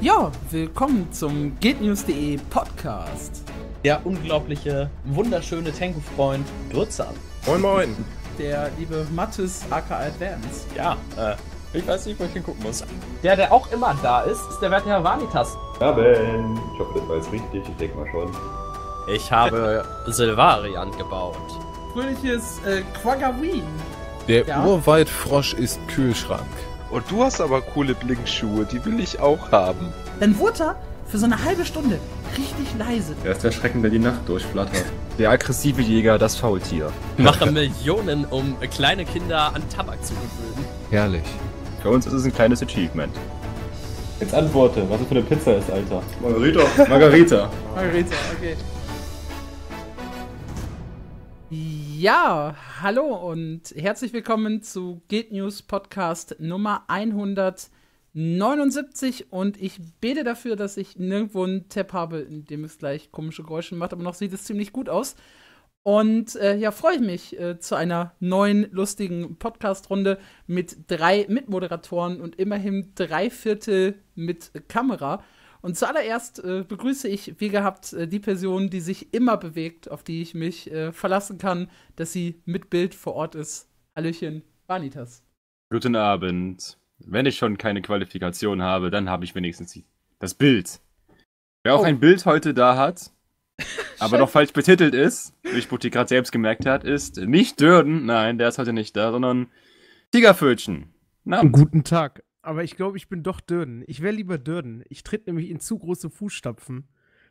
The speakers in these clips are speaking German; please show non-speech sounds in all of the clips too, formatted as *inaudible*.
Ja, willkommen zum GitNews.de Podcast. Der unglaubliche, wunderschöne Tengu-Freund Grützer. Moin Moin. Der liebe Mattes aka Advance. Ja, äh, ich weiß nicht, wo ich hingucken muss. Der, der auch immer da ist, ist der werte Herr Vanitas. Ja, Ben. Ich hoffe, das war jetzt richtig. Ich denke mal schon. Ich habe Silvarian gebaut. Fröhliches äh, Quaggarine. Der ja? Urwaldfrosch ist Kühlschrank. Und du hast aber coole Blinkschuhe, die will ich auch haben. Dann wurde er für so eine halbe Stunde richtig leise. Er ist der Schrecken, der die Nacht durchflattert. Der aggressive Jäger, das Faultier. *laughs* Machen Millionen, um kleine Kinder an Tabak zu gewöhnen. Herrlich. Für uns ist es ein kleines Achievement. Jetzt antworte, was das für eine Pizza ist, Alter. Margarita. Margarita. Margarita, okay. Ja, hallo und herzlich willkommen zu Guild News Podcast Nummer 179 und ich bete dafür, dass ich nirgendwo einen Tab habe, in dem es gleich komische Geräusche macht, aber noch sieht es ziemlich gut aus. Und äh, ja, freue ich mich äh, zu einer neuen lustigen Podcast-Runde mit drei Mitmoderatoren und immerhin drei Viertel mit Kamera. Und zuallererst äh, begrüße ich, wie gehabt, äh, die Person, die sich immer bewegt, auf die ich mich äh, verlassen kann, dass sie mit Bild vor Ort ist. Hallöchen, Vanitas. Guten Abend. Wenn ich schon keine Qualifikation habe, dann habe ich wenigstens das Bild. Wer oh. auch ein Bild heute da hat, *laughs* aber noch falsch betitelt ist, wie ich Boutique gerade selbst gemerkt hat, ist nicht Dürden, nein, der ist heute nicht da, sondern Tigerfötchen. Guten Tag aber ich glaube, ich bin doch Dürden. Ich wäre lieber Dürden. Ich tritt nämlich in zu große Fußstapfen,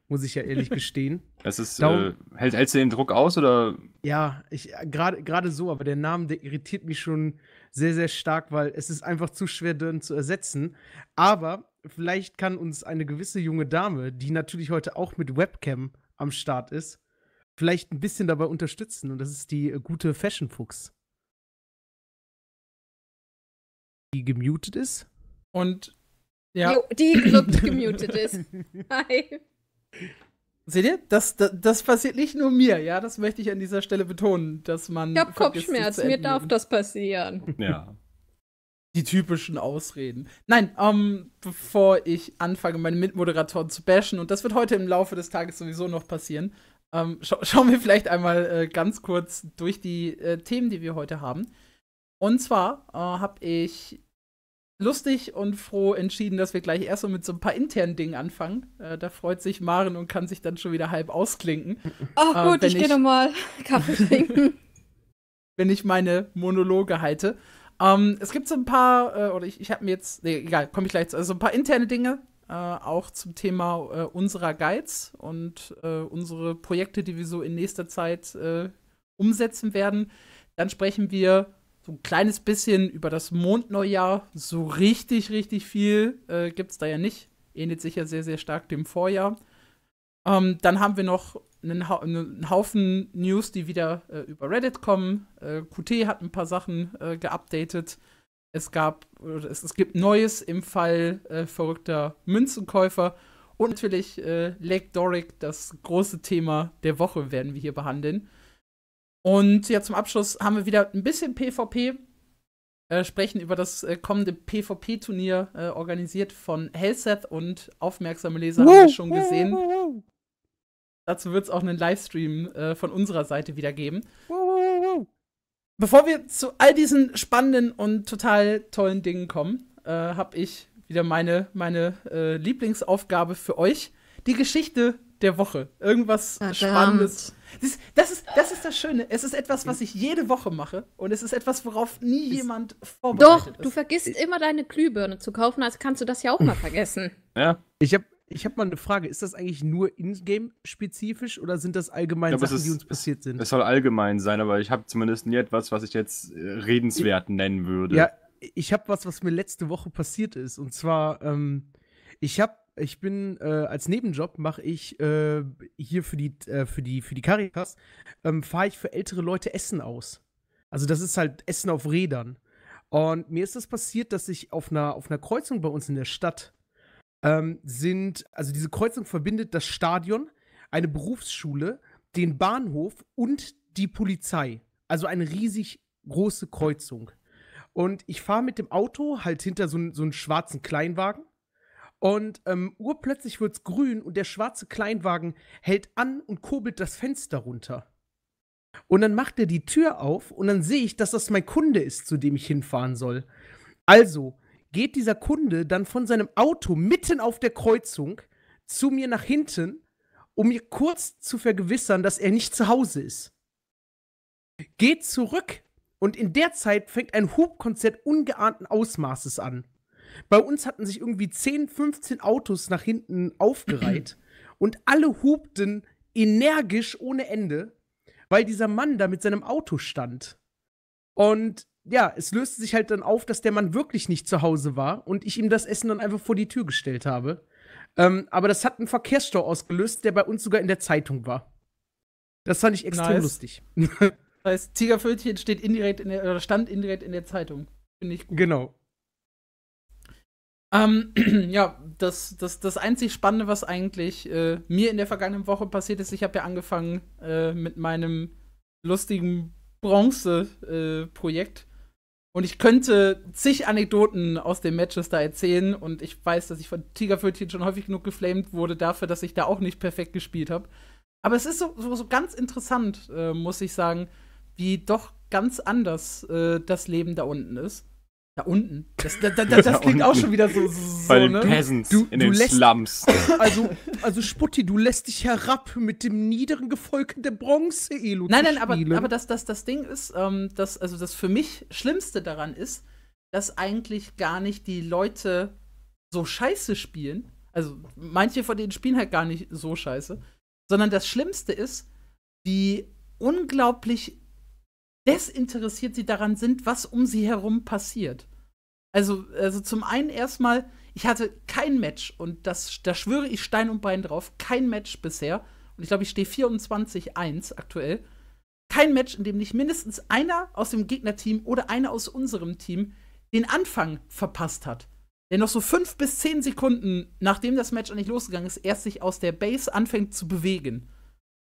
muss ich ja ehrlich *laughs* gestehen. Das ist, Darum, äh, hält, hältst du den Druck aus oder? Ja, ich äh, gerade so, aber der Name, der irritiert mich schon sehr, sehr stark, weil es ist einfach zu schwer, Dürden zu ersetzen. Aber vielleicht kann uns eine gewisse junge Dame, die natürlich heute auch mit Webcam am Start ist, vielleicht ein bisschen dabei unterstützen. Und das ist die äh, gute Fashion Fuchs. Die gemutet ist. Und ja. Jo, die glückt *laughs* gemutet ist. Hi. Seht ihr? Das, das, das, passiert nicht nur mir, ja. Das möchte ich an dieser Stelle betonen, dass man. Ich hab Kopfschmerz, mir darf das passieren. Ja. Die typischen Ausreden. Nein, ähm, bevor ich anfange, meine Mitmoderatoren zu bashen, und das wird heute im Laufe des Tages sowieso noch passieren, ähm, scha schauen wir vielleicht einmal äh, ganz kurz durch die äh, Themen, die wir heute haben. Und zwar äh, habe ich lustig und froh entschieden, dass wir gleich erst so mit so ein paar internen Dingen anfangen. Äh, da freut sich Maren und kann sich dann schon wieder halb ausklinken. *laughs* Ach äh, gut, äh, ich, ich gehe nochmal *laughs* Kaffee trinken. wenn ich meine Monologe halte. Ähm, es gibt so ein paar, äh, oder ich, ich habe mir jetzt, nee, egal, komme ich gleich zu, also ein paar interne Dinge, äh, auch zum Thema äh, unserer Guides und unsere Projekte, die wir so in nächster Zeit umsetzen werden. Dann sprechen wir so ein kleines bisschen über das Mondneujahr. So richtig, richtig viel äh, gibt es da ja nicht. Ähnelt sich ja sehr, sehr stark dem Vorjahr. Ähm, dann haben wir noch einen, ha einen Haufen News, die wieder äh, über Reddit kommen. Äh, QT hat ein paar Sachen äh, geupdatet. Es gab, es, es, gibt Neues im Fall äh, verrückter Münzenkäufer. Und natürlich äh, Lake Doric, das große Thema der Woche, werden wir hier behandeln. Und ja, zum Abschluss haben wir wieder ein bisschen PvP. Äh, sprechen über das äh, kommende PvP-Turnier, äh, organisiert von Hellseth und aufmerksame Leser haben wir schon gesehen. Dazu wird es auch einen Livestream äh, von unserer Seite wieder geben. Bevor wir zu all diesen spannenden und total tollen Dingen kommen, äh, habe ich wieder meine, meine äh, Lieblingsaufgabe für euch. Die Geschichte der Woche. Irgendwas Verdammt. Spannendes das, das, ist, das ist das Schöne. Es ist etwas, was ich jede Woche mache und es ist etwas, worauf nie jemand vorbereitet Doch, ist. du vergisst immer deine Glühbirne zu kaufen, also kannst du das ja auch mal vergessen. Ja. Ich habe ich hab mal eine Frage. Ist das eigentlich nur in-game-spezifisch oder sind das allgemein glaube, Sachen, ist, die uns passiert sind? Es soll allgemein sein, aber ich habe zumindest nie etwas, was ich jetzt äh, redenswert ich, nennen würde. Ja, ich habe was, was mir letzte Woche passiert ist. Und zwar, ähm, ich habe ich bin äh, als Nebenjob mache ich äh, hier für die äh, für die für die Caritas ähm, fahre ich für ältere Leute Essen aus. Also das ist halt Essen auf Rädern. Und mir ist das passiert, dass ich auf einer auf einer Kreuzung bei uns in der Stadt ähm, sind also diese Kreuzung verbindet das Stadion, eine Berufsschule, den Bahnhof und die Polizei. Also eine riesig große Kreuzung. Und ich fahre mit dem Auto halt hinter so, so einen schwarzen Kleinwagen und ähm, urplötzlich es grün und der schwarze Kleinwagen hält an und kurbelt das Fenster runter. Und dann macht er die Tür auf und dann sehe ich, dass das mein Kunde ist, zu dem ich hinfahren soll. Also geht dieser Kunde dann von seinem Auto mitten auf der Kreuzung zu mir nach hinten, um mir kurz zu vergewissern, dass er nicht zu Hause ist. Geht zurück und in der Zeit fängt ein Hubkonzert ungeahnten Ausmaßes an. Bei uns hatten sich irgendwie 10, 15 Autos nach hinten aufgereiht *clears throat* und alle hupten energisch ohne Ende, weil dieser Mann da mit seinem Auto stand. Und ja, es löste sich halt dann auf, dass der Mann wirklich nicht zu Hause war und ich ihm das Essen dann einfach vor die Tür gestellt habe. Ähm, aber das hat einen Verkehrsstau ausgelöst, der bei uns sogar in der Zeitung war. Das fand ich extrem nice. lustig. Das heißt, Tigerfötchen steht indirekt in der, oder stand indirekt in der Zeitung. Finde ich gut. Genau. Ähm, *clears throat* ja, das, das, das einzig Spannende, was eigentlich äh, mir in der vergangenen Woche passiert ist, ich habe ja angefangen äh, mit meinem lustigen Bronze-Projekt. Äh, und ich könnte zig Anekdoten aus dem Matches da erzählen. Und ich weiß, dass ich von Tigerfötchen schon häufig genug geflamed wurde dafür, dass ich da auch nicht perfekt gespielt habe. Aber es ist so, so, so ganz interessant, äh, muss ich sagen, wie doch ganz anders äh, das Leben da unten ist. Da unten. Das, da, da, *laughs* das da klingt unten. auch schon wieder so. so Bei den ne? Peasants du, in du den lässt, Slums. Also, also Sputti, du lässt dich herab mit dem niederen Gefolg der bronze elo Nein, nein, aber, aber das, das, das Ding ist, ähm, dass, also das für mich Schlimmste daran ist, dass eigentlich gar nicht die Leute so scheiße spielen. Also, manche von denen spielen halt gar nicht so scheiße. Sondern das Schlimmste ist, die unglaublich desinteressiert sie daran sind, was um sie herum passiert. Also, also zum einen erstmal, ich hatte kein Match und das, da schwöre ich Stein und Bein drauf, kein Match bisher. Und ich glaube, ich stehe 24-1 aktuell. Kein Match, in dem nicht mindestens einer aus dem Gegnerteam oder einer aus unserem Team den Anfang verpasst hat. Der noch so fünf bis zehn Sekunden, nachdem das Match eigentlich losgegangen ist, erst sich aus der Base anfängt zu bewegen.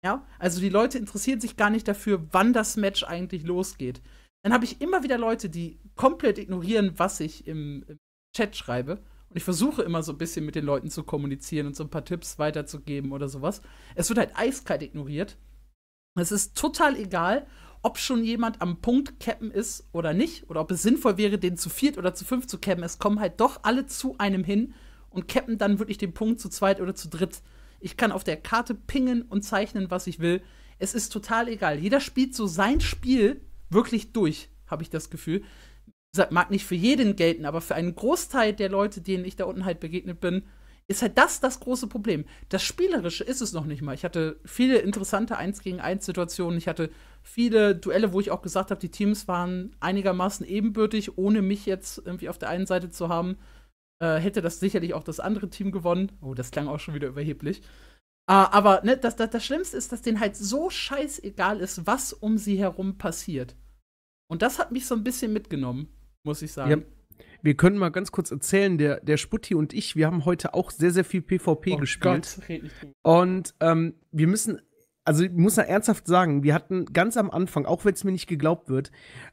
Ja, also die Leute interessieren sich gar nicht dafür, wann das Match eigentlich losgeht. Dann habe ich immer wieder Leute, die komplett ignorieren, was ich im, im Chat schreibe. Und ich versuche immer so ein bisschen mit den Leuten zu kommunizieren und so ein paar Tipps weiterzugeben oder sowas. Es wird halt eiskalt ignoriert. Es ist total egal, ob schon jemand am Punkt cappen ist oder nicht, oder ob es sinnvoll wäre, den zu viert oder zu fünf zu cappen. Es kommen halt doch alle zu einem hin und cappen dann wirklich den Punkt zu zweit oder zu dritt. Ich kann auf der Karte pingen und zeichnen, was ich will. Es ist total egal. Jeder spielt so sein Spiel wirklich durch, habe ich das Gefühl. Das mag nicht für jeden gelten, aber für einen Großteil der Leute, denen ich da unten halt begegnet bin, ist halt das das große Problem. Das Spielerische ist es noch nicht mal. Ich hatte viele interessante 1 gegen 1 Situationen. Ich hatte viele Duelle, wo ich auch gesagt habe, die Teams waren einigermaßen ebenbürtig, ohne mich jetzt irgendwie auf der einen Seite zu haben, äh, hätte das sicherlich auch das andere Team gewonnen. Oh, das klang auch schon wieder überheblich. Äh, aber ne, das, das, das Schlimmste ist, dass denen halt so scheißegal ist, was um sie herum passiert. Und das hat mich so ein bisschen mitgenommen, muss ich sagen. Ja. Wir können mal ganz kurz erzählen, der, der Sputti und ich, wir haben heute auch sehr, sehr viel PvP oh gespielt. Gott, red nicht Und ähm, wir müssen also ich muss da ernsthaft sagen, wir hatten ganz am Anfang, auch wenn es mir nicht geglaubt wird,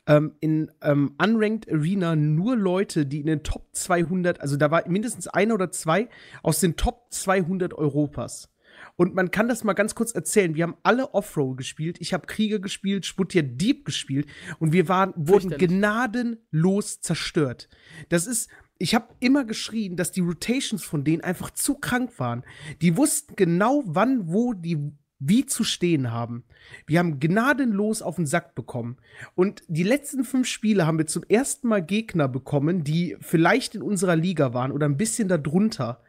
ähm, in ähm, Unranked Arena nur Leute, die in den Top 200, also da war mindestens ein oder zwei aus den Top 200 Europas. Und man kann das mal ganz kurz erzählen. Wir haben alle Offroad gespielt. Ich habe Krieger gespielt, Sputier Dieb gespielt und wir waren, wurden gnadenlos zerstört. Das ist, ich habe immer geschrien, dass die Rotations von denen einfach zu krank waren. Die wussten genau, wann, wo die wie zu stehen haben. Wir haben gnadenlos auf den Sack bekommen. Und die letzten fünf Spiele haben wir zum ersten Mal Gegner bekommen, die vielleicht in unserer Liga waren oder ein bisschen darunter.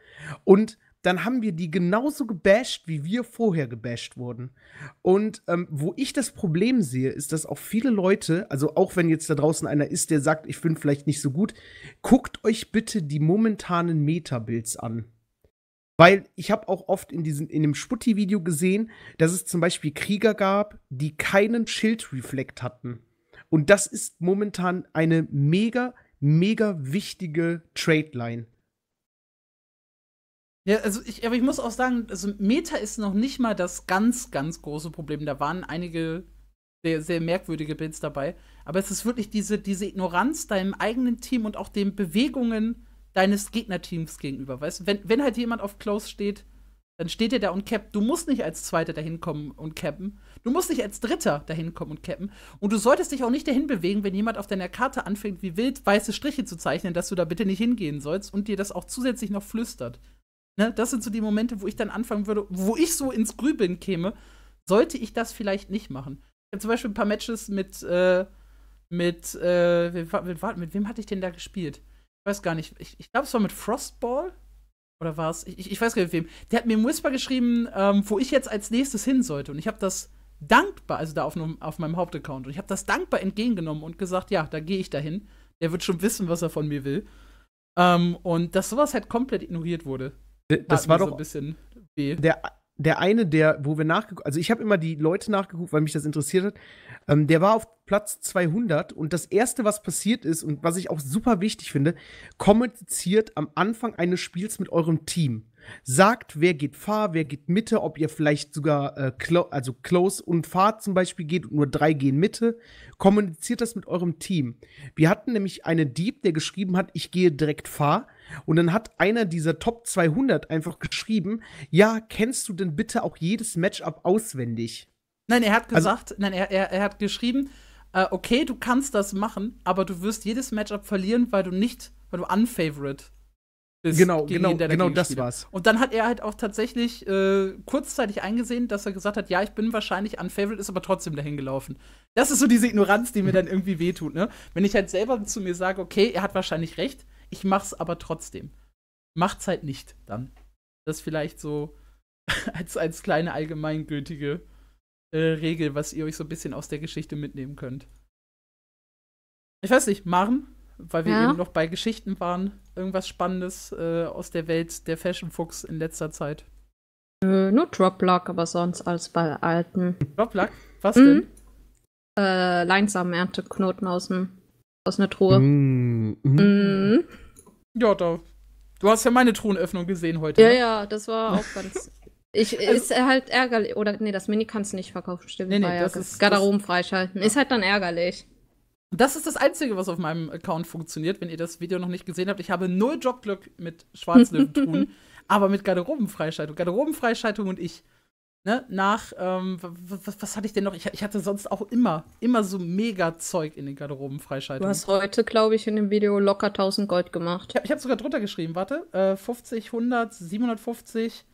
Und dann haben wir die genauso gebasht, wie wir vorher gebasht wurden. Und ähm, wo ich das Problem sehe, ist, dass auch viele Leute, also auch wenn jetzt da draußen einer ist, der sagt, ich bin vielleicht nicht so gut, guckt euch bitte die momentanen Meta-Builds an. Weil ich habe auch oft in diesem, in dem Sputti-Video gesehen, dass es zum Beispiel Krieger gab, die keinen Schildreflekt hatten. Und das ist momentan eine mega, mega wichtige Trade-Line. Ja, also ich, aber ich muss auch sagen, also Meta ist noch nicht mal das ganz, ganz große Problem. Da waren einige sehr, sehr merkwürdige Builds dabei. Aber es ist wirklich diese, diese Ignoranz deinem eigenen Team und auch den Bewegungen deines Gegnerteams gegenüber. Weißt wenn, wenn halt jemand auf Close steht, dann steht er da und cappt. Du musst nicht als Zweiter dahin kommen und cappen. Du musst nicht als Dritter dahin kommen und cappen. Und du solltest dich auch nicht dahin bewegen, wenn jemand auf deiner Karte anfängt, wie wild weiße Striche zu zeichnen, dass du da bitte nicht hingehen sollst und dir das auch zusätzlich noch flüstert. Ne? Das sind so die Momente, wo ich dann anfangen würde, wo ich so ins Grübeln käme. Sollte ich das vielleicht nicht machen? Ich habe zum Beispiel ein paar Matches mit, äh, mit, äh, mit, mit wem hatte ich denn da gespielt? ich weiß gar nicht, ich, ich glaube, es war mit Frostball. Oder war es? Ich, ich, weiß gar nicht mit wem. Der hat mir im Whisper geschrieben, ähm, wo ich jetzt als nächstes hin sollte. Und ich habe das dankbar, also da auf, auf meinem Hauptaccount, und ich habe das dankbar entgegengenommen und gesagt, ja, da gehe ich dahin. Der wird schon wissen, was er von mir will. Ähm, und dass sowas halt komplett ignoriert wurde. Das war doch so ein bisschen weh. Der der eine, der, wo wir nachgeguckt, also ich habe immer die Leute nachgeguckt, weil mich das interessiert hat, ähm, der war auf Platz 200 und das erste, was passiert ist und was ich auch super wichtig finde, kommuniziert am Anfang eines Spiels mit eurem Team. Sagt, wer geht Fahr, wer geht Mitte, ob ihr vielleicht sogar äh, clo also Close und Fahr zum Beispiel geht und nur drei gehen Mitte. Kommuniziert das mit eurem Team. Wir hatten nämlich einen Dieb, der geschrieben hat, ich gehe direkt Fahr und dann hat einer dieser Top 200 einfach geschrieben, ja, kennst du denn bitte auch jedes Matchup auswendig? Nein, er hat also gesagt, also, nein, er, er, er hat geschrieben, äh, okay, du kannst das machen, aber du wirst jedes Matchup verlieren, weil du nicht, weil du unfavorite bist. Genau, genau, genau das war's. Und dann hat er halt auch tatsächlich äh, kurzzeitig eingesehen, dass er gesagt hat, ja, ich bin wahrscheinlich unfavorite, ist aber trotzdem dahin gelaufen. Das ist so diese Ignoranz, die mir dann irgendwie wehtut, ne? Wenn ich halt selber zu mir sage, okay, er hat wahrscheinlich recht, ich mach's aber trotzdem. Macht's halt nicht dann. Das vielleicht so *laughs* als, als kleine allgemeingültige äh, Regel, was ihr euch so ein bisschen aus der Geschichte mitnehmen könnt. Ich weiß nicht, Maren, weil wir ja. eben noch bei Geschichten waren, irgendwas Spannendes äh, aus der Welt der Fashion-Fuchs in letzter Zeit? Nö, nur Droplock, aber sonst als bei alten. Droplock? Was mhm. denn? Äh, Leinsamen Ernteknoten aus dem aus einer Truhe. Mm, mm. Mhm. Ja, da. Du hast ja meine Truhenöffnung gesehen heute. Ja, ne? ja, das war auch *laughs* ganz. Ich, also, ist halt ärgerlich. Oder nee, das Mini kannst du nicht verkaufen, stimmt. Nee, nee, das ist, Garderoben freischalten. Ja. Ist halt dann ärgerlich. Das ist das Einzige, was auf meinem Account funktioniert, wenn ihr das Video noch nicht gesehen habt. Ich habe null Jobglück mit Schwarzlöwen-Truhen, *laughs* aber mit Garderobenfreischaltung. Garderobenfreischaltung und ich ne, nach, ähm, was, was, hatte ich denn noch? Ich, ich, hatte sonst auch immer, immer so mega Zeug in den Garderoben freischalten. Du hast heute, glaube ich, in dem Video locker 1000 Gold gemacht. Ich, ich habe sogar drunter geschrieben, warte. Äh, 50, 100, 750,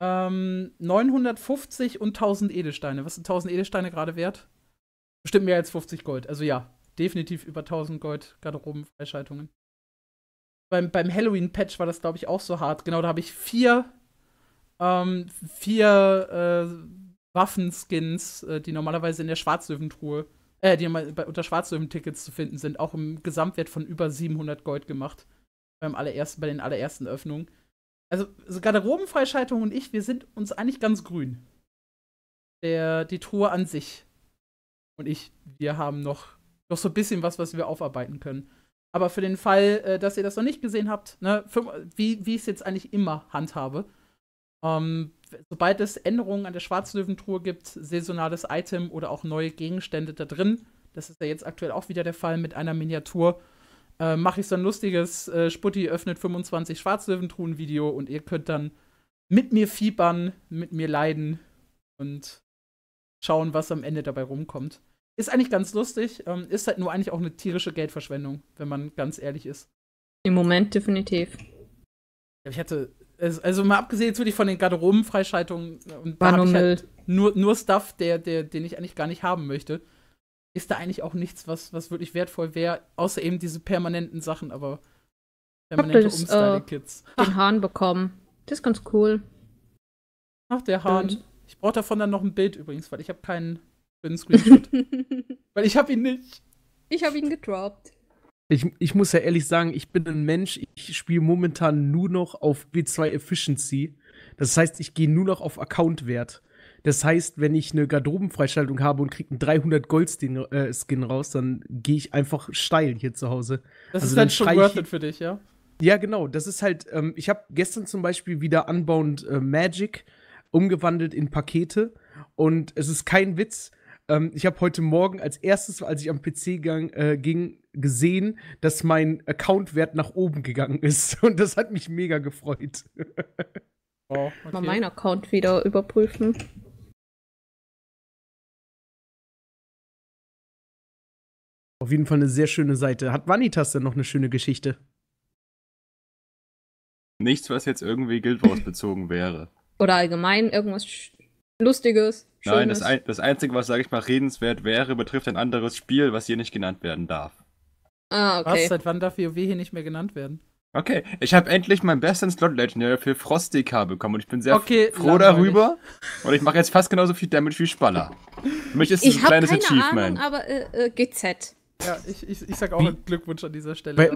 ähm, 950 und 1000 Edelsteine. Was sind 1000 Edelsteine gerade wert? Bestimmt mehr als 50 Gold. Also ja, definitiv über 1000 Gold Garderoben-Freischaltungen. Beim, beim Halloween-Patch war das, glaube ich, auch so hart. Genau, da habe ich vier ähm, vier äh, Waffenskins, äh, die normalerweise in der Schwarzlöwentruhe, äh, die bei, unter Schwarzlöwentickets zu finden sind, auch im Gesamtwert von über 700 Gold gemacht. Beim allerersten, bei den allerersten Öffnungen. Also, also Garderobenfreischaltung und ich, wir sind uns eigentlich ganz grün. Der, die Truhe an sich und ich, wir haben noch, noch so ein bisschen was, was wir aufarbeiten können. Aber für den Fall, äh, dass ihr das noch nicht gesehen habt, ne, wie, wie ich es jetzt eigentlich immer handhabe, ähm, sobald es Änderungen an der Schwarzlöwentruhe gibt, saisonales Item oder auch neue Gegenstände da drin, das ist ja jetzt aktuell auch wieder der Fall mit einer Miniatur, äh, mache ich so ein lustiges äh, Sputti öffnet 25 Schwarzlöwentruhen-Video und ihr könnt dann mit mir fiebern, mit mir leiden und schauen, was am Ende dabei rumkommt. Ist eigentlich ganz lustig, ähm, ist halt nur eigentlich auch eine tierische Geldverschwendung, wenn man ganz ehrlich ist. Im Moment definitiv. Ich hatte also mal abgesehen jetzt wirklich von den Garderobenfreischaltungen äh, und da nur, halt nur, nur Stuff, der, der, den ich eigentlich gar nicht haben möchte, ist da eigentlich auch nichts, was, was wirklich wertvoll wäre, außer eben diese permanenten Sachen, aber permanente Umstyling-Kits. Äh, den Hahn bekommen. Das ist ganz cool. Ach, der Hahn. Und? Ich brauche davon dann noch ein Bild übrigens, weil ich habe keinen schönen Screenshot. *laughs* weil ich habe ihn nicht. Ich habe ihn gedroppt. Ich, ich muss ja ehrlich sagen, ich bin ein Mensch, ich spiele momentan nur noch auf W2 Efficiency. Das heißt, ich gehe nur noch auf Account-Wert. Das heißt, wenn ich eine Garderobenfreischaltung habe und kriege einen 300 Gold-Skin äh, raus, dann gehe ich einfach steil hier zu Hause. Das also ist dann, dann schon worth it für dich, ja? Ja, genau. Das ist halt, ähm, ich habe gestern zum Beispiel wieder Unbound äh, Magic umgewandelt in Pakete und es ist kein Witz. Ähm, ich habe heute Morgen als erstes, als ich am PC gang, äh, ging, gesehen, dass mein Accountwert nach oben gegangen ist. *laughs* Und das hat mich mega gefreut. oh, okay. Mal meinen Account wieder überprüfen. Auf jeden Fall eine sehr schöne Seite. Hat Vanitas denn noch eine schöne Geschichte? Nichts, was jetzt irgendwie Guild Wars bezogen wäre. Oder allgemein irgendwas Lustiges. Schönes. Nein, das, ein, das Einzige, was, sage ich mal, redenswert wäre, betrifft ein anderes Spiel, was hier nicht genannt werden darf. Ah, okay. Was? Seit wann darf WoW hier nicht mehr genannt werden? Okay, ich habe endlich meinen besten Slot Legendary für Frostdk bekommen und ich bin sehr okay, froh langweilig. darüber. Und ich mache jetzt fast genauso viel Damage wie Spanner. Für mich ist es ein kleines keine Achievement. Ahnung, aber äh, äh GZ. Ja, ich, ich, ich sag auch Glückwunsch an dieser Stelle. Bei,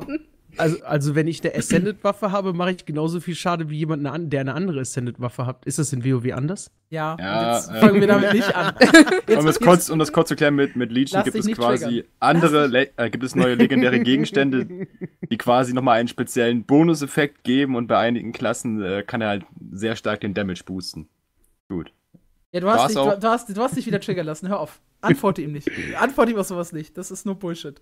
also, also wenn ich eine Ascended-Waffe habe, mache ich genauso viel Schade wie jemand, der eine andere Ascended-Waffe hat. Ist das in WoW anders? Ja, ja jetzt äh, fangen wir damit nicht an. *laughs* jetzt, um, das kurz, um das kurz zu klären, mit, mit Legion gibt es quasi triggern. andere, äh, gibt es neue legendäre Gegenstände, die quasi nochmal einen speziellen Bonuseffekt geben und bei einigen Klassen äh, kann er halt sehr stark den Damage boosten. Gut. Ja, du hast, dich, du, du, hast, du hast dich wieder triggern lassen, hör auf. Antworte ihm nicht. Antworte ihm auf sowas nicht. Das ist nur Bullshit.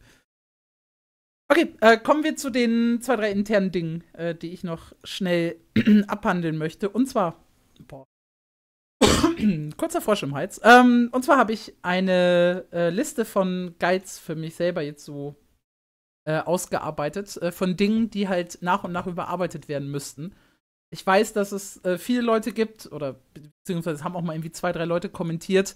Okay, äh, kommen wir zu den zwei, drei internen Dingen, äh, die ich noch schnell *clears throat* abhandeln möchte. Und zwar, boah, *clears throat* kurzer Frosch im Hals. Ähm, und zwar habe ich eine äh, Liste von Guides für mich selber jetzt so äh, ausgearbeitet, äh, von Dingen, die halt nach und nach überarbeitet werden müssten. Ich weiß, dass es äh, viele Leute gibt, oder beziehungsweise es haben auch mal irgendwie zwei, drei Leute kommentiert,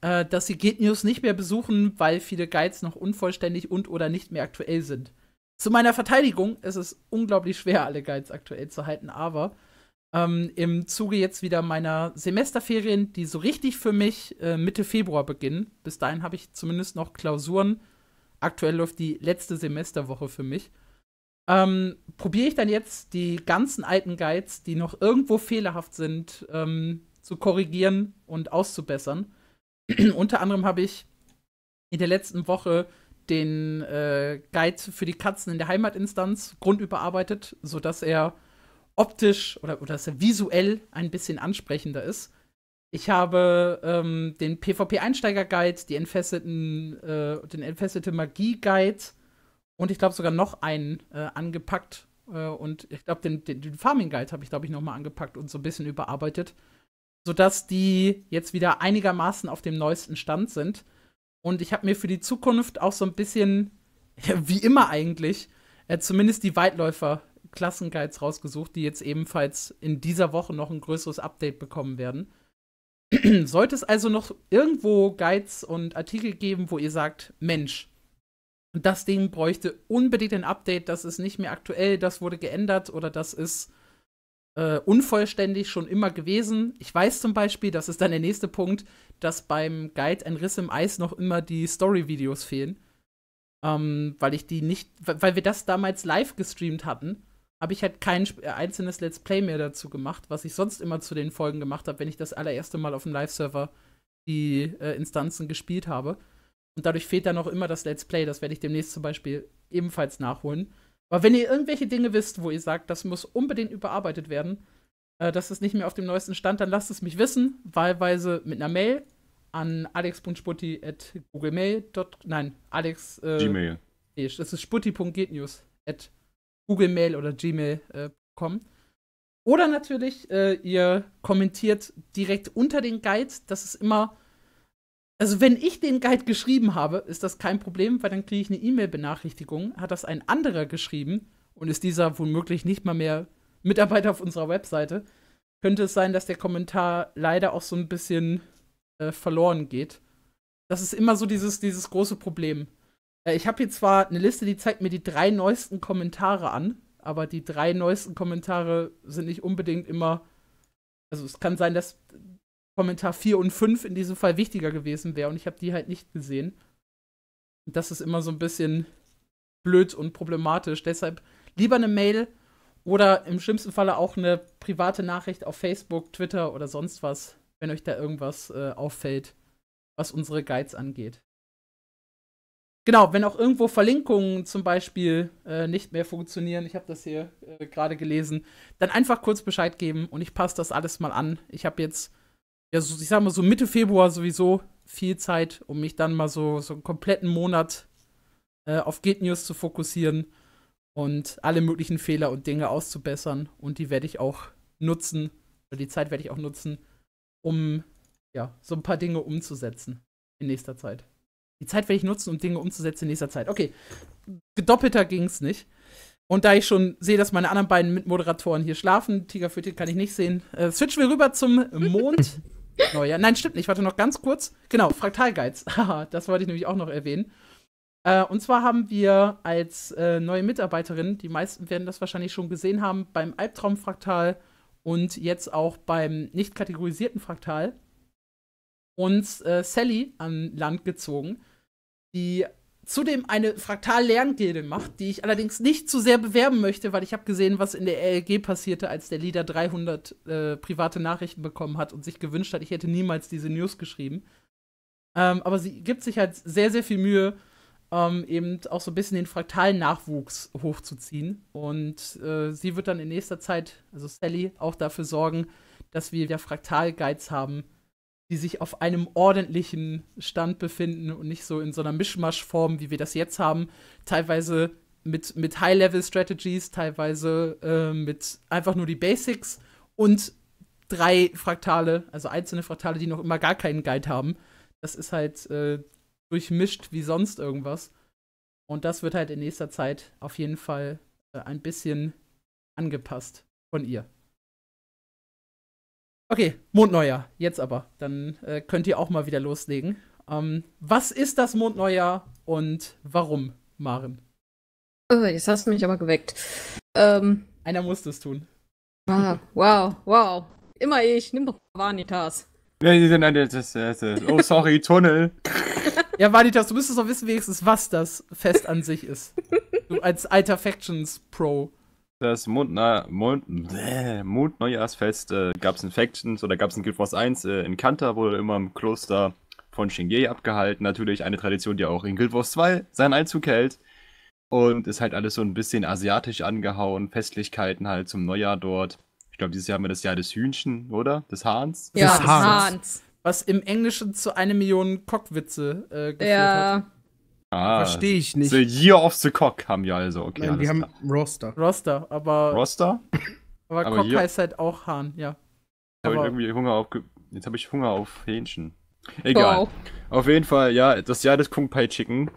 äh, dass sie Git News nicht mehr besuchen, weil viele Guides noch unvollständig und oder nicht mehr aktuell sind. Zu meiner Verteidigung ist es unglaublich schwer, alle Guides aktuell zu halten, aber ähm, im Zuge jetzt wieder meiner Semesterferien, die so richtig für mich äh, Mitte Februar beginnen, bis dahin habe ich zumindest noch Klausuren. Aktuell läuft die letzte Semesterwoche für mich. Ähm, probiere ich dann jetzt die ganzen alten Guides, die noch irgendwo fehlerhaft sind, ähm, zu korrigieren und auszubessern. *clears throat* Unter anderem habe ich in der letzten Woche den äh, Guide für die Katzen in der Heimatinstanz grundüberarbeitet, sodass er optisch oder, oder dass er visuell ein bisschen ansprechender ist. Ich habe ähm, den PvP-Einsteiger-Guide, die entfesselten, äh, den entfesselte Magie-Guide und ich glaube sogar noch einen äh, angepackt. Äh, und ich glaube, den, den, den Farming-Guide habe ich, glaube ich, nochmal angepackt und so ein bisschen überarbeitet sodass die jetzt wieder einigermaßen auf dem neuesten Stand sind. Und ich habe mir für die Zukunft auch so ein bisschen, wie immer eigentlich, äh, zumindest die Weitläufer-Klassenguides rausgesucht, die jetzt ebenfalls in dieser Woche noch ein größeres Update bekommen werden. *clears throat* Sollte es also noch irgendwo Guides und Artikel geben, wo ihr sagt, Mensch, das Ding bräuchte unbedingt ein Update, das ist nicht mehr aktuell, das wurde geändert oder das ist äh, unvollständig schon immer gewesen. Ich weiß zum Beispiel, das ist dann der nächste Punkt, dass beim Guide ein Riss im Eis noch immer die Story-Videos fehlen. Ähm, weil ich die nicht, weil wir das damals live gestreamt hatten, habe ich halt kein äh, einzelnes Let's Play mehr dazu gemacht, was ich sonst immer zu den Folgen gemacht habe, wenn ich das allererste Mal auf dem Live-Server die äh, Instanzen gespielt habe. Und dadurch fehlt da noch immer das Let's Play. Das werde ich demnächst zum Beispiel ebenfalls nachholen. Aber wenn ihr irgendwelche Dinge wisst, wo ihr sagt, das muss unbedingt überarbeitet werden, äh, das ist nicht mehr auf dem neuesten Stand, dann lasst es mich wissen, wahlweise mit einer Mail an alex.sputti.googlemail.com. Nein, alex. Äh, Gmail. Das ist sputti.getnews at googlemail oder gmail.com. Äh, oder natürlich, äh, ihr kommentiert direkt unter den Guides. Das ist immer also wenn ich den Guide geschrieben habe, ist das kein Problem, weil dann kriege ich eine E-Mail-Benachrichtigung. Hat das ein anderer geschrieben und ist dieser womöglich nicht mal mehr Mitarbeiter auf unserer Webseite, könnte es sein, dass der Kommentar leider auch so ein bisschen äh, verloren geht. Das ist immer so dieses, dieses große Problem. Äh, ich habe hier zwar eine Liste, die zeigt mir die drei neuesten Kommentare an, aber die drei neuesten Kommentare sind nicht unbedingt immer. Also es kann sein, dass Kommentar 4 und 5 in diesem Fall wichtiger gewesen wäre und ich habe die halt nicht gesehen. Das ist immer so ein bisschen blöd und problematisch. Deshalb lieber eine Mail oder im schlimmsten Falle auch eine private Nachricht auf Facebook, Twitter oder sonst was, wenn euch da irgendwas äh, auffällt, was unsere Guides angeht. Genau, wenn auch irgendwo Verlinkungen zum Beispiel äh, nicht mehr funktionieren, ich habe das hier äh, gerade gelesen, dann einfach kurz Bescheid geben und ich passe das alles mal an. Ich habe jetzt ja, so, ich sag mal so Mitte Februar sowieso viel Zeit, um mich dann mal so, so einen kompletten Monat äh, auf Git News zu fokussieren und alle möglichen Fehler und Dinge auszubessern. Und die werde ich auch nutzen, oder die Zeit werde ich auch nutzen, um ja, so ein paar Dinge umzusetzen in nächster Zeit. Die Zeit werde ich nutzen, um Dinge umzusetzen in nächster Zeit. Okay, gedoppelter ging es nicht. Und da ich schon sehe, dass meine anderen beiden Mitmoderatoren hier schlafen, Tiger für kann ich nicht sehen, äh, switchen wir rüber zum Mond. *laughs* Neujahr. Nein, stimmt nicht. Warte noch ganz kurz. Genau, Fraktalgeiz. *laughs* das wollte ich nämlich auch noch erwähnen. Äh, und zwar haben wir als äh, neue Mitarbeiterin, die meisten werden das wahrscheinlich schon gesehen haben, beim Albtraumfraktal und jetzt auch beim nicht kategorisierten Fraktal uns äh, Sally an Land gezogen, die zudem eine Fraktal-Lerngilde macht, die ich allerdings nicht zu sehr bewerben möchte, weil ich habe gesehen, was in der LG passierte, als der Leader 300 äh, private Nachrichten bekommen hat und sich gewünscht hat, ich hätte niemals diese News geschrieben. Ähm, aber sie gibt sich halt sehr, sehr viel Mühe, ähm, eben auch so ein bisschen den fraktalen Nachwuchs hochzuziehen. Und äh, sie wird dann in nächster Zeit, also Sally, auch dafür sorgen, dass wir ja Fraktal-Guides haben, die sich auf einem ordentlichen Stand befinden und nicht so in so einer Mischmaschform, wie wir das jetzt haben, teilweise mit, mit High-Level-Strategies, teilweise äh, mit einfach nur die Basics und drei Fraktale, also einzelne Fraktale, die noch immer gar keinen Guide haben. Das ist halt äh, durchmischt wie sonst irgendwas. Und das wird halt in nächster Zeit auf jeden Fall äh, ein bisschen angepasst von ihr. Okay, Mondneujahr, jetzt aber. Dann äh, könnt ihr auch mal wieder loslegen. Ähm, was ist das Mondneujahr und warum, Maren? Oh, jetzt hast du mich aber geweckt. Ähm, Einer muss das tun. Ah, wow, wow. Immer ich, nimm doch Vanitas. Oh, sorry, *laughs* Tunnel. Ja, Vanitas, du müsstest doch wissen wenigstens, was das Fest an sich ist. Du als alter Factions-Pro das Mondna Mond Bläh, äh, gab es in Factions oder gab es in Guild Wars 1 äh, in Kanta, wurde immer im Kloster von Shingie abgehalten. Natürlich eine Tradition, die auch in Guild Wars 2 seinen Einzug hält. Und ist halt alles so ein bisschen asiatisch angehauen, Festlichkeiten halt zum Neujahr dort. Ich glaube, dieses Jahr haben wir das Jahr des Hühnchen, oder? Des Hahns? Ja, des, Hahns. Hahns. Was im Englischen zu einer Million Cockwitze äh, geführt ja. hat. Ah, Verstehe ich nicht. The Year of the Cock haben wir also, okay. Nein, wir haben klar. Roster. Roster, aber. Roster? Aber, aber Cock hier... heißt halt auch Hahn, ja. Jetzt habe ich irgendwie Hunger auf. Jetzt habe ich Hunger auf Hähnchen. Egal. Wow. Auf jeden Fall, ja, das Jahr des Kung Pai Chicken.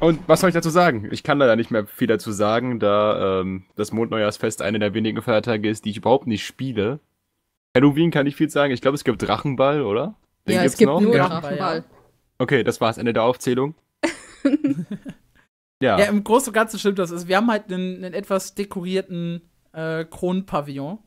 Und was soll ich dazu sagen? Ich kann leider nicht mehr viel dazu sagen, da ähm, das Mondneujahrsfest einer der wenigen Feiertage ist, die ich überhaupt nicht spiele. Halloween kann ich viel sagen. Ich glaube, es gibt Drachenball, oder? Den ja, es gibt noch? nur Drachenball. Okay, das war's. Ende der Aufzählung. *laughs* ja. ja, im Großen und Ganzen stimmt das. Also, wir haben halt einen, einen etwas dekorierten äh, Kronpavillon.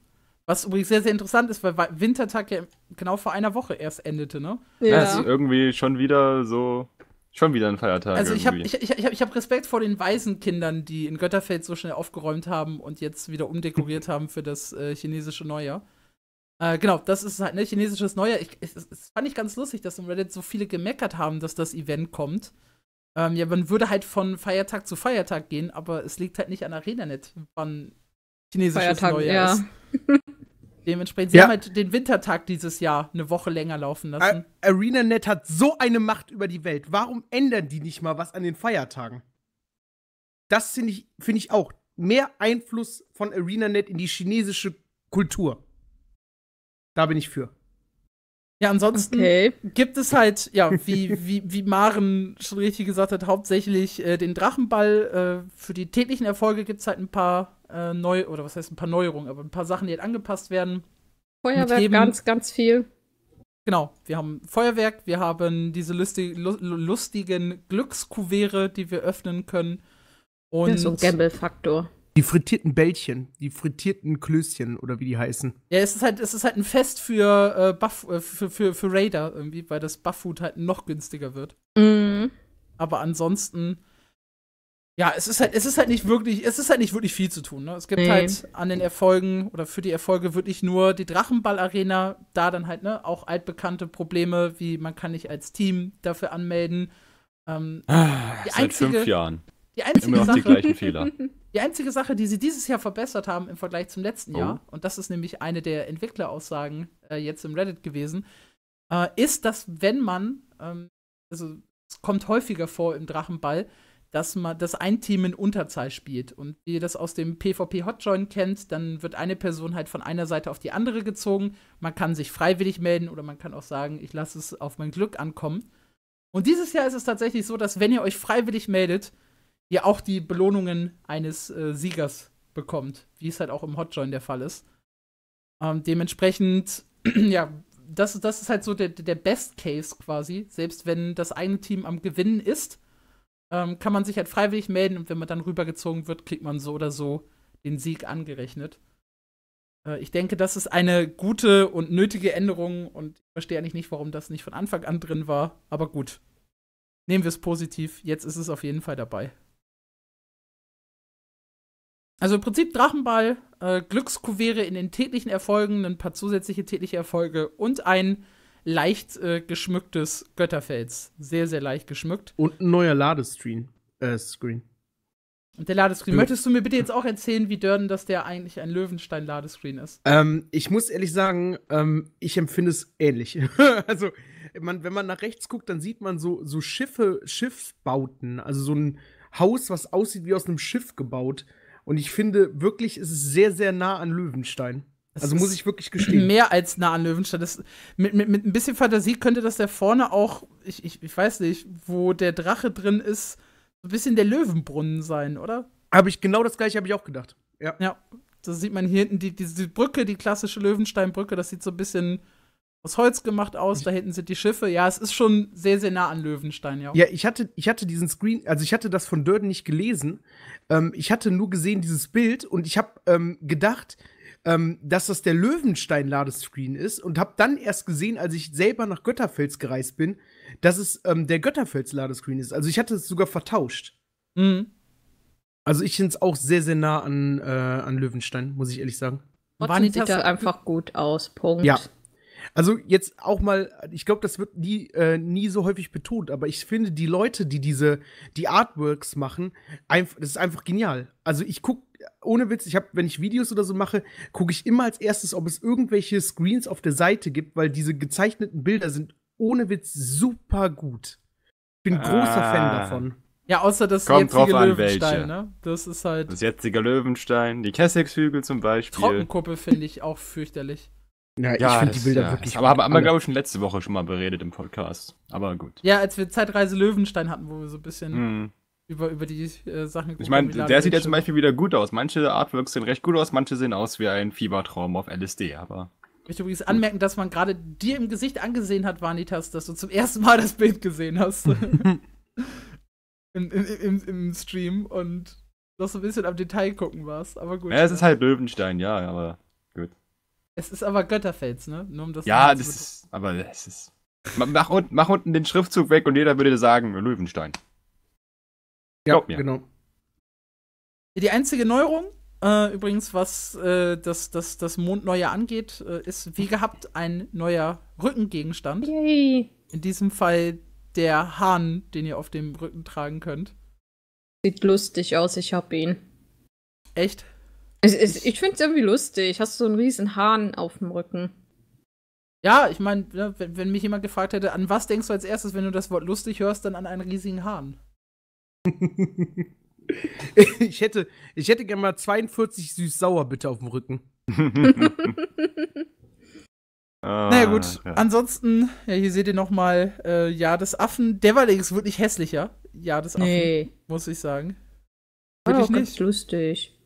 Was übrigens sehr, sehr interessant ist, weil Wintertag ja genau vor einer Woche erst endete, ne? Ja, das ist irgendwie schon wieder so. Schon wieder ein Feiertag. Also, ich habe ich, ich, ich hab Respekt vor den Waisenkindern, die in Götterfeld so schnell aufgeräumt haben und jetzt wieder umdekoriert *laughs* haben für das äh, chinesische Neujahr. Äh, genau, das ist halt, ne, chinesisches Neujahr. Ich, ich, das fand ich ganz lustig, dass im Reddit so viele gemeckert haben, dass das Event kommt. Ähm, ja, man würde halt von Feiertag zu Feiertag gehen, aber es liegt halt nicht an ArenaNet, wann chinesisches Feiertag, Neujahr ja. ist. *laughs* Dementsprechend, sie ja. haben halt den Wintertag dieses Jahr eine Woche länger laufen lassen. A ArenaNet hat so eine Macht über die Welt. Warum ändern die nicht mal was an den Feiertagen? Das finde ich, find ich auch. Mehr Einfluss von ArenaNet in die chinesische Kultur. Da bin ich für. Ja, ansonsten okay. gibt es halt, ja, wie, wie, wie Maren schon richtig gesagt hat, hauptsächlich äh, den Drachenball. Äh, für die täglichen Erfolge gibt es halt ein paar äh, neu oder was heißt ein paar Neuerungen, aber ein paar Sachen, die halt angepasst werden. Feuerwerk, jedem, ganz, ganz viel. Genau, wir haben Feuerwerk, wir haben diese lustig, lustigen Glückskuvere, die wir öffnen können. Und ja, so ein Gamble-Faktor. Die frittierten Bällchen, die frittierten Klößchen oder wie die heißen. Ja, es ist halt, es ist halt ein Fest für, äh, Buff, äh, für, für, für Raider irgendwie, weil das Buff-Food halt noch günstiger wird. Mhm. Aber ansonsten, ja, es ist halt, es ist halt nicht wirklich, es ist halt nicht wirklich viel zu tun. Ne? Es gibt nee. halt an den Erfolgen oder für die Erfolge wirklich nur die Drachenball-Arena, da dann halt, ne, auch altbekannte Probleme, wie man kann nicht als Team dafür anmelden. Ähm, ah, seit einzige, fünf Jahren. Die einzige Immer noch Sache, die gleichen Fehler. *laughs* Die einzige Sache, die sie dieses Jahr verbessert haben im Vergleich zum letzten oh. Jahr, und das ist nämlich eine der Entwickleraussagen äh, jetzt im Reddit gewesen, äh, ist, dass wenn man, ähm, also es kommt häufiger vor im Drachenball, dass man, das ein Team in Unterzahl spielt. Und wie ihr das aus dem PvP Hotjoin kennt, dann wird eine Person halt von einer Seite auf die andere gezogen. Man kann sich freiwillig melden oder man kann auch sagen, ich lasse es auf mein Glück ankommen. Und dieses Jahr ist es tatsächlich so, dass wenn ihr euch freiwillig meldet, ihr auch die Belohnungen eines äh, Siegers bekommt, wie es halt auch im Hotjoin der Fall ist. Ähm, dementsprechend, *clears throat* ja, das, das ist halt so der, der Best Case quasi. Selbst wenn das eigene Team am Gewinnen ist, ähm, kann man sich halt freiwillig melden und wenn man dann rübergezogen wird, kriegt man so oder so den Sieg angerechnet. Äh, ich denke, das ist eine gute und nötige Änderung und ich verstehe eigentlich nicht, warum das nicht von Anfang an drin war, aber gut. Nehmen wir es positiv, jetzt ist es auf jeden Fall dabei. Also im Prinzip Drachenball, äh, Glückskuvere in den täglichen Erfolgen, ein paar zusätzliche tägliche Erfolge und ein leicht äh, geschmücktes Götterfels. Sehr, sehr leicht geschmückt. Und ein neuer Ladescreen. Äh, Screen. Und der Ladescreen. Äh. Möchtest du mir bitte jetzt auch erzählen, wie Dörden, dass der eigentlich ein Löwenstein-Ladescreen ist? Ähm, ich muss ehrlich sagen, ähm, ich empfinde es ähnlich. *laughs* also, man, wenn man nach rechts guckt, dann sieht man so, so Schiffe, Schiffbauten. Also so ein Haus, was aussieht wie aus einem Schiff gebaut und ich finde wirklich, es ist sehr, sehr nah an Löwenstein. Das also muss ich wirklich gestehen. Mehr als nah an Löwenstein. Das, mit, mit, mit ein bisschen Fantasie könnte das da vorne auch, ich, ich, ich weiß nicht, wo der Drache drin ist, so ein bisschen der Löwenbrunnen sein, oder? Habe ich genau das gleiche, habe ich auch gedacht. Ja. Ja, da sieht man hier hinten, die, diese Brücke, die klassische Löwensteinbrücke, das sieht so ein bisschen aus Holz gemacht aus, da hinten sind die Schiffe. Ja, es ist schon sehr, sehr nah an Löwenstein, ja. Ja, ich hatte, ich hatte diesen Screen, also ich hatte das von Dörden nicht gelesen. Ähm, ich hatte nur gesehen dieses Bild und ich habe ähm, gedacht, ähm, dass das der Löwenstein-Ladescreen ist und habe dann erst gesehen, als ich selber nach Götterfels gereist bin, dass es ähm, der Götterfels-Ladescreen ist. Also ich hatte es sogar vertauscht. Mhm. Also ich finde es auch sehr, sehr nah an, äh, an Löwenstein, muss ich ehrlich sagen. Trotzdem sieht er einfach gut aus, Punkt. Ja, also jetzt auch mal, ich glaube, das wird nie, äh, nie so häufig betont, aber ich finde die Leute, die diese, die Artworks machen, einfach, das ist einfach genial. Also ich gucke, ohne Witz, ich habe, wenn ich Videos oder so mache, gucke ich immer als erstes, ob es irgendwelche Screens auf der Seite gibt, weil diese gezeichneten Bilder sind ohne Witz super gut. Ich bin ah. großer Fan ah. davon. Ja, außer das Kommt jetzige an, Löwenstein, welche. ne? Das ist halt. Das jetzige Löwenstein, die Kessex-Hügel zum Beispiel. Trockenkuppe finde ich auch fürchterlich. Ja, ja ich finde die Bilder ja, wirklich. Aber haben wir, glaube ich, schon letzte Woche schon mal beredet im Podcast. Aber gut. Ja, als wir Zeitreise Löwenstein hatten, wo wir so ein bisschen mm. über, über die äh, Sachen Ich meine, der sieht ja zum Beispiel wieder gut aus. Manche Artworks sehen recht gut aus, manche sehen aus wie ein Fiebertraum auf LSD, aber. Ich möchte übrigens anmerken, dass man gerade dir im Gesicht angesehen hat, Vanitas, dass du zum ersten Mal das Bild gesehen hast. Im, *laughs* im, im, Im Stream und noch so ein bisschen am Detail gucken warst, aber gut. Ja, es ne? ist halt Löwenstein, ja, aber es ist aber Götterfels, ne? Nur um das ja, das ist, aber es ist. mach, unten, mach unten den Schriftzug weg und jeder würde sagen, Löwenstein. Ja, Glaub mir. genau. Die einzige Neuerung, äh, übrigens, was äh, das, das, das Mondneue angeht, äh, ist wie gehabt ein neuer Rückengegenstand. Yay. In diesem Fall der Hahn, den ihr auf dem Rücken tragen könnt. Sieht lustig aus, ich hab ihn. Echt? Es, es, ich finde es irgendwie lustig. Hast du so einen riesen Hahn auf dem Rücken? Ja, ich meine, ne, wenn, wenn, mich jemand gefragt hätte, an was denkst du als erstes, wenn du das Wort lustig hörst, dann an einen riesigen Hahn. *laughs* ich hätte, ich hätte gerne mal 42 süß-sauer bitte auf dem Rücken. *laughs* Ah, naja gut, ja. ansonsten, ja, hier seht ihr nochmal äh, Jahr des Affen. Der war allerdings wirklich hässlicher. ja, des Affen, nee. muss ich sagen. War auch ganz lustig.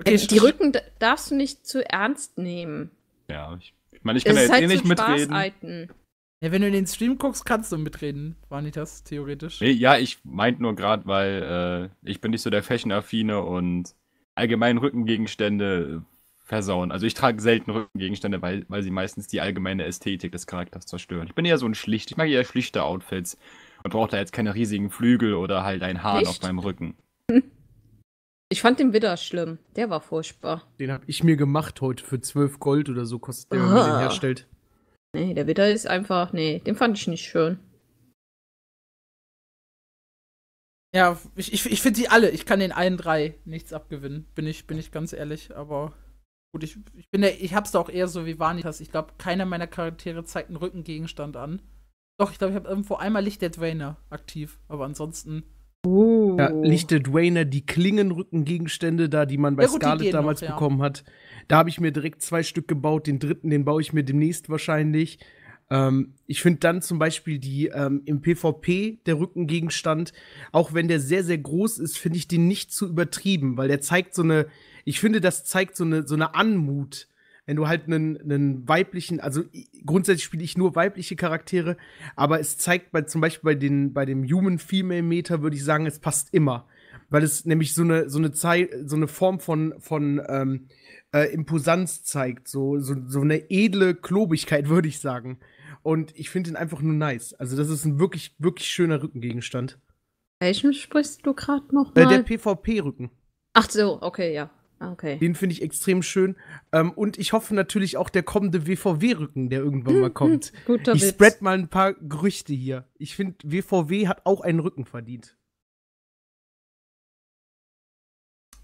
Okay, äh, die Rücken darfst du nicht zu ernst nehmen. Ja, ich, ich meine, ich kann es ja jetzt eh halt eh nicht mitreden. Spaßeiten. Ja, wenn du in den Stream guckst, kannst du mitreden, war nicht das theoretisch. Nee, ja, ich meinte nur gerade, weil äh, ich bin nicht so der Fashion-Affine und allgemein Rückengegenstände äh, versauen. Also ich trage selten Rückengegenstände, weil, weil sie meistens die allgemeine Ästhetik des Charakters zerstören. Ich bin eher so ein schlicht, ich mag eher schlichte Outfits und brauche da jetzt keine riesigen Flügel oder halt ein Haar auf meinem Rücken. Ich fand den Widder schlimm. Der war furchtbar. Den habe ich mir gemacht heute für 12 Gold oder so kostet der, wenn man den ah. herstellt. Nee, der Widder ist einfach. Nee, den fand ich nicht schön. Ja, ich, ich, ich finde die alle. Ich kann den allen drei nichts abgewinnen. Bin ich, bin ich ganz ehrlich, aber. Gut, ich, ich bin der, ich hab's da auch eher so wie Vanitas. Ich glaube, keiner meiner Charaktere zeigt einen Rückengegenstand an. Doch, ich glaube, ich habe irgendwo einmal Licht der Drainer aktiv. Aber ansonsten Oh. Da lichte Dwayner die Klingenrückengegenstände da, die man bei ja, gut, Scarlett damals noch, ja. bekommen hat. Da habe ich mir direkt zwei Stück gebaut. Den dritten, den baue ich mir demnächst wahrscheinlich. Ähm, ich finde dann zum Beispiel die ähm, im PvP der Rückengegenstand, auch wenn der sehr, sehr groß ist, finde ich den nicht zu übertrieben, weil der zeigt so eine, ich finde, das zeigt so eine, so eine Anmut wenn du halt einen, einen weiblichen, also grundsätzlich spiele ich nur weibliche Charaktere, aber es zeigt bei zum Beispiel bei, den, bei dem Human Female Meter, würde ich sagen, es passt immer. Weil es nämlich so eine, so eine, Zei so eine Form von, von ähm, äh, Imposanz zeigt, so, so, so eine edle Klobigkeit, *laughs* würde ich sagen. Und ich finde ihn einfach nur nice. Also, das ist ein wirklich, wirklich schöner Rückengegenstand. Welchen sprichst du gerade nochmal? Äh, der PvP-Rücken. Ach so, okay, ja. Ah, okay. Den finde ich extrem schön. Ähm, und ich hoffe natürlich auch der kommende WVW-Rücken, der irgendwann mal *laughs* kommt. Guter ich Witz. spread mal ein paar Gerüchte hier. Ich finde, WVW hat auch einen Rücken verdient.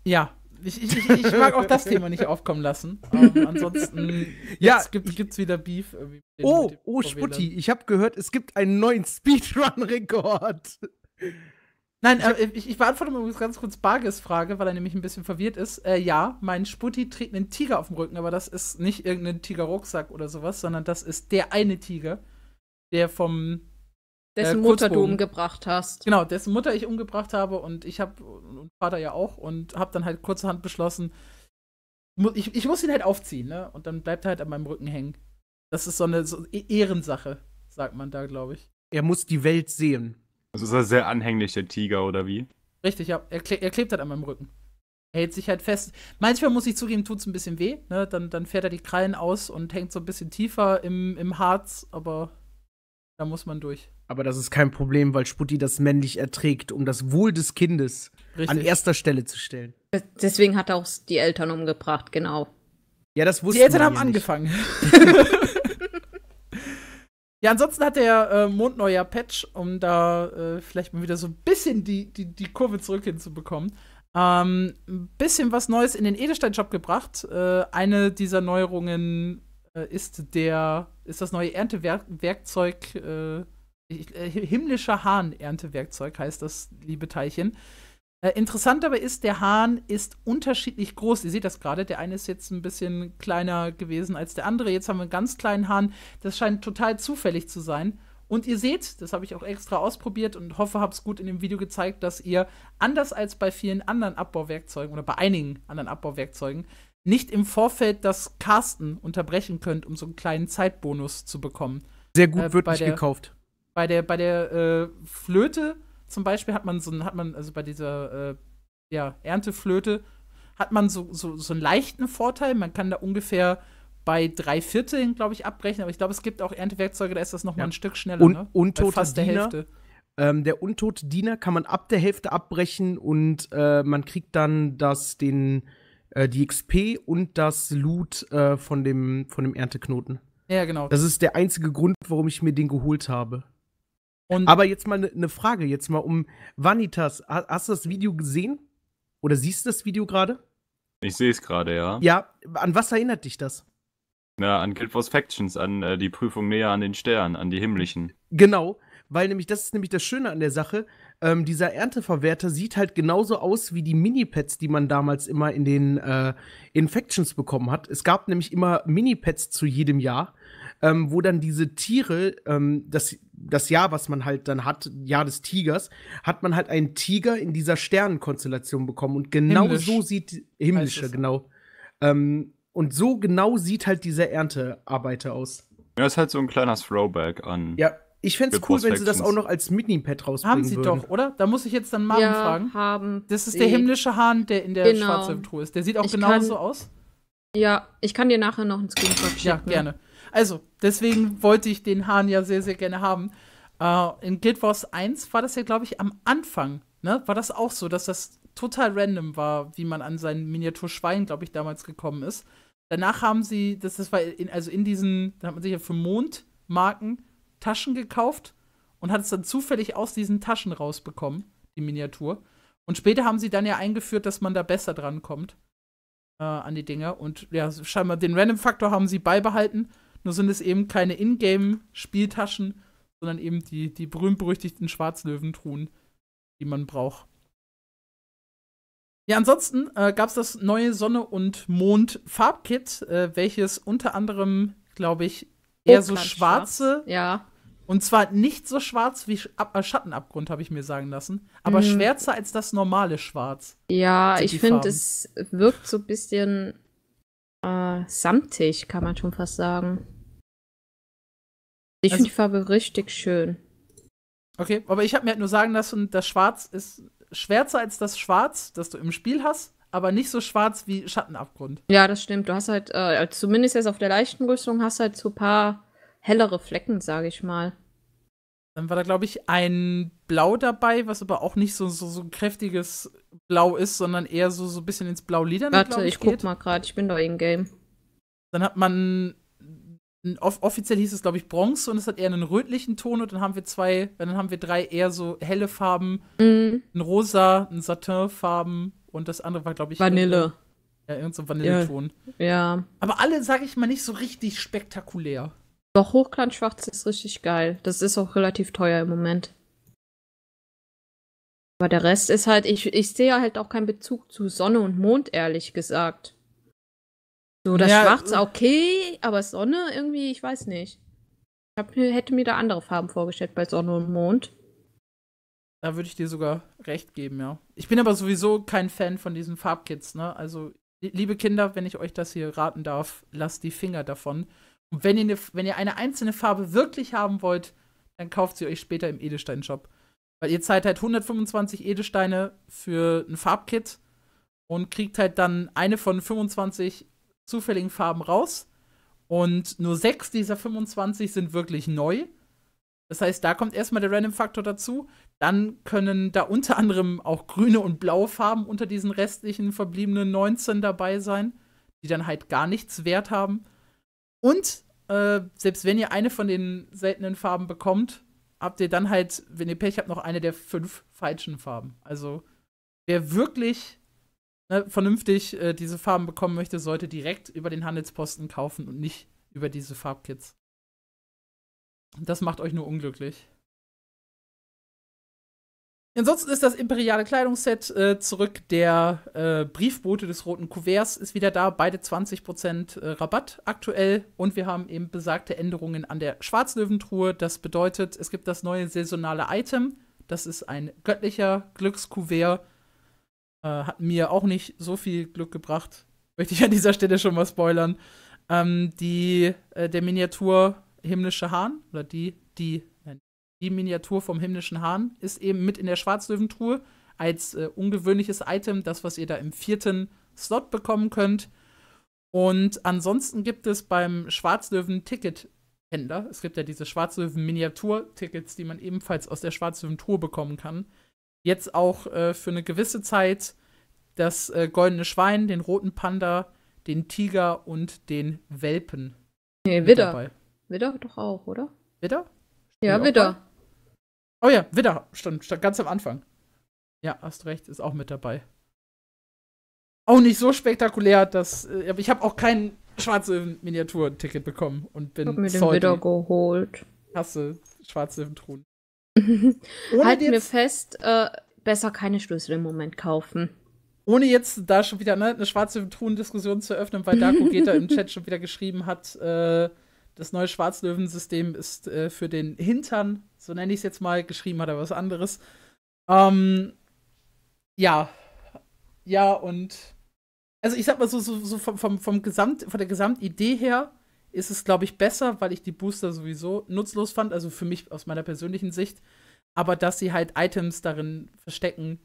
Ja, ich, ich, ich, mag auch das Thema nicht aufkommen lassen. Um, ähm, ansonsten *laughs* ja, gibt es wieder Beef. Den, äh, oh, oh, Sputti, ich habe gehört, es gibt einen neuen Speedrun-Rekord. Nein, äh, ich, ich beantworte mal ganz kurz Barges Frage, weil er nämlich ein bisschen verwirrt ist. Äh, ja, mein Sputti trägt einen Tiger auf dem Rücken, aber das ist nicht irgendein Tigerrucksack oder sowas, sondern das ist der eine Tiger, der vom äh, dessen äh, Mutter du umgebracht hast. Genau, dessen Mutter ich umgebracht habe und ich habe und Vater ja auch und habe dann halt kurzerhand beschlossen, ich, ich muss ihn halt aufziehen, ne? Und dann bleibt er halt an meinem Rücken hängen. Das ist so eine so e-, Ehrensache, sagt man da, glaube ich. Er muss die Welt sehen. Also ist er sehr anhänglich, der Tiger, oder wie? Richtig, ja. Er, kle er klebt halt an meinem Rücken. Er hält sich halt fest. Manchmal muss ich zugeben, tut es ein bisschen weh. Ne? Dann, dann fährt er die Krallen aus und hängt so ein bisschen tiefer im, im Harz, aber da muss man durch. Aber das ist kein Problem, weil Sputti das männlich erträgt, um das Wohl des Kindes Richtig. an erster Stelle zu stellen. Deswegen hat er auch die Eltern umgebracht, genau. Ja, das wusste ich. Die Eltern haben ja angefangen. *laughs* Ja, ansonsten hat der äh, Mondneuer Patch, um da äh, vielleicht mal wieder so ein bisschen die, die, die Kurve zurück hinzubekommen, ähm, ein bisschen was Neues in den Edelstein-Shop gebracht. Äh, eine dieser Neuerungen äh, ist der, ist das neue Erntewerkzeug, äh, äh, himmlischer Hahn-Erntewerkzeug heißt das, liebe Teilchen. Äh, interessant aber ist, der Hahn ist unterschiedlich groß. Ihr seht das gerade. Der eine ist jetzt ein bisschen kleiner gewesen als der andere. Jetzt haben wir einen ganz kleinen Hahn. Das scheint total zufällig zu sein. Und ihr seht, das habe ich auch extra ausprobiert und hoffe, habe es gut in dem Video gezeigt, dass ihr anders als bei vielen anderen Abbauwerkzeugen oder bei einigen anderen Abbauwerkzeugen nicht im Vorfeld das Casten unterbrechen könnt, um so einen kleinen Zeitbonus zu bekommen. Sehr gut, äh, wird nicht gekauft. Bei der, bei der äh, Flöte zum Beispiel hat man so ein, hat man, also bei dieser äh, ja, Ernteflöte hat man so, so, so einen leichten Vorteil. Man kann da ungefähr bei drei Vierteln, glaube ich, abbrechen. Aber ich glaube, es gibt auch Erntewerkzeuge, da ist das noch ja. mal ein Stück schneller. Und, ne? Untote fast Diener. der Hälfte. Ähm, der untote Diener kann man ab der Hälfte abbrechen und äh, man kriegt dann das, den, äh, die XP und das Loot äh, von, dem, von dem Ernteknoten. Ja, genau. Das ist der einzige Grund, warum ich mir den geholt habe. Und Aber jetzt mal eine ne Frage, jetzt mal um Vanitas. Hast du das Video gesehen? Oder siehst du das Video gerade? Ich sehe es gerade, ja. Ja, an was erinnert dich das? Na, an Guild Wars Factions, an äh, die Prüfung näher an den Sternen, an die himmlischen. Genau, weil nämlich das ist nämlich das Schöne an der Sache. Ähm, dieser Ernteverwerter sieht halt genauso aus wie die Mini-Pets, die man damals immer in den äh, Infections bekommen hat. Es gab nämlich immer Mini-Pets zu jedem Jahr ähm, wo dann diese Tiere, ähm, das, das Jahr, was man halt dann hat, Jahr des Tigers, hat man halt einen Tiger in dieser Sternenkonstellation bekommen. Und genau Himmlisch. so sieht himmlische, genau. Ähm, und so genau sieht halt dieser Erntearbeiter aus. Ja, ist halt so ein kleiner Throwback an. Ja, ich fände es cool, wenn sie das auch noch als Mini-Pad rausbringen Haben sie würden. doch, oder? Da muss ich jetzt dann Maren ja, fragen. haben. Das ist der himmlische Hahn, der in der genau. schwarzen Truhe ist. Der sieht auch genauso aus. Ja, ich kann dir nachher noch einen Screenshot schicken. Ja, gerne. Also, deswegen wollte ich den Hahn ja sehr, sehr gerne haben. Uh, in Guild Wars 1 war das ja, glaube ich, am Anfang, ne? War das auch so, dass das total random war, wie man an sein Miniaturschwein, glaube ich, damals gekommen ist. Danach haben sie, das, das war in, also in diesen, da hat man sich ja für Mondmarken Taschen gekauft und hat es dann zufällig aus diesen Taschen rausbekommen, die Miniatur. Und später haben sie dann ja eingeführt, dass man da besser dran kommt äh, an die Dinger. Und ja, scheinbar den Random-Faktor haben sie beibehalten nur sind es eben keine Ingame-Spieltaschen, sondern eben die, die berühmt-berüchtigten Schwarzlöwentruhen, die man braucht. Ja, ansonsten äh, gab es das neue Sonne- und Mond-Farbkit, äh, welches unter anderem, glaube ich, eher oh, so schwarze. Schwarz. Ja. Und zwar nicht so schwarz wie Ab äh, Schattenabgrund, habe ich mir sagen lassen, aber mhm. schwärzer als das normale Schwarz. Ja, ich finde, es wirkt so ein bisschen äh, samtig, kann man schon fast sagen. Ich also, finde die Farbe richtig schön. Okay, aber ich habe mir halt nur sagen lassen, das Schwarz ist schwärzer als das Schwarz, das du im Spiel hast, aber nicht so schwarz wie Schattenabgrund. Ja, das stimmt. Du hast halt, äh, zumindest jetzt auf der leichten Rüstung, hast halt so ein paar hellere Flecken, sage ich mal. Dann war da, glaube ich, ein Blau dabei, was aber auch nicht so, so, so ein kräftiges Blau ist, sondern eher so, so ein bisschen ins Blau-Lieder Warte, ich, ich guck mal gerade, ich bin da im Game. Dann hat man Off offiziell hieß es, glaube ich, Bronze und es hat eher einen rötlichen Ton und dann haben wir zwei, dann haben wir drei eher so helle Farben, mm. ein rosa, ein Satinfarben und das andere war, glaube ich, Vanille. Irgendein, ja, irgendein so Vanilleton. Ja. ja. Aber alle, sage ich mal, nicht so richtig spektakulär. Doch Hochkantschwarz ist richtig geil. Das ist auch relativ teuer im Moment. Aber der Rest ist halt, ich, ich sehe halt auch keinen Bezug zu Sonne und Mond, ehrlich gesagt. So, das ja, Schwarze äh, okay, aber Sonne irgendwie, ich weiß nicht. Ich hab, hätte mir da andere Farben vorgestellt bei Sonne und Mond. Da würde ich dir sogar recht geben, ja. Ich bin aber sowieso kein Fan von diesen Farbkits, ne? Also, liebe Kinder, wenn ich euch das hier raten darf, lasst die Finger davon. Und wenn ihr, eine, wenn ihr eine einzelne Farbe wirklich haben wollt, dann kauft sie euch später im Edelstein-Shop. Weil ihr zahlt halt 125 Edelsteine für ein Farbkit und kriegt halt dann eine von 25 zufälligen Farben raus. Und nur sechs dieser 25 sind wirklich neu. Das heißt, da kommt erstmal der Random-Faktor dazu. Dann können da unter anderem auch grüne und blaue Farben unter diesen restlichen verbliebenen 19 dabei sein, die dann halt gar nichts wert haben. Und äh, selbst wenn ihr eine von den seltenen Farben bekommt, habt ihr dann halt, wenn ihr Pech habt, noch eine der fünf falschen Farben. Also wer wirklich ne, vernünftig äh, diese Farben bekommen möchte, sollte direkt über den Handelsposten kaufen und nicht über diese Farbkits. Das macht euch nur unglücklich. Ansonsten ist das imperiale Kleidungsset äh, zurück. Der äh, Briefbote des roten Kuverts ist wieder da. Beide 20% äh, Rabatt aktuell. Und wir haben eben besagte Änderungen an der Schwarzlöwentruhe. Das bedeutet, es gibt das neue saisonale Item. Das ist ein göttlicher Glückskuvert. Äh, hat mir auch nicht so viel Glück gebracht. Möchte ich an dieser Stelle schon mal spoilern. Ähm, die, äh, der Miniatur Himmlische Hahn, oder die, die die Miniatur vom himmlischen Hahn ist eben mit in der Schwarzlöwentruhe als äh, ungewöhnliches Item, das, was ihr da im vierten Slot bekommen könnt. Und ansonsten gibt es beim Schwarzlöwen-Ticket-Händler, es gibt ja diese Schwarzlöwen-Miniatur-Tickets, die man ebenfalls aus der Schwarzlöwen-Tour bekommen kann, jetzt auch äh, für eine gewisse Zeit das äh, goldene Schwein, den roten Panda, den Tiger und den Welpen. Nee, Widder. Widder doch auch, oder? Widder? Ja, Widder. Oh ja, Widder stand, stand ganz am Anfang. Ja, hast recht, ist auch mit dabei. Auch nicht so spektakulär, dass. Äh, ich habe auch kein schwarze Miniatur-Ticket bekommen und bin. Ich hab mir den Widder geholt. Hasse schwarze Truhen. *laughs* halt mir fest, äh, besser keine Schlüssel im Moment kaufen. Ohne jetzt da schon wieder ne, eine schwarze Truhen-Diskussion zu eröffnen, weil Darko *laughs* Geta im Chat schon wieder geschrieben hat, äh, das neue Schwarzlöwen-System ist äh, für den Hintern so nenne ich es jetzt mal, geschrieben hat er was anderes. Ähm, ja. Ja, und also ich sag mal so, so, so vom, vom, vom Gesamt, von der Gesamtidee her ist es, glaube ich, besser, weil ich die Booster sowieso nutzlos fand, also für mich aus meiner persönlichen Sicht. Aber dass sie halt Items darin verstecken,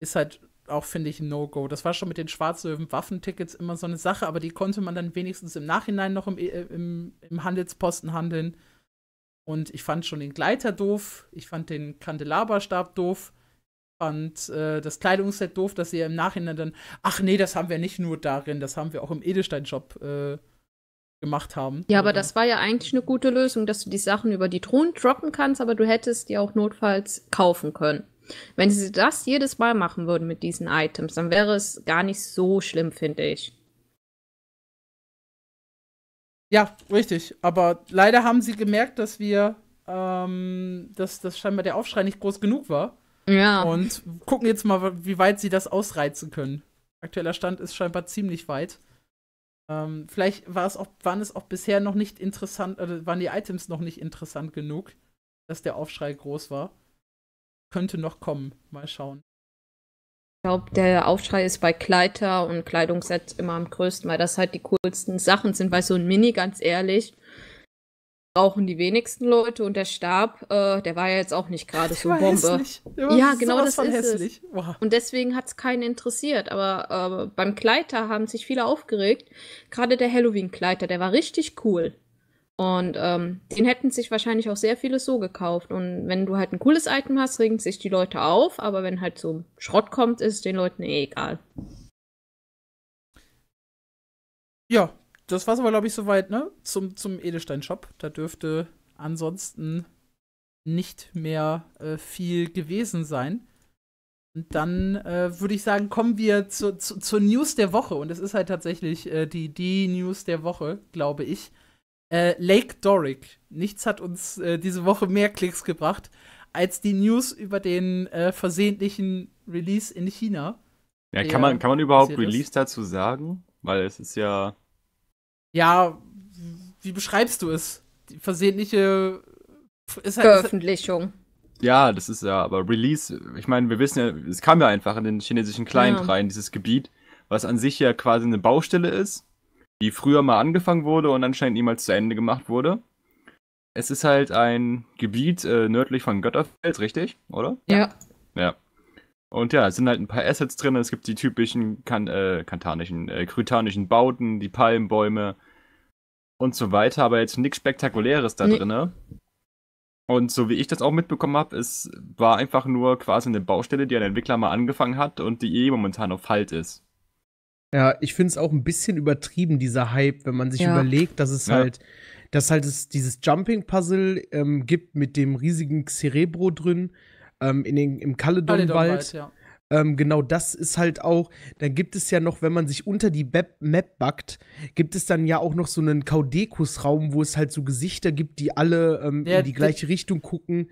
ist halt auch, finde ich, ein No-Go. Das war schon mit den Schwarzlöwen-Waffentickets immer so eine Sache, aber die konnte man dann wenigstens im Nachhinein noch im, äh, im, im Handelsposten handeln. Und ich fand schon den Gleiter doof, ich fand den Kandelaberstab doof, fand äh, das Kleidungsset doof, dass sie ja im Nachhinein dann, ach nee, das haben wir nicht nur darin, das haben wir auch im Edelstein-Shop äh, gemacht haben. Ja, aber oder? Äh, das war ja eigentlich eine gute Lösung, dass du die Sachen über die Truhen droppen kannst, aber du hättest die auch notfalls kaufen können. Wenn sie das jedes Mal machen würden mit diesen Items, dann wäre es gar nicht so schlimm, finde ich. Ja, richtig. Aber leider haben sie gemerkt, dass wir, ähm, dass, dass scheinbar der Aufschrei nicht groß genug war. Ja. Und gucken jetzt mal, wie weit sie das ausreizen können. Aktueller Stand ist scheinbar ziemlich weit. Ähm, vielleicht war es auch, waren es auch bisher noch nicht interessant, oder also waren die Items noch nicht interessant genug, dass der Aufschrei groß war. Könnte noch kommen. Mal schauen. Ich glaube, der Aufschrei ist bei Kleider und Kleidungssets immer am größten, weil das halt die coolsten Sachen sind, weil so ein Mini, ganz ehrlich, brauchen die wenigsten Leute und der Stab, äh, der war ja jetzt auch nicht gerade so Bombe. Ja, genau das ist hässlich. es. Wow. Und deswegen hat es keinen interessiert. Aber äh, beim Kleider haben sich viele aufgeregt. Gerade der Halloween-Kleider, der war richtig cool. Und ähm, den hätten sich wahrscheinlich auch sehr viele so gekauft. Und wenn du halt ein cooles Item hast, regen sich die Leute auf. Aber wenn halt so Schrott kommt, ist es den Leuten eh egal. Ja, das war es aber, glaube ich, soweit, ne? Zum, zum Edelstein-Shop. Da dürfte ansonsten nicht mehr äh, viel gewesen sein. Und dann äh, würde ich sagen, kommen wir zu, zu, zur News der Woche. Und es ist halt tatsächlich äh, die, die News der Woche, glaube ich äh, Lake Doric. Nichts hat uns äh, diese Woche mehr Klicks gebracht als die News über den äh, versehentlichen Release in China. Ja, kann man, kann man überhaupt Release ist. dazu sagen? Weil es ist ja. Ja, wie beschreibst du es? Die versehentliche. Ist halt, Veröffentlichung. ja, das ist ja, aber Release, ich meine, wir wissen ja, es kam ja einfach in den chinesischen Client ja. rein, dieses Gebiet, was an sich ja quasi eine Baustelle ist die früher mal angefangen wurde und anscheinend niemals zu Ende gemacht wurde. Es ist halt ein Gebiet äh, nördlich von Götterfeld, richtig, oder? Ja. Ja. Und ja, es sind halt ein paar Assets drin. Es gibt die typischen kan äh, kantanischen, äh, krytanischen Bauten, die Palmbäume und so weiter, aber jetzt nichts Spektakuläres da nee. drin. Und so wie ich das auch mitbekommen habe, es war einfach nur quasi eine Baustelle, die ein Entwickler mal angefangen hat und die eh momentan auf Halt ist. Ja, ich finde es auch ein bisschen übertrieben, dieser Hype, wenn man sich ja. überlegt, dass es ja. halt, dass halt es dieses Jumping-Puzzle ähm, gibt mit dem riesigen Cerebro drin, ähm, in den, im Caledon-Wald. Ähm, genau das ist halt auch, dann gibt es ja noch, wenn man sich unter die Map, Map backt, gibt es dann ja auch noch so einen Kaudekus-Raum, wo es halt so Gesichter gibt, die alle ähm, ja, in die gleiche Richtung gucken.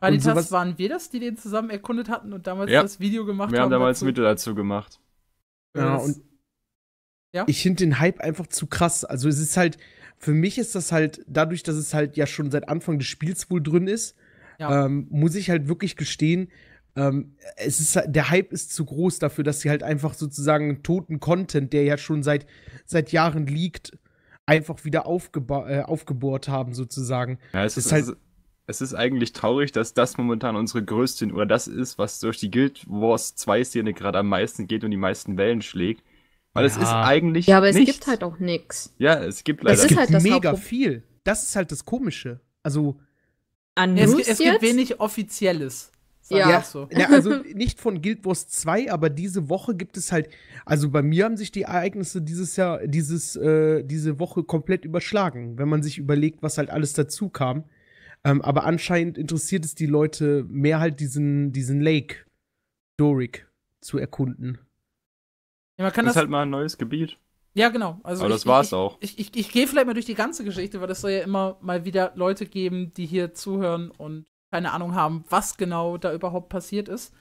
Adidas, waren wir das, die den zusammen erkundet hatten und damals ja. das Video gemacht haben? Wir haben damals dazu. Video dazu gemacht. Ja, und ja. Ich finde den Hype einfach zu krass. Also es ist halt, für mich ist das halt, dadurch, dass es halt ja schon seit Anfang des Spiels wohl drin ist, ja. ähm, muss ich halt wirklich gestehen, ähm, es ist, der Hype ist zu groß dafür, dass sie halt einfach sozusagen toten Content, der ja schon seit, seit Jahren liegt, einfach wieder äh, aufgebohrt haben, sozusagen. Ja, es ist, ist halt. es ist eigentlich traurig, dass das momentan unsere größte oder das ist, was durch die Guild Wars 2 Szene gerade am meisten geht und die meisten Wellen schlägt. Weil ja. es ist eigentlich. Ja, aber es nichts. gibt halt auch nichts. Ja, es gibt leider. Halt es gibt halt mega viel. Das ist halt das Komische. Also. An es, es gibt wenig Offizielles. Ja. So. ja. also *laughs* nicht von Guild Wars 2, aber diese Woche gibt es halt, also bei mir haben sich die Ereignisse dieses Jahr, dieses, äh, diese Woche komplett überschlagen, wenn man sich überlegt, was halt alles dazu kam. Ähm, aber anscheinend interessiert es die Leute mehr halt diesen, diesen Lake Doric zu erkunden. Ja, man kann das ist das... halt mal ein neues Gebiet. Ja, genau. Also Aber ich, das war's ich, auch. Ich, ich, ich gehe vielleicht mal durch die ganze Geschichte, weil es soll ja immer mal wieder Leute geben, die hier zuhören und keine Ahnung haben, was genau da überhaupt passiert ist.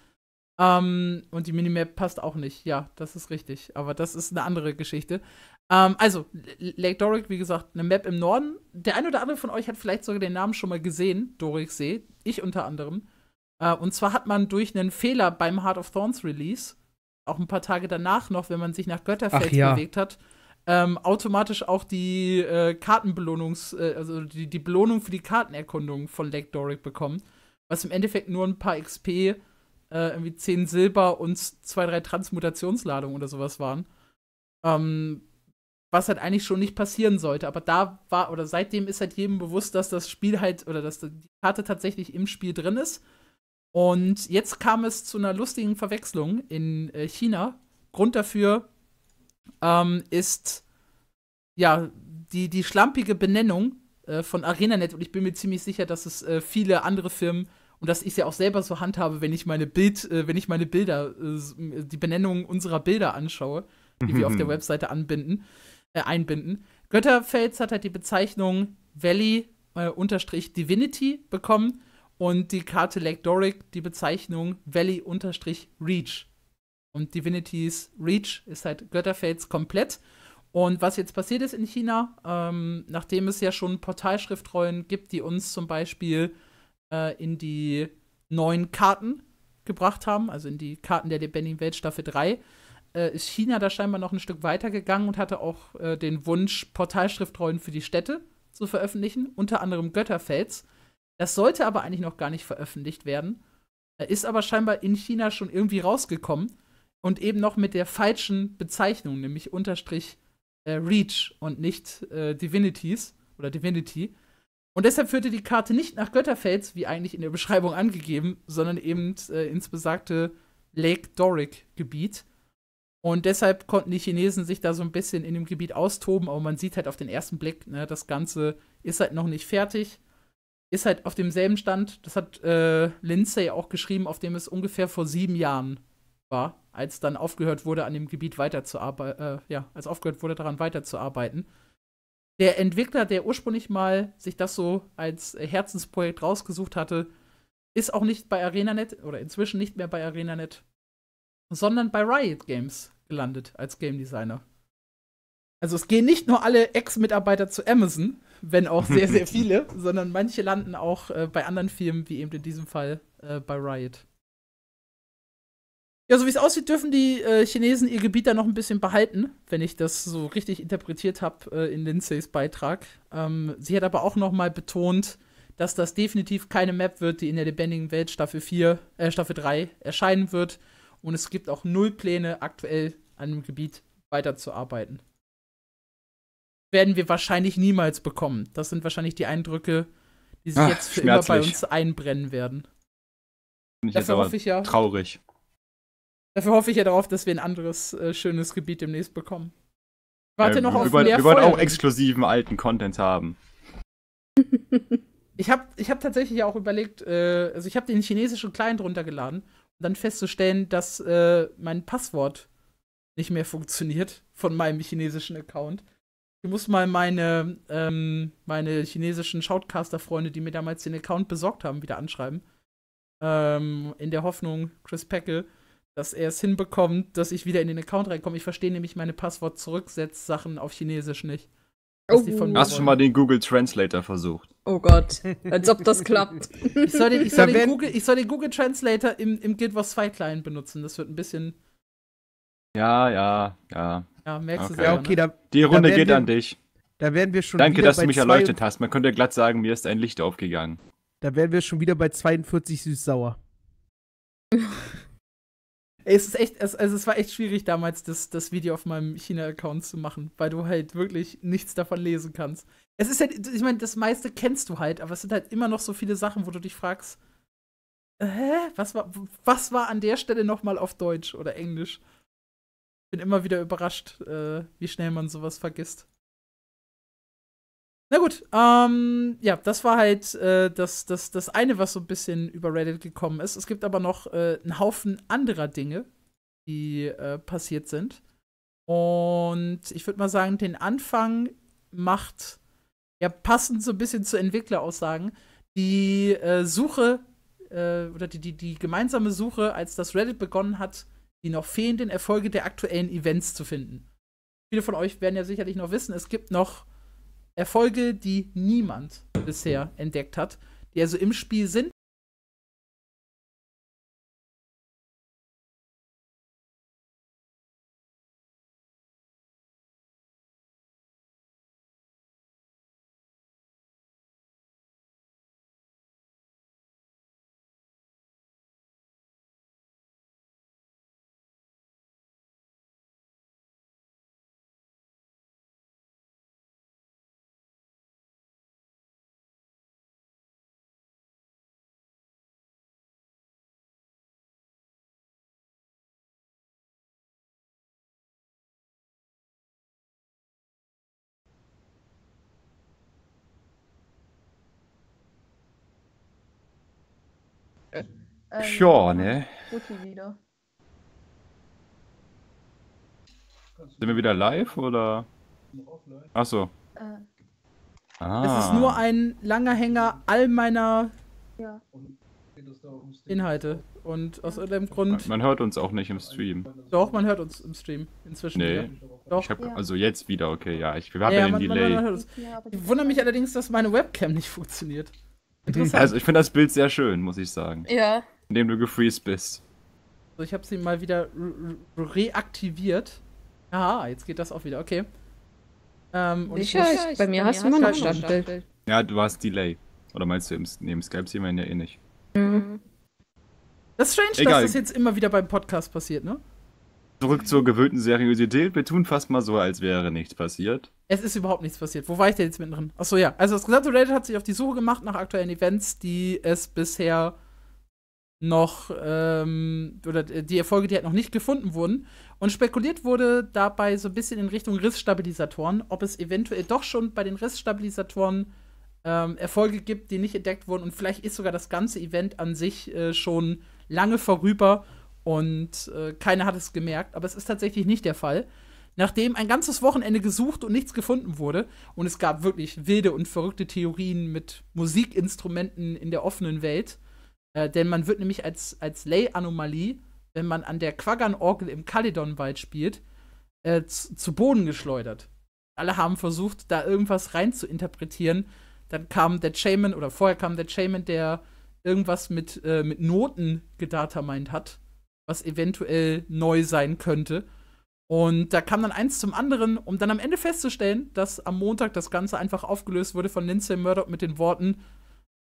Ähm, und die Minimap passt auch nicht. Ja, das ist richtig. Aber das ist eine andere Geschichte. Ähm, also, Lake Doric, wie gesagt, eine Map im Norden. Der ein oder andere von euch hat vielleicht sogar den Namen schon mal gesehen, Doricsee. Ich unter anderem. Äh, und zwar hat man durch einen Fehler beim Heart of Thorns Release auch ein paar Tage danach noch, wenn man sich nach Götterfeld ja. bewegt hat, ähm, automatisch auch die äh, Kartenbelohnungs-, äh, also die, die Belohnung für die Kartenerkundung von Lake Doric bekommen. Was im Endeffekt nur ein paar XP, äh, irgendwie 10 Silber und zwei, drei Transmutationsladungen oder sowas waren. Ähm, was halt eigentlich schon nicht passieren sollte. Aber da war, oder seitdem ist halt jedem bewusst, dass das Spiel halt, oder dass die Karte tatsächlich im Spiel drin ist und jetzt kam es zu einer lustigen Verwechslung in äh, China. Grund dafür ähm, ist ja die, die schlampige Benennung äh, von ArenaNet und ich bin mir ziemlich sicher, dass es äh, viele andere Firmen und dass ich es ja auch selber so handhabe, wenn ich meine Bild, äh, wenn ich meine Bilder, äh, äh, die Benennung unserer Bilder anschaue, die wir auf der *laughs* Webseite anbinden, einbinden. Götterfels hat halt die Bezeichnung Valley Divinity bekommen und die Karte Lake Doric, die Bezeichnung Valley-Reach. Und Divinities Reach ist halt Götterfels komplett. Und was jetzt passiert ist in China, ähm, nachdem es ja schon Portalschriftrollen gibt, die uns zum Beispiel äh, in die neuen Karten gebracht haben, also in die Karten der lebendigen Welt Staffel 3, äh, ist China da scheinbar noch ein Stück weiter gegangen und hatte auch äh, den Wunsch, Portalschriftrollen für die Städte zu veröffentlichen, unter anderem Götterfels. Das sollte aber eigentlich noch gar nicht veröffentlicht werden. Ist aber scheinbar in China schon irgendwie rausgekommen und eben noch mit der falschen Bezeichnung, nämlich Unterstrich äh, Reach und nicht äh, Divinities oder Divinity. Und deshalb führte die Karte nicht nach Götterfels, wie eigentlich in der Beschreibung angegeben, sondern eben äh, ins besagte Lake Doric Gebiet. Und deshalb konnten die Chinesen sich da so ein bisschen in dem Gebiet austoben, aber man sieht halt auf den ersten Blick, ne, das Ganze ist halt noch nicht fertig ist halt auf demselben Stand, das hat äh, Lindsay auch geschrieben, auf dem es ungefähr vor sieben Jahren war, als dann aufgehört wurde, an dem Gebiet weiterzuarbeiten, äh, ja, als aufgehört wurde, daran weiterzuarbeiten. Der Entwickler, der ursprünglich mal sich das so als Herzensprojekt rausgesucht hatte, ist auch nicht bei ArenaNet oder inzwischen nicht mehr bei ArenaNet, sondern bei Riot Games gelandet als Game Designer. Also es gehen nicht nur alle Ex-Mitarbeiter zu Amazon, wenn auch sehr, sehr *laughs* viele, sondern manche landen auch äh, bei anderen Firmen, wie eben in diesem Fall äh, bei Riot. Ja, so wie es aussieht, dürfen die äh, Chinesen ihr Gebiet da noch ein bisschen behalten, wenn ich das so richtig interpretiert habe äh, in Lindsays Beitrag. Ähm, sie hat aber auch noch mal betont, dass das definitiv keine Map wird, die in der lebendigen Welt Staffel 4, äh, Staffel 3 erscheinen wird. Und es gibt auch null Pläne, aktuell an dem Gebiet weiterzuarbeiten werden wir wahrscheinlich niemals bekommen. Das sind wahrscheinlich die Eindrücke, die sich Ach, jetzt für immer bei uns einbrennen werden. Bin ich Dafür hoffe ich ja. Traurig. Dafür hoffe ich ja darauf, dass wir ein anderes äh, schönes Gebiet demnächst bekommen. Ich warte äh, noch auf über, mehr Wir wollen auch exklusiven alten Content haben. ich habe ich hab tatsächlich auch überlegt, äh, also ich habe den chinesischen Client runtergeladen, um dann festzustellen, dass äh, mein Passwort nicht mehr funktioniert von meinem chinesischen Account. Ich muss mal meine, ähm, meine chinesischen Shoutcaster-Freunde, die mir damals den Account besorgt haben, wieder anschreiben. Ähm, in der Hoffnung, Chris Peckel, dass er es hinbekommt, dass ich wieder in den Account reinkomme. Ich verstehe nämlich meine Passwort-Zurücksetz-Sachen auf Chinesisch nicht. Oh. Hast du schon mal den Google Translator versucht? Oh Gott, als ob das klappt. *laughs* Ich soll den, ich soll den, Google, ich soll den Google, Translator im, im Guild Wars 2 Client benutzen. Das wird ein bisschen. Ja, ja, ja. Ja, merkst okay. du ja, ne? okay, da, Die Runde geht wir, an dich. Da werden wir schon Danke, dass du mich erleuchtet hast. Man könnte glatt sagen, mir ist ein Licht aufgegangen. Da werden wir schon wieder bei 42 süß-sauer. *laughs* es ist echt, es, also es war echt schwierig damals, das, das Video auf meinem China-Account zu machen, weil du halt wirklich nichts davon lesen kannst. Es ist halt, ich meine, das meiste kennst du halt, aber es sind halt immer noch so viele Sachen, wo du dich fragst, hä, was war, was war an der Stelle nochmal auf Deutsch oder Englisch? bin immer wieder überrascht, äh, wie schnell man sowas vergisst. Na gut, ähm, ja, das war halt äh, das, das, das eine, was so ein bisschen über Reddit gekommen ist. Es gibt aber noch äh, einen Haufen anderer Dinge, die äh, passiert sind. Und ich würde mal sagen, den Anfang macht, ja, passend so ein bisschen zu Entwickleraussagen, die äh, Suche äh, oder die, die, die gemeinsame Suche, als das Reddit begonnen hat, die noch fehlenden Erfolge der aktuellen Events zu finden. Viele von euch werden ja sicherlich noch wissen, es gibt noch Erfolge, die niemand bisher entdeckt hat, die also im Spiel sind, Ähm, ja, ne? Ruti wieder. Sind wir wieder live oder? Achso. Äh. Ah. Es ist nur ein langer Hänger all meiner ja. Inhalte. Und aus irgendeinem Grund. Man, man, hört uns auch nicht im Stream. Doch, man hört uns im Stream inzwischen. Nee. Wieder. Doch. Hab, ja. Also jetzt wieder, okay, ja. Ich habe ja, ja den Delay. man ich wundere mich allerdings, dass meine Webcam nicht funktioniert. *laughs* Interessant. Also ich finde das Bild sehr schön, muss ich sagen. Ja indem du gefreezed bist. So, ich habe sie mal wieder reaktiviert. Aha, jetzt geht das auch wieder, okay. Ähm, und Sicher, ich, ich, bei mir hast du immer noch Standbild. Ja, du hast Delay. Oder meinst du, im, neben Skype sehen wir ihn ja eh nicht. Mhm. Das ist strange, Egal. dass das jetzt immer wieder beim Podcast passiert, ne? Zurück zur gewöhnten Seriosität. Wir tun fast mal so, als wäre nichts passiert. Es ist überhaupt nichts passiert. Wo war ich denn jetzt mittendrin? Achso, ja. Also, das gesamte Reddit hat sich auf die Suche gemacht nach aktuellen Events, die es bisher noch, ähm, oder die Erfolge, die halt noch nicht gefunden wurden. Und spekuliert wurde dabei so ein bisschen in Richtung Rissstabilisatoren, ob es eventuell doch schon bei den Rissstabilisatoren ähm, Erfolge gibt, die nicht entdeckt wurden. Und vielleicht ist sogar das ganze Event an sich äh, schon lange vorüber und äh, keiner hat es gemerkt. Aber es ist tatsächlich nicht der Fall nachdem ein ganzes Wochenende gesucht und nichts gefunden wurde. Und es gab wirklich wilde und verrückte Theorien mit Musikinstrumenten in der offenen Welt. Äh, denn man wird nämlich als, als Lay-Anomalie, wenn man an der Quaggan-Orgel im Caledon-Wald spielt, äh, zu, zu, Boden geschleudert. Alle haben versucht, da irgendwas rein zu interpretieren. Dann kam der Shaman, oder vorher kam der Shaman, der irgendwas mit, äh, mit Noten gedatamined hat, was eventuell neu sein könnte. Und da kam dann eins zum anderen, um dann am Ende festzustellen, dass am Montag das Ganze einfach aufgelöst wurde von Lindsay Murdoch mit den Worten: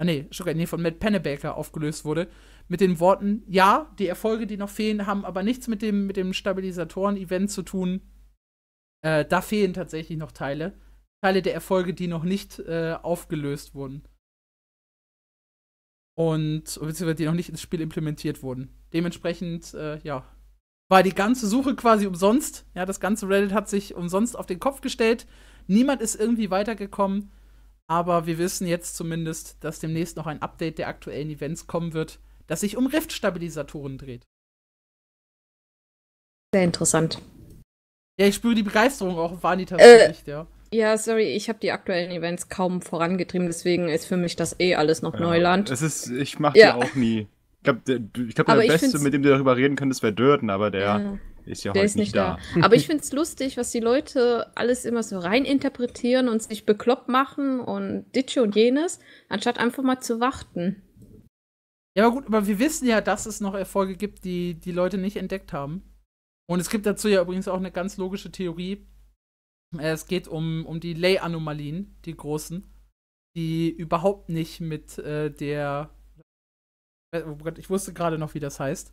ah nee, Sugar, nee, von Matt Pennebaker aufgelöst wurde, mit den Worten, ja, die Erfolge, die noch fehlen, haben aber nichts mit dem, mit dem Stabilisatoren-Event zu tun. Äh, da fehlen tatsächlich noch Teile. Teile der Erfolge, die noch nicht äh, aufgelöst wurden. Und, beziehungsweise die noch nicht ins Spiel implementiert wurden. Dementsprechend, äh, ja, war die ganze Suche quasi umsonst. Ja, das ganze Reddit hat sich umsonst auf den Kopf gestellt. Niemand ist irgendwie weitergekommen. Aber wir wissen jetzt zumindest, dass demnächst noch ein Update der aktuellen Events kommen wird, das sich um Rift-Stabilisatoren dreht. Sehr interessant. Ja, ich spüre die Begeisterung auch auf Vanitas äh, ja. Ja, sorry, ich habe die aktuellen Events kaum vorangetrieben, deswegen ist für mich das eh alles noch ja, Neuland. Es ist, ich mache ja. die auch nie. Ich glaube, der, ich glaub, der Beste, mit dem du darüber reden könntest, wäre Dürden, aber der ja ist ja der heute ist nicht da. da. Aber ich finde es lustig, was die Leute alles immer so reininterpretieren und sich bekloppt machen und ditsche und jenes, anstatt einfach mal zu warten. Ja, aber gut, aber wir wissen ja, dass es noch Erfolge gibt, die die Leute nicht entdeckt haben. Und es gibt dazu ja übrigens auch eine ganz logische Theorie. Äh, es geht um, um die Lay-Anomalien, die großen, die überhaupt nicht mit äh, der. Oh Gott, ich wusste gerade noch, wie das heißt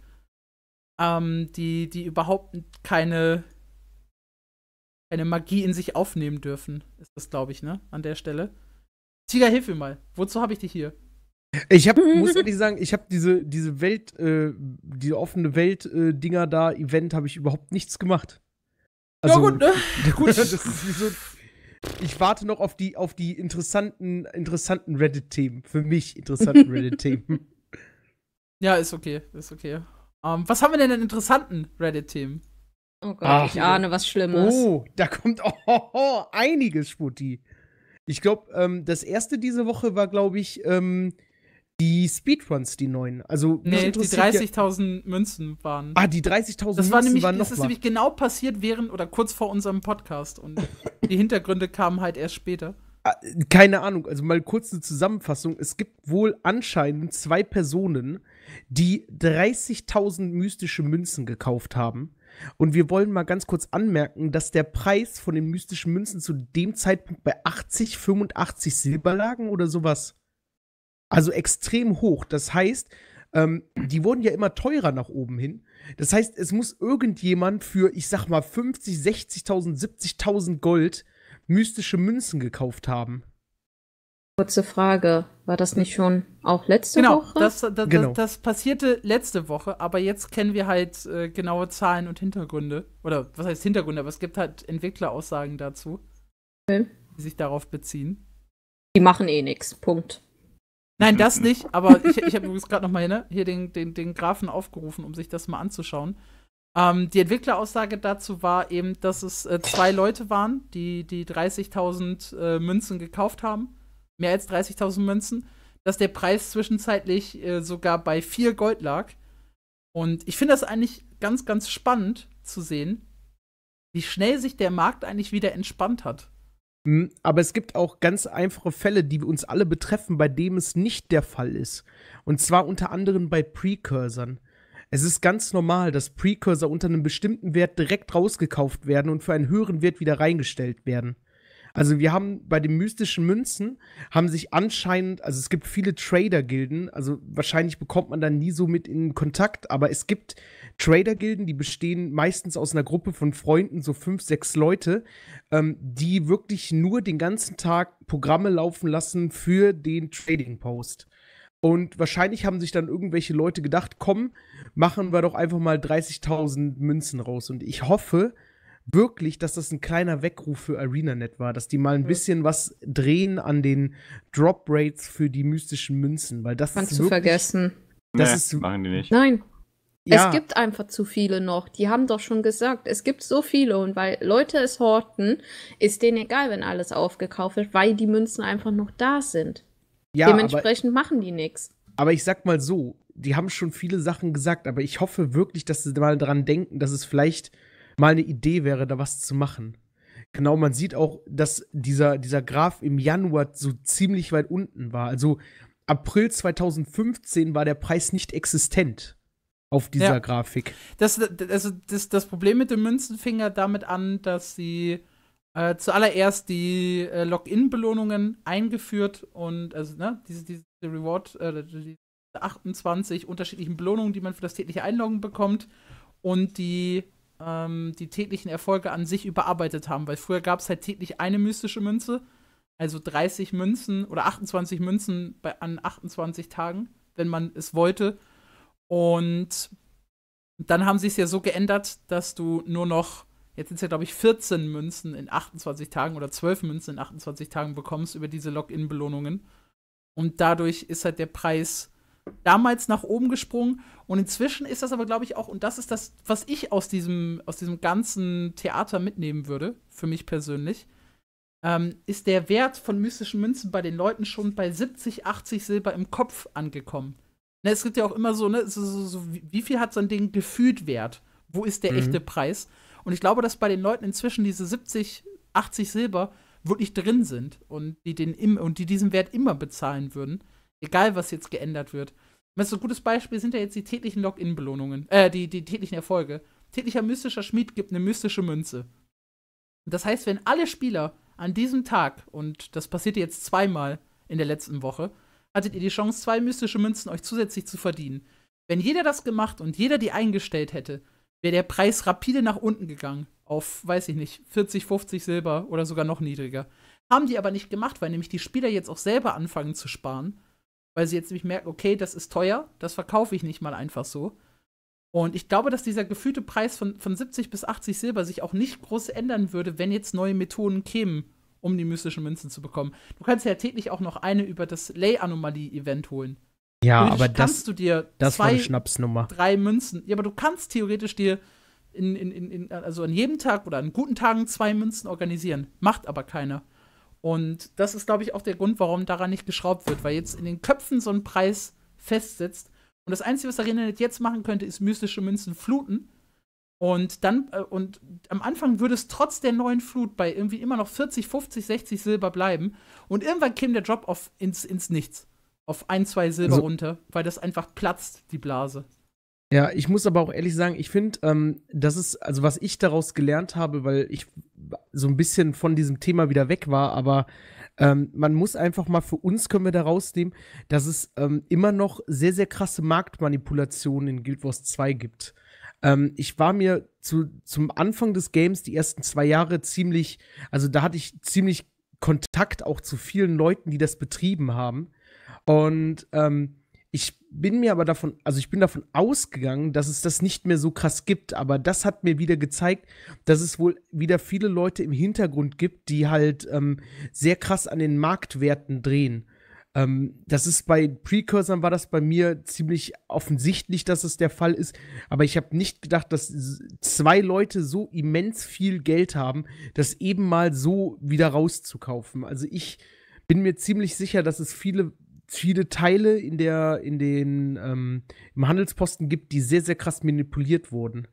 ähm, die, die überhaupt keine, keine Magie in sich aufnehmen dürfen, ist das, glaube ich, ne? An der Stelle. Tiger, hilf mir mal. Wozu habe ich dich hier? Ich hab, muss *laughs* ehrlich sagen, ich habe diese, diese Welt, äh, diese offene Welt-Dinger äh, da, Event, habe ich überhaupt nichts gemacht. Also, ja, gut, ne? *laughs* gut. das ist so, ich warte noch auf die, auf die interessanten, interessanten Reddit-Themen. Für mich interessanten *laughs* Reddit-Themen. Ja, ist okay, ist okay. Um, ähm, was haben wir denn in interessanten Reddit-Themen? Oh Gott, Ach, ich ahne was Schlimmes. Oh, da kommt oh, *laughs* oh, einiges, Sputti. Ich glaube, ähm, das erste diese Woche war, glaube ich, ähm, die Speedruns, die neuen. Also, nee, die 30.000 Münzen waren. Ah, die 30.000 Münzen war nämlich, waren noch Das ist mal. nämlich genau passiert während oder kurz vor unserem Podcast. Und die Hintergründe kamen halt erst später keine Ahnung, also mal kurz eine Zusammenfassung. Es gibt wohl anscheinend zwei Personen, die 30.000 mystische Münzen gekauft haben. Und wir wollen mal ganz kurz anmerken, dass der Preis von den mystischen Münzen zu dem Zeitpunkt bei 80, 85 Silber lagen oder sowas. Also extrem hoch. Das heißt, ähm, die wurden ja immer teurer nach oben hin. Das heißt, es muss irgendjemand für, ich sag mal, 50, 60.000, 70.000 Gold mystische Münzen gekauft haben. Kurze Frage, war das nicht schon auch letzte genau, Woche? Das, das, genau, das passierte letzte Woche, aber jetzt kennen wir halt äh, genaue Zahlen und Hintergründe. Oder was heißt Hintergründe, aber es gibt halt Entwickleraussagen dazu, okay. Hm. die sich darauf beziehen. Die machen eh nichts, Punkt. Nein, das nicht, aber ich, ich habe übrigens gerade nochmal hier, ne, hier den, den, den Graphen aufgerufen, um sich das mal anzuschauen. Ähm, die Entwickleraussage dazu war eben, dass es äh, zwei Leute waren, die die 30.000 äh, Münzen gekauft haben. Mehr als 30.000 Münzen. Dass der Preis zwischenzeitlich äh, sogar bei 4 Gold lag. Und ich finde das eigentlich ganz, ganz spannend zu sehen, wie schnell sich der Markt eigentlich wieder entspannt hat. Hm, aber es gibt auch ganz einfache Fälle, die uns alle betreffen, bei denen es nicht der Fall ist. Und zwar unter anderem bei Precursoren. Es ist ganz normal, dass Precursor unter einem bestimmten Wert direkt rausgekauft werden und für einen höheren Wert wieder reingestellt werden. Also wir haben bei den mystischen Münzen haben sich anscheinend, also es gibt viele Trader-Gilden, also wahrscheinlich bekommt man dann nie so mit in Kontakt, aber es gibt Trader-Gilden, die bestehen meistens aus einer Gruppe von Freunden, so fünf, sechs Leute, ähm, die wirklich nur den ganzen Tag Programme laufen lassen für den Trading-Post. Und wahrscheinlich haben sich dann irgendwelche Leute gedacht, komm, machen wir doch einfach mal 30.000 Münzen raus. Und ich hoffe wirklich, dass das ein kleiner Weckruf für ArenaNet war, dass die mal ein bisschen was drehen an den Drop Rates für die mystischen Münzen, weil das Kannst ist wirklich, zu vergessen. Das nee, ist, machen die nicht. Nein. Ja. Es gibt einfach zu viele noch. Die haben doch schon gesagt, es gibt so viele und weil Leute es horten, ist denen egal, wenn alles aufgekauft wird, weil die Münzen einfach noch da sind. Ja, Dementsprechend aber, machen die nichts. Aber ich sag mal so, die haben schon viele Sachen gesagt, aber ich hoffe wirklich, dass sie mal dran denken, dass es vielleicht mal eine Idee wäre, da was zu machen. Genau, man sieht auch, dass dieser, dieser Graph im Januar so ziemlich weit unten war. Also April 2015 war der Preis nicht existent auf dieser ja. Grafik. Das, das, also das, das Problem mit dem Münzenfinger damit an, dass sie äh, zuallererst die äh, Login-Belohnungen eingeführt und also ne, diese, diese Reward, äh, diese 28 unterschiedlichen Belohnungen, die man für das tägliche Einloggen bekommt und die ähm, die täglichen Erfolge an sich überarbeitet haben, weil früher gab es halt täglich eine mystische Münze, also 30 Münzen oder 28 Münzen bei, an 28 Tagen, wenn man es wollte. Und dann haben sie es ja so geändert, dass du nur noch jetzt sind es ja, glaube ich, 14 Münzen in 28 Tagen oder 12 Münzen in 28 Tagen bekommst über diese Login-Belohnungen. Und dadurch ist halt der Preis damals nach oben gesprungen. Und inzwischen ist das aber, glaube ich, auch, und das ist das, was ich aus diesem, aus diesem ganzen Theater mitnehmen würde, für mich persönlich, ähm, ist der Wert von mystischen Münzen bei den Leuten schon bei 70, 80 Silber im Kopf angekommen. Ne, es gibt ja auch immer so, ne, so, so, so wie viel hat so ein Ding gefühlt wert? Wo ist der mhm. echte Preis? Und ich glaube, dass bei den Leuten inzwischen diese 70, 80 Silber wirklich drin sind und die, den im, und die diesen Wert immer bezahlen würden, egal was jetzt geändert wird. Weißt du, ein gutes Beispiel sind ja jetzt die täglichen Login-Belohnungen, äh, die, die täglichen Erfolge. Täglicher mystischer Schmied gibt eine mystische Münze. Das heißt, wenn alle Spieler an diesem Tag, und das passierte jetzt zweimal in der letzten Woche, hattet ihr die Chance, zwei mystische Münzen euch zusätzlich zu verdienen. Wenn jeder das gemacht und jeder die eingestellt hätte, wäre der Preis rapide nach unten gegangen. Auf, weiß ich nicht, 40, 50 Silber oder sogar noch niedriger. Haben die aber nicht gemacht, weil nämlich die Spieler jetzt auch selber anfangen zu sparen. Weil sie jetzt nämlich merken, okay, das ist teuer, das verkaufe ich nicht mal einfach so. Und ich glaube, dass dieser gefühlte Preis von, von 70 bis 80 Silber sich auch nicht groß ändern würde, wenn jetzt neue Methoden kämen, um die mystischen Münzen zu bekommen. Du kannst ja täglich auch noch eine über das Lay-Anomalie-Event holen. Ja, aber das, kannst du dir das zwei, war eine Schnapsnummer. drei Münzen. Ja, aber du kannst theoretisch dir in, in, in, also an jedem Tag oder an guten Tagen zwei Münzen organisieren. Macht aber keiner. Und das ist, glaube ich, auch der Grund, warum daran nicht geschraubt wird, weil jetzt in den Köpfen so ein Preis festsitzt. Und das Einzige, was Arena jetzt machen könnte, ist mystische Münzen fluten. Und dann, äh, und am Anfang würde es trotz der neuen Flut bei irgendwie immer noch 40, 50, 60 Silber bleiben. Und irgendwann käme der Drop-Off ins, ins Nichts auf ein, zwei Silber so. Also runter, weil das einfach platzt, die Blase. Ja, ich muss aber auch ehrlich sagen, ich finde, ähm, das ist, also was ich daraus gelernt habe, weil ich so ein bisschen von diesem Thema wieder weg war, aber ähm, man muss einfach mal für uns können wir da rausnehmen, dass es ähm, immer noch sehr, sehr krasse Marktmanipulationen in Guild Wars 2 gibt. Ähm, ich war mir zu, zum Anfang des Games die ersten zwei Jahre ziemlich, also da hatte ich ziemlich Kontakt auch zu vielen Leuten, die das betrieben haben. Und ähm, ich bin mir aber davon, also ich bin davon ausgegangen, dass es das nicht mehr so krass gibt, aber das hat mir wieder gezeigt, dass es wohl wieder viele Leute im Hintergrund gibt, die halt ähm, sehr krass an den Marktwerten drehen. Ähm, das ist bei Precursor war das bei mir ziemlich offensichtlich, dass es der Fall ist, aber ich habe nicht gedacht, dass zwei Leute so immens viel Geld haben, das eben mal so wieder rauszukaufen. Also ich bin mir ziemlich sicher, dass es viele viele Teile in der, in den, ähm, im Handelsposten gibt, die sehr, sehr krass manipuliert wurden.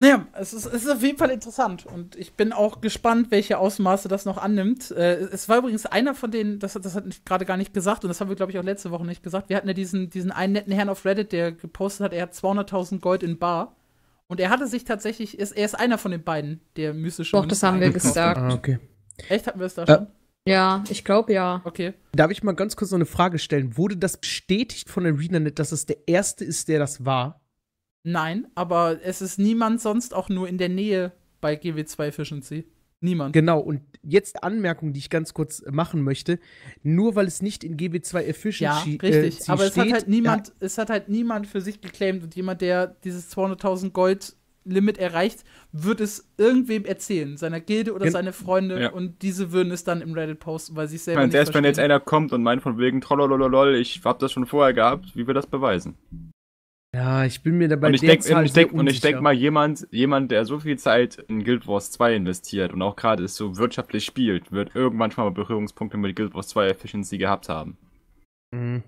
Naja, es ist, es ist auf jeden Fall interessant und ich bin auch gespannt, welche Ausmaße das noch annimmt. Äh, es war übrigens einer von denen, das, das hat gerade gar nicht gesagt und das haben wir, glaube ich, auch letzte Woche nicht gesagt. Wir hatten ja diesen, diesen einen netten Herrn auf Reddit, der gepostet hat, er hat 200.000 Gold in Bar. Und er hatte sich tatsächlich, er ist einer von den beiden, der mystische. Doch, das haben wir gesagt. Ah, okay. Echt, hatten wir es da schon? Äh, ja, ich glaube ja. Okay. Darf ich mal ganz kurz noch eine Frage stellen? Wurde das bestätigt von ArenaNet, dass es der erste ist, der das war? Nein, aber es ist niemand sonst auch nur in der Nähe bei GW2 Efficiency. Niemand. Genau, und jetzt Anmerkung, die ich ganz kurz machen möchte. Nur weil es nicht in GW2 Efficiency ja, äh, richtig. Äh, aber steht, es hat halt niemand, ja. es hat halt niemand für sich geclaimed und jemand, der dieses 200.000 Gold Limit erreicht, wird es irgendwem erzählen, seiner Gilde oder Gen seine Freunde ja. und diese würden es dann im Reddit posten, weil sie es selber ich meine, nicht Erst wenn jetzt einer kommt und meint von wegen trollololol, ich hab das schon vorher gehabt, wie wir das beweisen. Ja, ich bin mir dabei und ich denk, denk, Und ich denke mal, jemand, jemand, der so viel Zeit in Guild Wars 2 investiert und auch gerade es so wirtschaftlich spielt, wird irgendwann schon mal Berührungspunkte mit Guild Wars 2 Efficiency gehabt haben. Mhm.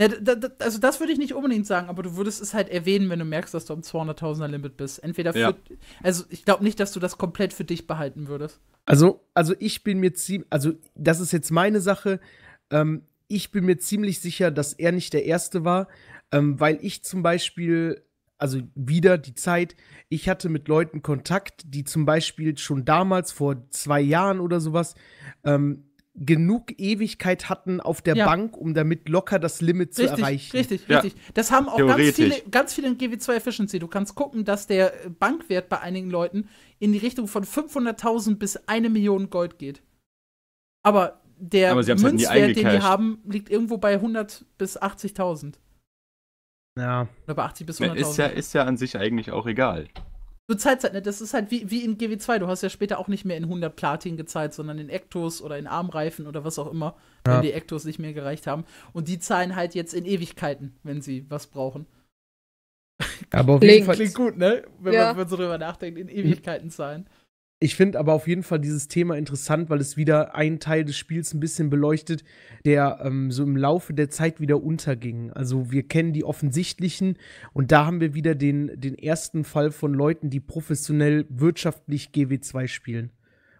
Ja, da, da, also das würde ich nicht unbedingt sagen, aber du würdest es halt erwähnen, wenn du merkst, dass du am 200.000er Limit bist. Entweder für, ja. also ich glaube nicht, dass du das komplett für dich behalten würdest. Also, also ich bin mir ziemlich, also das ist jetzt meine Sache. Ähm, ich bin mir ziemlich sicher, dass er nicht der Erste war, ähm, weil ich zum Beispiel, also wieder die Zeit, ich hatte mit Leuten Kontakt, die zum Beispiel schon damals vor zwei Jahren oder sowas ähm, genug Ewigkeit hatten auf der ja. Bank, um damit locker das Limit richtig, zu erreichen. Richtig, ja. richtig. Das haben auch ganz viele, ganz viele in GW2 Efficiency. Du kannst gucken, dass der Bankwert bei einigen Leuten in die Richtung von 500.000 bis 1 Million Gold geht. Aber der Aber halt Münzwert, halt den die haben, liegt irgendwo bei 100 bis 80.000. Ja. Oder bei 80 bis 100.000. Ist ja, ist ja an sich eigentlich auch egal. Du zahlst halt nicht, das ist halt wie, wie in GW2. Du hast ja später auch nicht mehr in 100 Platin gezahlt, sondern in Ektos oder in Armreifen oder was auch immer, ja. wenn die Ektos nicht mehr gereicht haben. Und die zahlen halt jetzt in Ewigkeiten, wenn sie was brauchen. Aber auf jeden Fall. Klingt gut, ne? Wenn ja. man so drüber nachdenkt, in mhm. Ewigkeiten zahlen. Ich finde aber auf jeden Fall dieses Thema interessant, weil es wieder einen Teil des Spiels ein bisschen beleuchtet, der ähm, so im Laufe der Zeit wieder unterging. Also wir kennen die offensichtlichen und da haben wir wieder den, den ersten Fall von Leuten, die professionell wirtschaftlich GW2 spielen.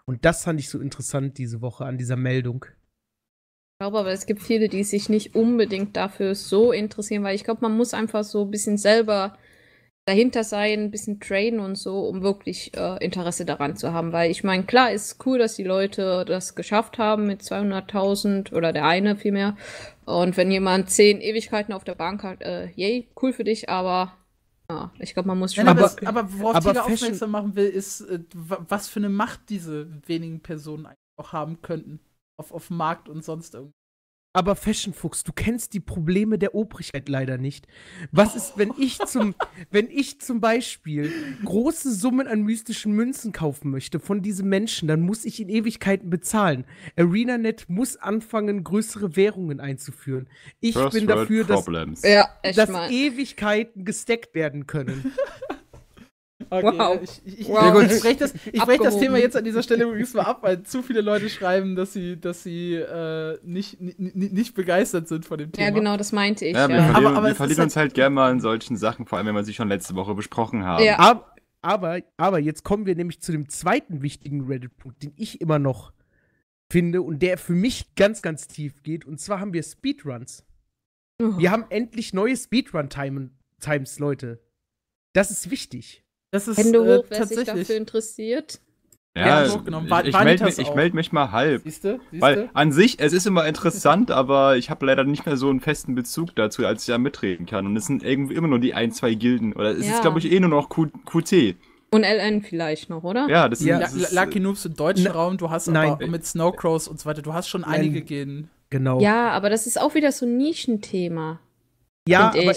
Und das fand ich so interessant diese Woche an dieser Meldung. Ich glaube aber, es gibt viele, die sich nicht unbedingt dafür so interessieren, weil ich glaube, man muss einfach so ein bisschen selber dahinter sein, ein bisschen trainen und so, um wirklich äh, Interesse daran zu haben. Weil ich meine, klar ist cool, dass die Leute das geschafft haben mit 200.000 oder der eine vielmehr. Und wenn jemand zehn Ewigkeiten auf der Bank hat, äh, yay, cool für dich, aber ja, ich glaube, man muss schon. Ja, aber, aber worauf aber ich Fashion aufmerksam machen will, ist, äh, was für eine Macht diese wenigen Personen eigentlich auch haben könnten. Auf, auf Markt und sonst irgendwie. Aber Fashionfuchs, du kennst die Probleme der Obrigkeit leider nicht. Was ist, wenn ich zum, *laughs* wenn ich zum Beispiel große Summen an mystischen Münzen kaufen möchte von diesen Menschen, dann muss ich in Ewigkeiten bezahlen. ArenaNet muss anfangen, größere Währungen einzuführen. Ich First bin dafür, dass, ja, dass Ewigkeiten gesteckt werden können. *laughs* Okay, wow. Ich, ich, wow. ich, breche das, das, Thema jetzt an dieser Stelle übrigens mal ab, weil zu viele Leute schreiben, dass sie, dass sie äh, nicht, nicht begeistert sind von dem Thema. Ja, genau, das meinte ich. Ja, ja. Wir, verlieren, aber, aber wir verlieren halt uns halt gerne mal in solchen Sachen, vor allem wenn wir sie schon letzte Woche besprochen haben. Ja. Ab, aber, aber jetzt kommen wir nämlich zu dem zweiten wichtigen Reddit-Punkt, den ich immer noch finde und der für mich ganz, ganz tief geht. Und zwar haben wir Speedruns. Oh. Wir haben endlich neue Speedrun-Times, Leute. Das ist wichtig. Das ist Hände äh, hoch, äh, wer sich dafür interessiert. Ja, ja ich, ich melde mich, meld mich, mal halb. Siehste? Siehste? Weil an sich, es ist immer interessant, aber ich habe leider nicht mehr so einen festen Bezug dazu, als ich da mitreden kann. Und es sind irgendwie immer nur die ein, zwei Gilden. Oder es ja. ist, glaube ich, eh nur noch Q QT. Und LN vielleicht noch, oder? Ja, das ja. sind das Lucky Noobs im deutschen N ne, Raum, du hast Nein. aber mit Snowcrows und so weiter, du hast schon einige Gilden. Genau. Ja, aber das ist auch wieder so ein Nischenthema. Ja, aber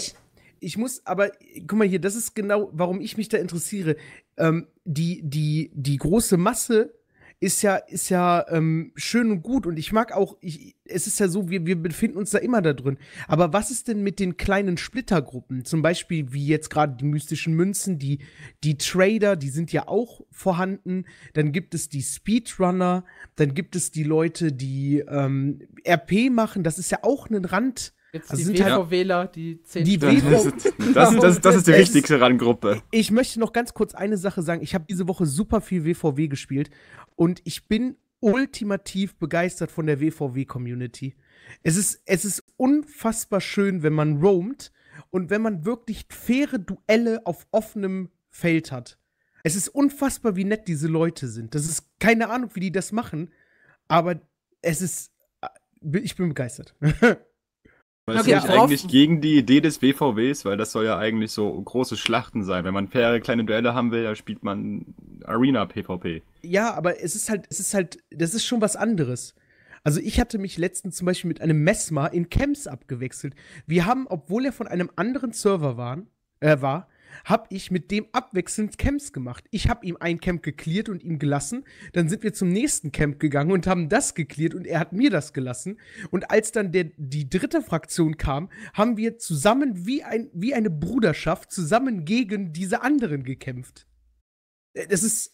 ich muss, aber guck mal hier, das ist genau, warum ich mich da interessiere. Ähm, die, die, die große Masse ist ja, ist ja ähm, schön und gut und ich mag auch, ich, es ist ja so, wir, wir befinden uns da immer da drin. Aber was ist denn mit den kleinen Splittergruppen? Zum Beispiel wie jetzt gerade die mystischen Münzen, die, die Trader, die sind ja auch vorhanden. Dann gibt es die Speedrunner, dann gibt es die Leute, die ähm, RP machen. Das ist ja auch ein Rand. Jetzt also die WVWler, halt, die 10 die das, ist, das, das, das ist die wichtigste Ranggruppe. Ich möchte noch ganz kurz eine Sache sagen. Ich habe diese Woche super viel WVW gespielt und ich bin ultimativ begeistert von der WVW-Community. Es ist, es ist unfassbar schön, wenn man roamt und wenn man wirklich faire Duelle auf offenem Feld hat. Es ist unfassbar, wie nett diese Leute sind. Das ist keine Ahnung, wie die das machen, aber es ist. Äh, ich bin begeistert. *laughs* Weil okay, ist nicht eigentlich gegen die Idee des WVWs, weil das soll ja eigentlich so große Schlachten sein. Wenn man faire kleine Duelle haben will, dann spielt man Arena PvP. Ja, aber es ist halt, es ist halt, das ist schon was anderes. Also ich hatte mich letztens zum Beispiel mit einem Mesmer in Camps abgewechselt. Wir haben, obwohl er von einem anderen Server waren, äh, war, habe ich mit dem abwechselnd Camps gemacht. Ich habe ihm ein Camp geklärt und ihm gelassen. Dann sind wir zum nächsten Camp gegangen und haben das geklärt und er hat mir das gelassen. Und als dann der, die dritte Fraktion kam, haben wir zusammen wie, ein, wie eine Bruderschaft zusammen gegen diese anderen gekämpft. Äh, das ist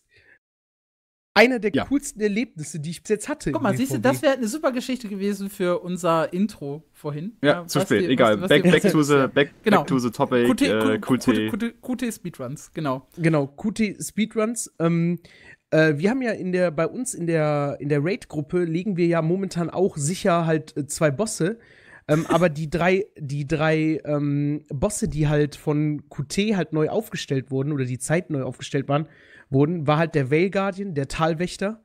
einer der ja. coolsten Erlebnisse, die ich bis jetzt hatte. Guck mal, siehst du, das wäre eine super Geschichte gewesen für unser Intro vorhin. Ja, ja zu spät, die, egal. Was, back, was back, back, to the, back, genau. back to the topic. QT, äh, QT. QT, QT Speedruns, genau. Genau, QT Speedruns. Ähm, äh, wir haben ja in der, bei uns in der, in der Raid-Gruppe legen wir ja momentan auch sicher halt äh, zwei Bosse. ähm, aber die drei, die drei ähm, Bosse, die halt von QT halt neu aufgestellt wurden oder die Zeit neu aufgestellt waren, wurden, war halt der Veil Guardian, der Talwächter.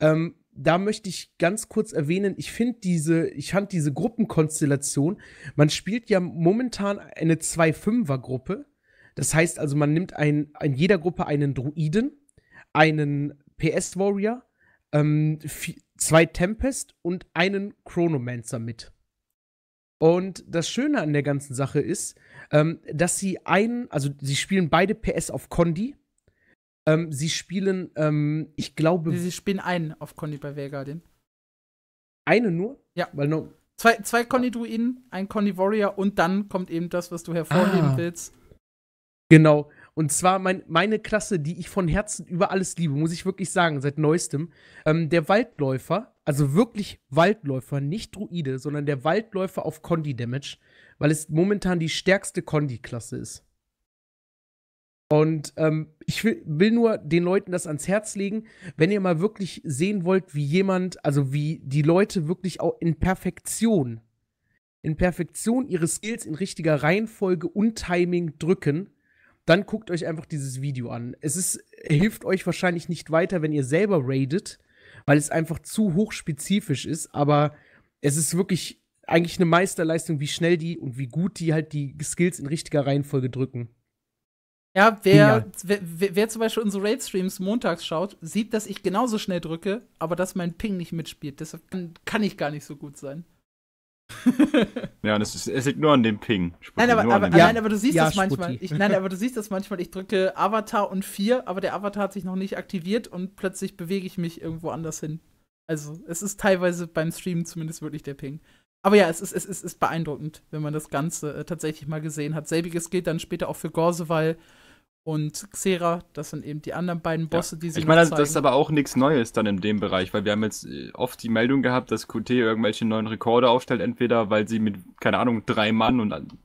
Ähm, da möchte ich ganz kurz erwähnen, ich finde diese, ich fand diese Gruppenkonstellation, man spielt ja momentan eine 2-5er-Gruppe. Das heißt also, man nimmt ein, in jeder Gruppe einen Druiden, einen PS-Warrior, ähm, zwei Tempest und einen Chronomancer mit. Und das Schöne an der ganzen Sache ist, ähm, dass sie einen, also sie spielen beide PS auf Kondi, ähm, sie spielen, ähm, ich glaube. Sie spielen einen auf Conny bei Veilgarden. Eine nur? Ja. Weil no zwei zwei Conny-Druiden, ein Conny-Warrior und dann kommt eben das, was du hervorheben ah. willst. Genau. Und zwar mein, meine Klasse, die ich von Herzen über alles liebe, muss ich wirklich sagen, seit neuestem. Ähm, der Waldläufer, also wirklich Waldläufer, nicht Druide, sondern der Waldläufer auf Condi-Damage, weil es momentan die stärkste Condi-Klasse ist. Und ähm, ich will, will, nur den Leuten das ans Herz legen, wenn ihr mal wirklich sehen wollt, wie jemand, also wie die Leute wirklich auch in Perfektion, in Perfektion ihre Skills in richtiger Reihenfolge und Timing drücken, dann guckt euch einfach dieses Video an. Es ist, hilft euch wahrscheinlich nicht weiter, wenn ihr selber raidet, weil es einfach zu hochspezifisch ist, aber es ist wirklich eigentlich eine Meisterleistung, wie schnell die und wie gut die halt die Skills in richtiger Reihenfolge drücken. Ja, wer, wer, wer, zum Beispiel unsere Raid-Streams montags schaut, sieht, dass ich genauso schnell drücke, aber dass mein Ping nicht mitspielt. Deshalb kann, kann ich gar nicht so gut sein. *laughs* ja, das ist, es liegt nur an dem Ping. nein, aber, aber Ping. Ja. nein, aber du siehst ja, das manchmal. Ich, nein, aber du siehst das manchmal. Ich drücke Avatar und 4, aber der Avatar hat sich noch nicht aktiviert und plötzlich bewege ich mich irgendwo anders hin. Also, es ist teilweise beim Streamen zumindest wirklich der Ping. Aber ja, es ist, es ist, es ist beeindruckend, wenn man das Ganze äh, tatsächlich mal gesehen hat. Selbiges gilt dann später auch für Gorse, weil und Xera, das sind eben die anderen beiden Bosse, ja. die sie Ich meine, das, das ist aber auch nichts Neues dann in dem Bereich, weil wir haben jetzt äh, oft die Meldung gehabt, dass QT irgendwelche neuen Rekorde aufstellt, entweder weil sie mit, keine Ahnung, drei Mann und einen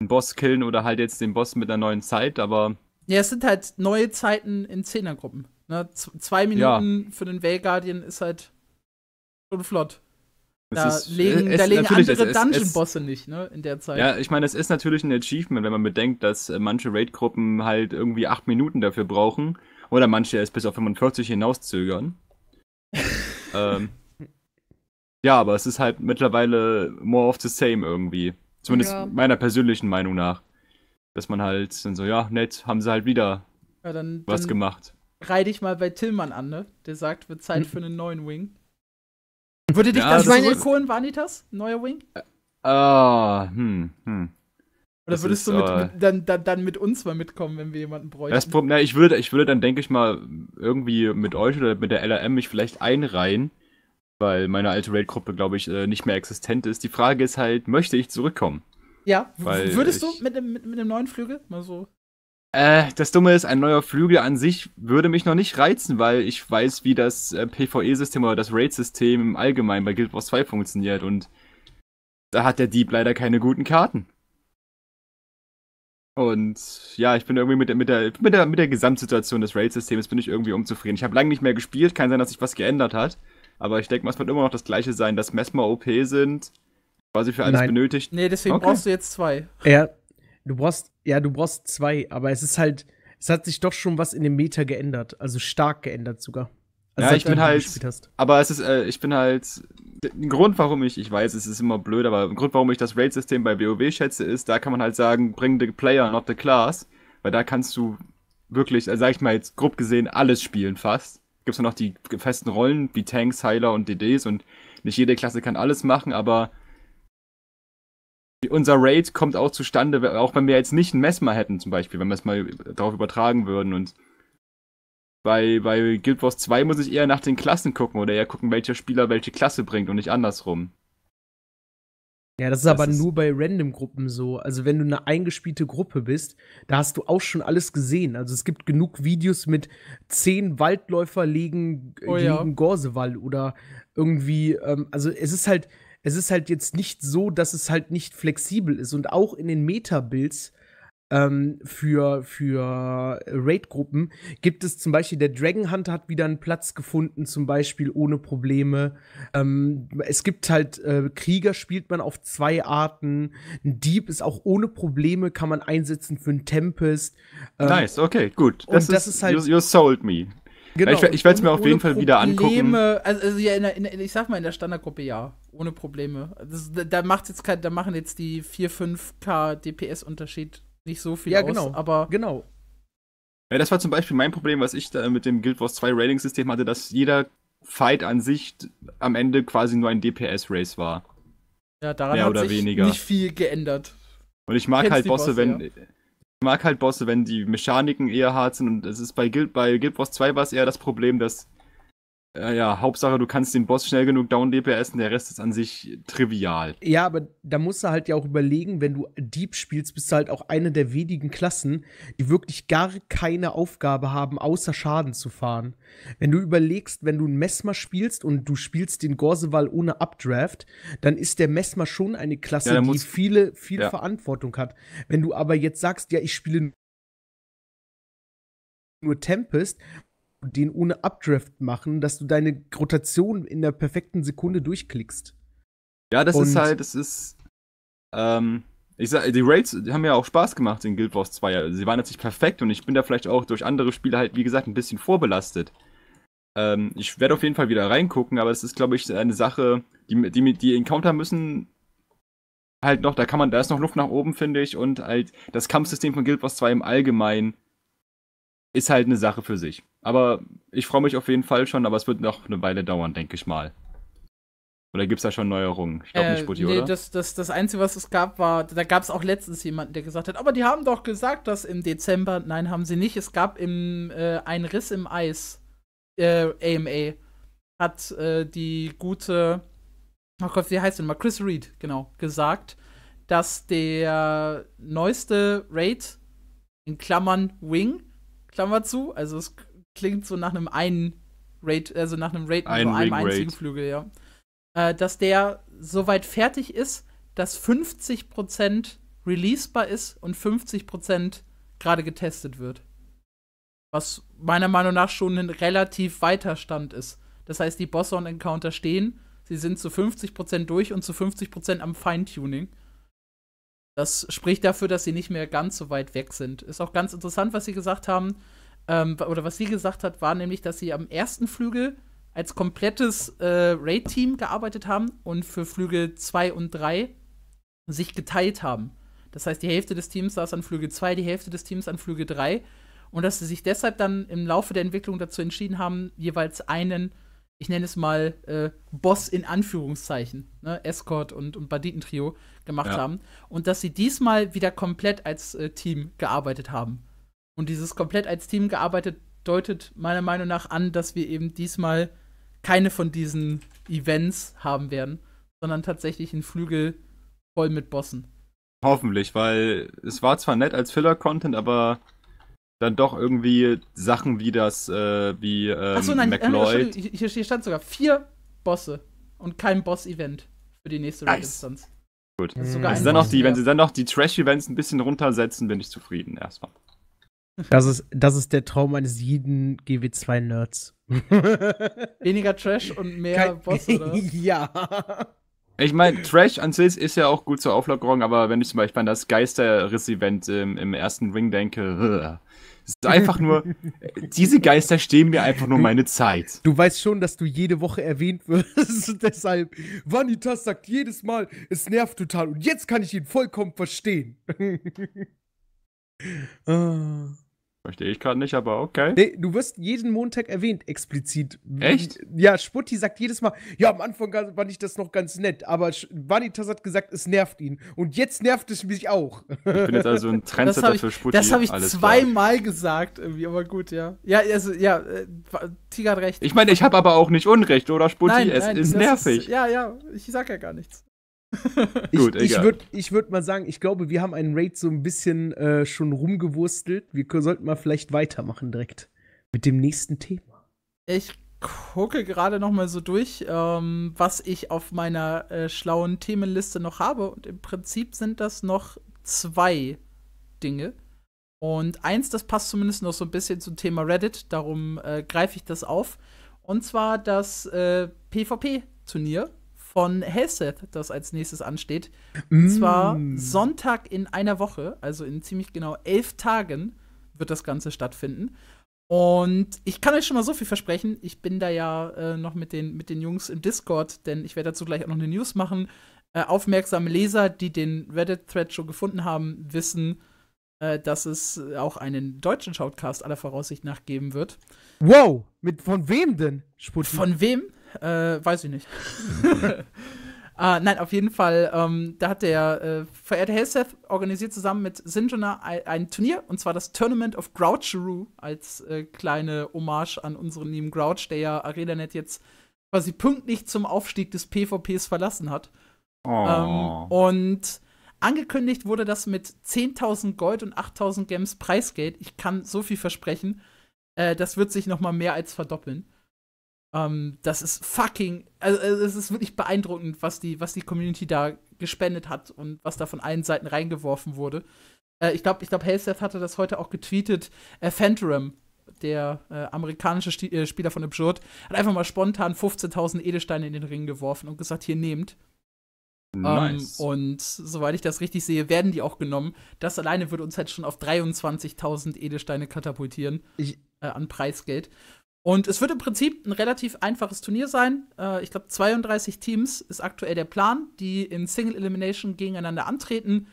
Boss killen oder halt jetzt den Boss mit einer neuen Zeit, aber. Ja, es sind halt neue Zeiten in Zehnergruppen. Ne? zwei Minuten ja. für den Way Guardian ist halt schon flott. Da, ist, äh, legen, es, da legen, andere Dungeon-Bosse nicht, ne, in der Zeit. Ja, ich meine, es ist natürlich ein Achievement, wenn man bedenkt, dass äh, manche Raid-Gruppen halt irgendwie acht Minuten dafür brauchen oder manche es bis auf 45 hinauszögern. *laughs* ähm, ja, aber es ist halt mittlerweile more of the same irgendwie. Zumindest ja. meiner persönlichen Meinung nach. Dass man halt dann so, ja, nett, haben sie halt wieder ja, dann, was dann gemacht. Reite ich mal bei Tillmann an, ne? Der sagt, wird Zeit hm. für einen neuen Wing. Würde dich ja, das zurückholen, Vanitas? Neuer Wing? Äh, ah, uh, hm, hm. Oder würdest ist, du mit, äh, mit, dann, dann, dann mit uns mal mitkommen, wenn wir jemanden bräuchten? Das Problem, na, ich würde, ich würde dann, denke ich mal, irgendwie mit euch oder mit der LRM mich vielleicht einreihen, weil meine alte Raid-Gruppe, glaube ich, äh, nicht mehr existent ist. Die Frage ist halt, möchte ich zurückkommen? Ja, weil würdest ich, du mit dem, mit, mit dem neuen Flügel mal so? Äh, das Dumme ist, ein neuer Flügel an sich würde mich noch nicht reizen, weil ich weiß, wie das äh, PvE-System oder das Raid-System im Allgemeinen bei Guild Wars 2 funktioniert und da hat der Dieb leider keine guten Karten. Und ja, ich bin irgendwie mit der, mit der, mit der, mit der Gesamtsituation des Raid-Systems bin ich irgendwie unzufrieden. Ich habe lange nicht mehr gespielt, kann sein, dass sich was geändert hat. Aber ich denke mal, es wird immer noch das gleiche sein, dass Mesmer OP sind, quasi für alles Nein. benötigt. Nee, deswegen okay. brauchst du jetzt zwei. Ja, Du brauchst, ja, du brauchst zwei, aber es ist halt, es hat sich doch schon was in dem Meta geändert, also stark geändert sogar. Also ja, ich bin halt, aber es ist, äh, ich bin halt, ein Grund, warum ich, ich weiß, es ist immer blöd, aber ein Grund, warum ich das Raid-System bei WoW schätze, ist, da kann man halt sagen, bring the player, not the class, weil da kannst du wirklich, also sag ich mal jetzt grob gesehen, alles spielen fast. Gibt's dann noch die festen Rollen, wie Tanks, Heiler und DDs und nicht jede Klasse kann alles machen, aber unser Raid kommt auch zustande, auch wenn wir jetzt nicht ein Messmer hätten zum Beispiel, wenn wir es mal darauf übertragen würden. Und bei, bei Guild Wars 2 muss ich eher nach den Klassen gucken oder eher gucken, welcher Spieler welche Klasse bringt und nicht andersrum. Ja, das ist das aber ist nur bei Random-Gruppen so. Also wenn du eine eingespielte Gruppe bist, da hast du auch schon alles gesehen. Also es gibt genug Videos mit zehn Waldläufer legen, oh, ja. gegen Gorsewall oder irgendwie, ähm, also es ist halt, es ist halt jetzt nicht so, dass es halt nicht flexibel ist. Und auch in den Meta-Builds ähm, für, für Raid-Gruppen gibt es zum Beispiel, der Dragon Hunter hat wieder einen Platz gefunden, zum Beispiel ohne Probleme. Ähm, es gibt halt äh, Krieger, spielt man auf zwei Arten. Ein Dieb ist auch ohne Probleme, kann man einsetzen für einen Tempest. Ähm, nice, okay, gut. Das, das ist halt. You, you sold me. Genau, ich, ich werde es mir auf jeden Fall wieder angucken. Also, also ja, in der, in, ich sag mal, in der Standardgruppe ja. Ohne Probleme. Das, da, macht jetzt, kein, da machen jetzt die 4-5K DPS-Unterschied nicht so viel ja, aus. Genau, aber genau. Ja, das war zum Beispiel mein Problem, was ich da mit dem Guild Wars 2 Rating-System hatte, dass jeder Fight an sich am Ende quasi nur ein DPS-Race war. Ja, daran Mehr hat sich weniger. nicht viel geändert. Und ich mag Kennst halt Bosse, Boss, wenn. Ja mag halt Bosse, wenn die Mechaniken eher hart sind und es ist bei Guild, bei Guild Boss 2 war es eher das Problem, dass ja, äh, ja, Hauptsache, du kannst den Boss schnell genug down DPSen, der Rest ist an sich trivial. Ja, aber da musst du halt ja auch überlegen, wenn du Dieb spielst, bist du halt auch eine der wenigen Klassen, die wirklich gar keine Aufgabe haben, außer Schaden zu fahren. Wenn du überlegst, wenn du ein Messmer spielst und du spielst den Gorseval ohne Updraft, dann ist der Messmer schon eine Klasse, ja, die viele, viel ja. Verantwortung hat. Wenn du aber jetzt sagst, ja, ich spiele nur Tempest, den ohne Updraft machen, dass du deine Rotation in der perfekten Sekunde durchklickst. Ja, das Und ist halt, das ist. Ähm, ich sag, die Raids haben ja auch Spaß gemacht in Guild Wars 2. Also sie waren natürlich perfekt und ich bin da vielleicht auch durch andere Spiele halt, wie gesagt, ein bisschen vorbelastet. Ähm, ich werde auf jeden Fall wieder reingucken, aber es ist, glaube ich, eine Sache, die, die, die Encounter müssen halt noch, da kann man, da ist noch Luft nach oben, finde ich, und halt das Kampfsystem von Guild Wars 2 im Allgemeinen ist halt eine Sache für sich. Aber ich freue mich auf jeden Fall schon, aber es wird noch eine Weile dauern, denke ich mal. Oder gibt es da schon Neuerungen? Ich glaube äh, nicht, Butti, nee, oder? Das, das, das Einzige, was es gab, war, da gab es auch letztens jemanden, der gesagt hat, aber die haben doch gesagt, dass im Dezember, nein, haben sie nicht, es gab im, äh, einen Riss im Eis, äh, AMA, hat äh, die gute, oh Gott, wie heißt denn mal, Chris Reed, genau, gesagt, dass der neueste Raid, in Klammern Wing, Klammer zu. Also es klingt so nach einem einen Raid, also nach einem Raid mit Ein nur einem einzigen Flügel, ja. Äh, dass der soweit fertig ist, dass 50% releasebar ist und 50% gerade getestet wird. Was meiner Meinung nach schon ein relativ weiter Stand ist. Das heißt, die boss on Encounter stehen, sie sind zu 50% durch und zu 50% am Feintuning. Das spricht dafür, dass sie nicht mehr ganz so weit weg sind. Ist auch ganz interessant, was sie gesagt haben, ähm, oder was sie gesagt hat, war nämlich, dass sie am ersten Flügel als komplettes äh, Raid-Team gearbeitet haben und für Flügel 2 und 3 sich geteilt haben. Das heißt, die Hälfte des Teams saß an Flügel 2, die Hälfte des Teams an Flügel 3 und dass sie sich deshalb dann im Laufe der Entwicklung dazu entschieden haben, jeweils einen ich nenne es mal, äh, Boss in Anführungszeichen, ne? Escort und, und Banditentrio gemacht ja. haben. Und dass sie diesmal wieder komplett als äh, Team gearbeitet haben. Und dieses komplett als Team gearbeitet deutet meiner Meinung nach an, dass wir eben diesmal keine von diesen Events haben werden, sondern tatsächlich einen Flügel voll mit Bossen. Hoffentlich, weil es war zwar nett als Filler-Content, aber dann doch irgendwie Sachen wie das, äh, wie ähm, Achso, nein, äh, McLeod. Hier, hier stand sogar vier Bosse und kein Boss-Event für die nächste nice. Instanz. Gut. Das ist sogar also, also dann noch die, wenn sie dann noch die Trash-Events ein bisschen runtersetzen, bin ich zufrieden erstmal. *laughs* Das ist, das ist der Traum eines jeden GW2-Nerds. *laughs* Weniger Trash und mehr kein, Boss, oder? *laughs* ja. Ich meine, Trash an sich ist ja auch gut zur Auflockerung, aber wenn ich zum Beispiel an das Geisterriss-Event im, im, ersten Ring denke, äh, es ist einfach nur, diese Geister stehen mir einfach nur meine Zeit. Du weißt schon, dass du jede Woche erwähnt wirst. *laughs* Deshalb, Vanitas sagt jedes Mal, es nervt total. Und jetzt kann ich ihn vollkommen verstehen. *laughs* ah. Verstehe ich gerade nicht, aber okay. Nee, du wirst jeden Montag erwähnt, explizit. Echt? Ja, Sputti sagt jedes Mal, ja, am Anfang fand ich das noch ganz nett, aber Vanitas hat gesagt, es nervt ihn. Und jetzt nervt es mich auch. Ich bin jetzt also ein *laughs* Trendsetter für Sputti. Das habe ich Alles zweimal klar. gesagt, irgendwie, aber gut, ja. Ja, also, ja, äh, Tiger hat recht. Ich meine, ich habe aber auch nicht Unrecht, oder Sputti? Nein, es nein, ist nervig. Ist, ja, ja, ich sag ja gar nichts ich, Gut, ich würde würd mal sagen, ich glaube, wir haben einen Raid so ein bisschen äh, schon rumgewurstelt. Wir sollten mal vielleicht weitermachen direkt mit dem nächsten Thema. Ich gucke gerade noch mal so durch, ähm, was ich auf meiner äh, schlauen Themenliste noch habe. Und im Prinzip sind das noch zwei Dinge. Und eins, das passt zumindest noch so ein bisschen zum Thema Reddit, darum äh, greife ich das auf. Und zwar das äh, PvP-Turnier, von Hellseth, das als nächstes ansteht. Und mm. zwar Sonntag in einer Woche, also in ziemlich genau elf Tagen wird das Ganze stattfinden. Und ich kann euch schon mal so viel versprechen. Ich bin da ja äh, noch mit den, mit den Jungs im Discord, denn ich werde dazu gleich auch noch eine News machen. Äh, aufmerksame Leser, die den Reddit-Thread schon gefunden haben, wissen, äh, dass es auch einen deutschen Shoutcast aller Voraussicht nach geben wird. Wow! Mit, von wem denn? Sputti? Von wem? Äh, weiß ich nicht. *laughs* ah, nein, auf jeden Fall, ähm, da hat der äh, verehrte Hellseth organisiert zusammen mit Sinjuna ein, ein, Turnier, und zwar das Tournament of Groucheroo, als äh, kleine Hommage an unseren lieben Grouch, der ja ArenaNet jetzt quasi pünktlich zum Aufstieg des PvPs verlassen hat. Ähm, oh. Ähm, und angekündigt wurde das mit 10.000 Gold und 8.000 Gems Preisgeld. Ich kann so viel versprechen. Äh, das wird sich noch mal mehr als verdoppeln. Ähm, das ist fucking, also, also es ist wirklich beeindruckend, was die, was die Community da gespendet hat und was da von allen Seiten reingeworfen wurde. Äh, ich glaube, ich glaube, Hellseth hatte das heute auch getweetet. Äh, Phantom, der äh, amerikanische Sti äh, Spieler von Absurd, hat einfach mal spontan 15.000 Edelsteine in den Ring geworfen und gesagt, hier nehmt. Ähm, nice. Ähm, und soweit ich das richtig sehe, werden die auch genommen. Das alleine würde uns halt schon auf 23.000 Edelsteine katapultieren ich, äh, an Preisgeld. Und es wird im Prinzip ein relativ einfaches Turnier sein. Äh, ich glaube, 32 Teams ist aktuell der Plan, die in Single Elimination gegeneinander antreten,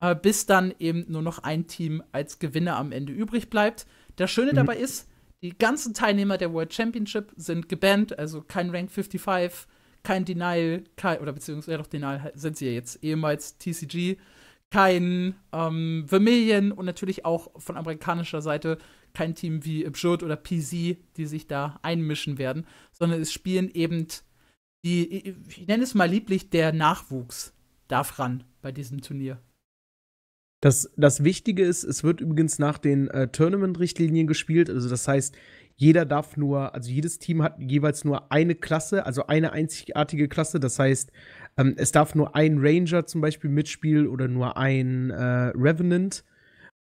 äh, bis dann eben nur noch ein Team als Gewinner am Ende übrig bleibt. Das Schöne mhm. dabei ist, die ganzen Teilnehmer der World Championship sind gebannt, also kein Rank 55, kein Denial, kein, oder beziehungsweise ja doch Denial halt sind sie ja jetzt ehemals TCG, kein ähm, Vermilion und natürlich auch von amerikanischer Seite kein Team wie Absurd oder PZ, die sich da einmischen werden, sondern es spielen eben die, ich nenne es mal lieblich, der Nachwuchs darf ran bei diesem Turnier. Das, das Wichtige ist, es wird übrigens nach den äh, Tournament-Richtlinien gespielt. Also das heißt, jeder darf nur, also jedes Team hat jeweils nur eine Klasse, also eine einzigartige Klasse. Das heißt, ähm, es darf nur ein Ranger zum Beispiel mitspielen oder nur ein äh, Revenant.